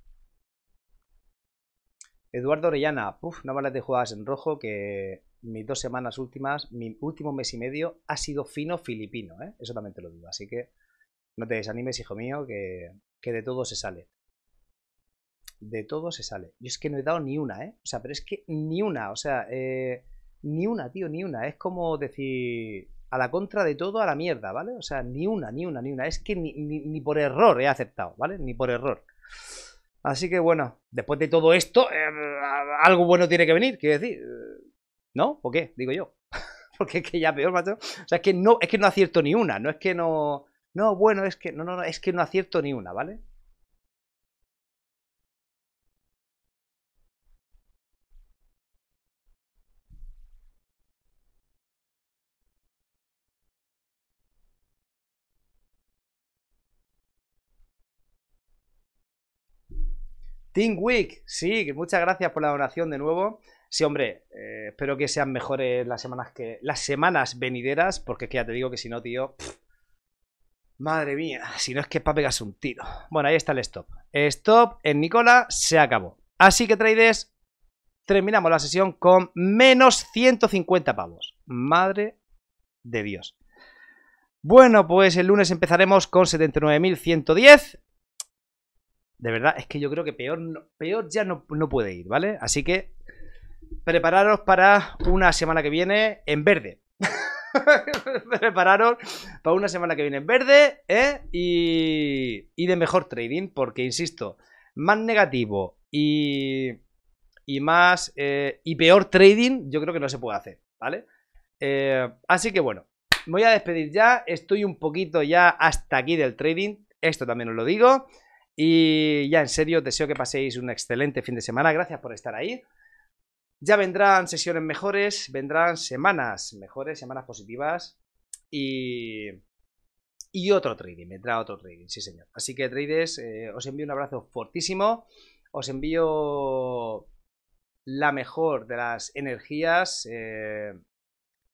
Eduardo Orellana, puf, no hablas de jugadas en rojo, que mis dos semanas últimas, mi último mes y medio ha sido fino filipino, ¿eh? eso también te lo digo, así que no te desanimes, hijo mío, que, que de todo se sale. De todo se sale. Yo es que no he dado ni una, ¿eh? O sea, pero es que ni una, o sea, eh, ni una, tío, ni una. Es como decir, a la contra de todo, a la mierda, ¿vale? O sea, ni una, ni una, ni una. Es que ni, por error he aceptado, ¿vale? Ni por error. Así que bueno, después de todo esto, eh, algo bueno tiene que venir, quiero decir. ¿No? ¿O qué? Digo yo. Porque es que ya peor, macho. O sea, es que no, es que no acierto ni una, no es que no. No, bueno, es que no, no, no, es que no acierto ni una, ¿vale? Team Week, sí, muchas gracias por la donación de nuevo. Sí, hombre, eh, espero que sean mejores las semanas que las semanas venideras, porque es que ya te digo que si no, tío, madre mía, si no es que para pegarse un tiro. Bueno, ahí está el stop. Stop en Nicola, se acabó. Así que traders, terminamos la sesión con menos 150 pavos. Madre de Dios. Bueno, pues el lunes empezaremos con 79.110 de verdad, es que yo creo que peor, peor ya no, puede ir, ¿vale? Así que prepararos para una semana que viene en verde. prepararos para una semana que viene en verde ¿eh? y, de mejor trading, porque insisto, más negativo y, y más eh, y peor trading, yo creo que no se puede hacer, ¿vale? Eh, así que bueno, me voy a despedir ya. Estoy un poquito ya hasta aquí del trading. Esto también os lo digo. Y ya en serio, deseo que paséis un excelente fin de semana. Gracias por estar ahí. Ya vendrán sesiones mejores, vendrán semanas mejores, semanas positivas y, y otro trading, vendrá otro trading, sí señor. Así que traders, eh, os envío un abrazo fortísimo, os envío la mejor de las energías, eh,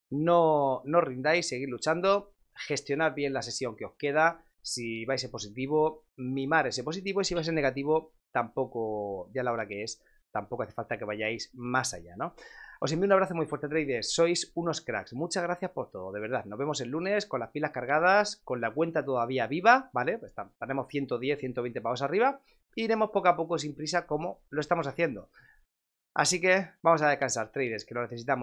no, no rindáis, seguid luchando, gestionad bien la sesión que os queda si vais en positivo, mimar ese positivo y si vais en negativo, tampoco, ya la hora que es, tampoco hace falta que vayáis más allá, ¿no? Os envío un abrazo muy fuerte, traders. Sois unos cracks. Muchas gracias por todo, de verdad. Nos vemos el lunes con las pilas cargadas, con la cuenta todavía viva, ¿vale? Pues tenemos 110, 120 pavos arriba. y iremos poco a poco sin prisa como lo estamos haciendo. Así que vamos a descansar, traders, que lo necesitamos.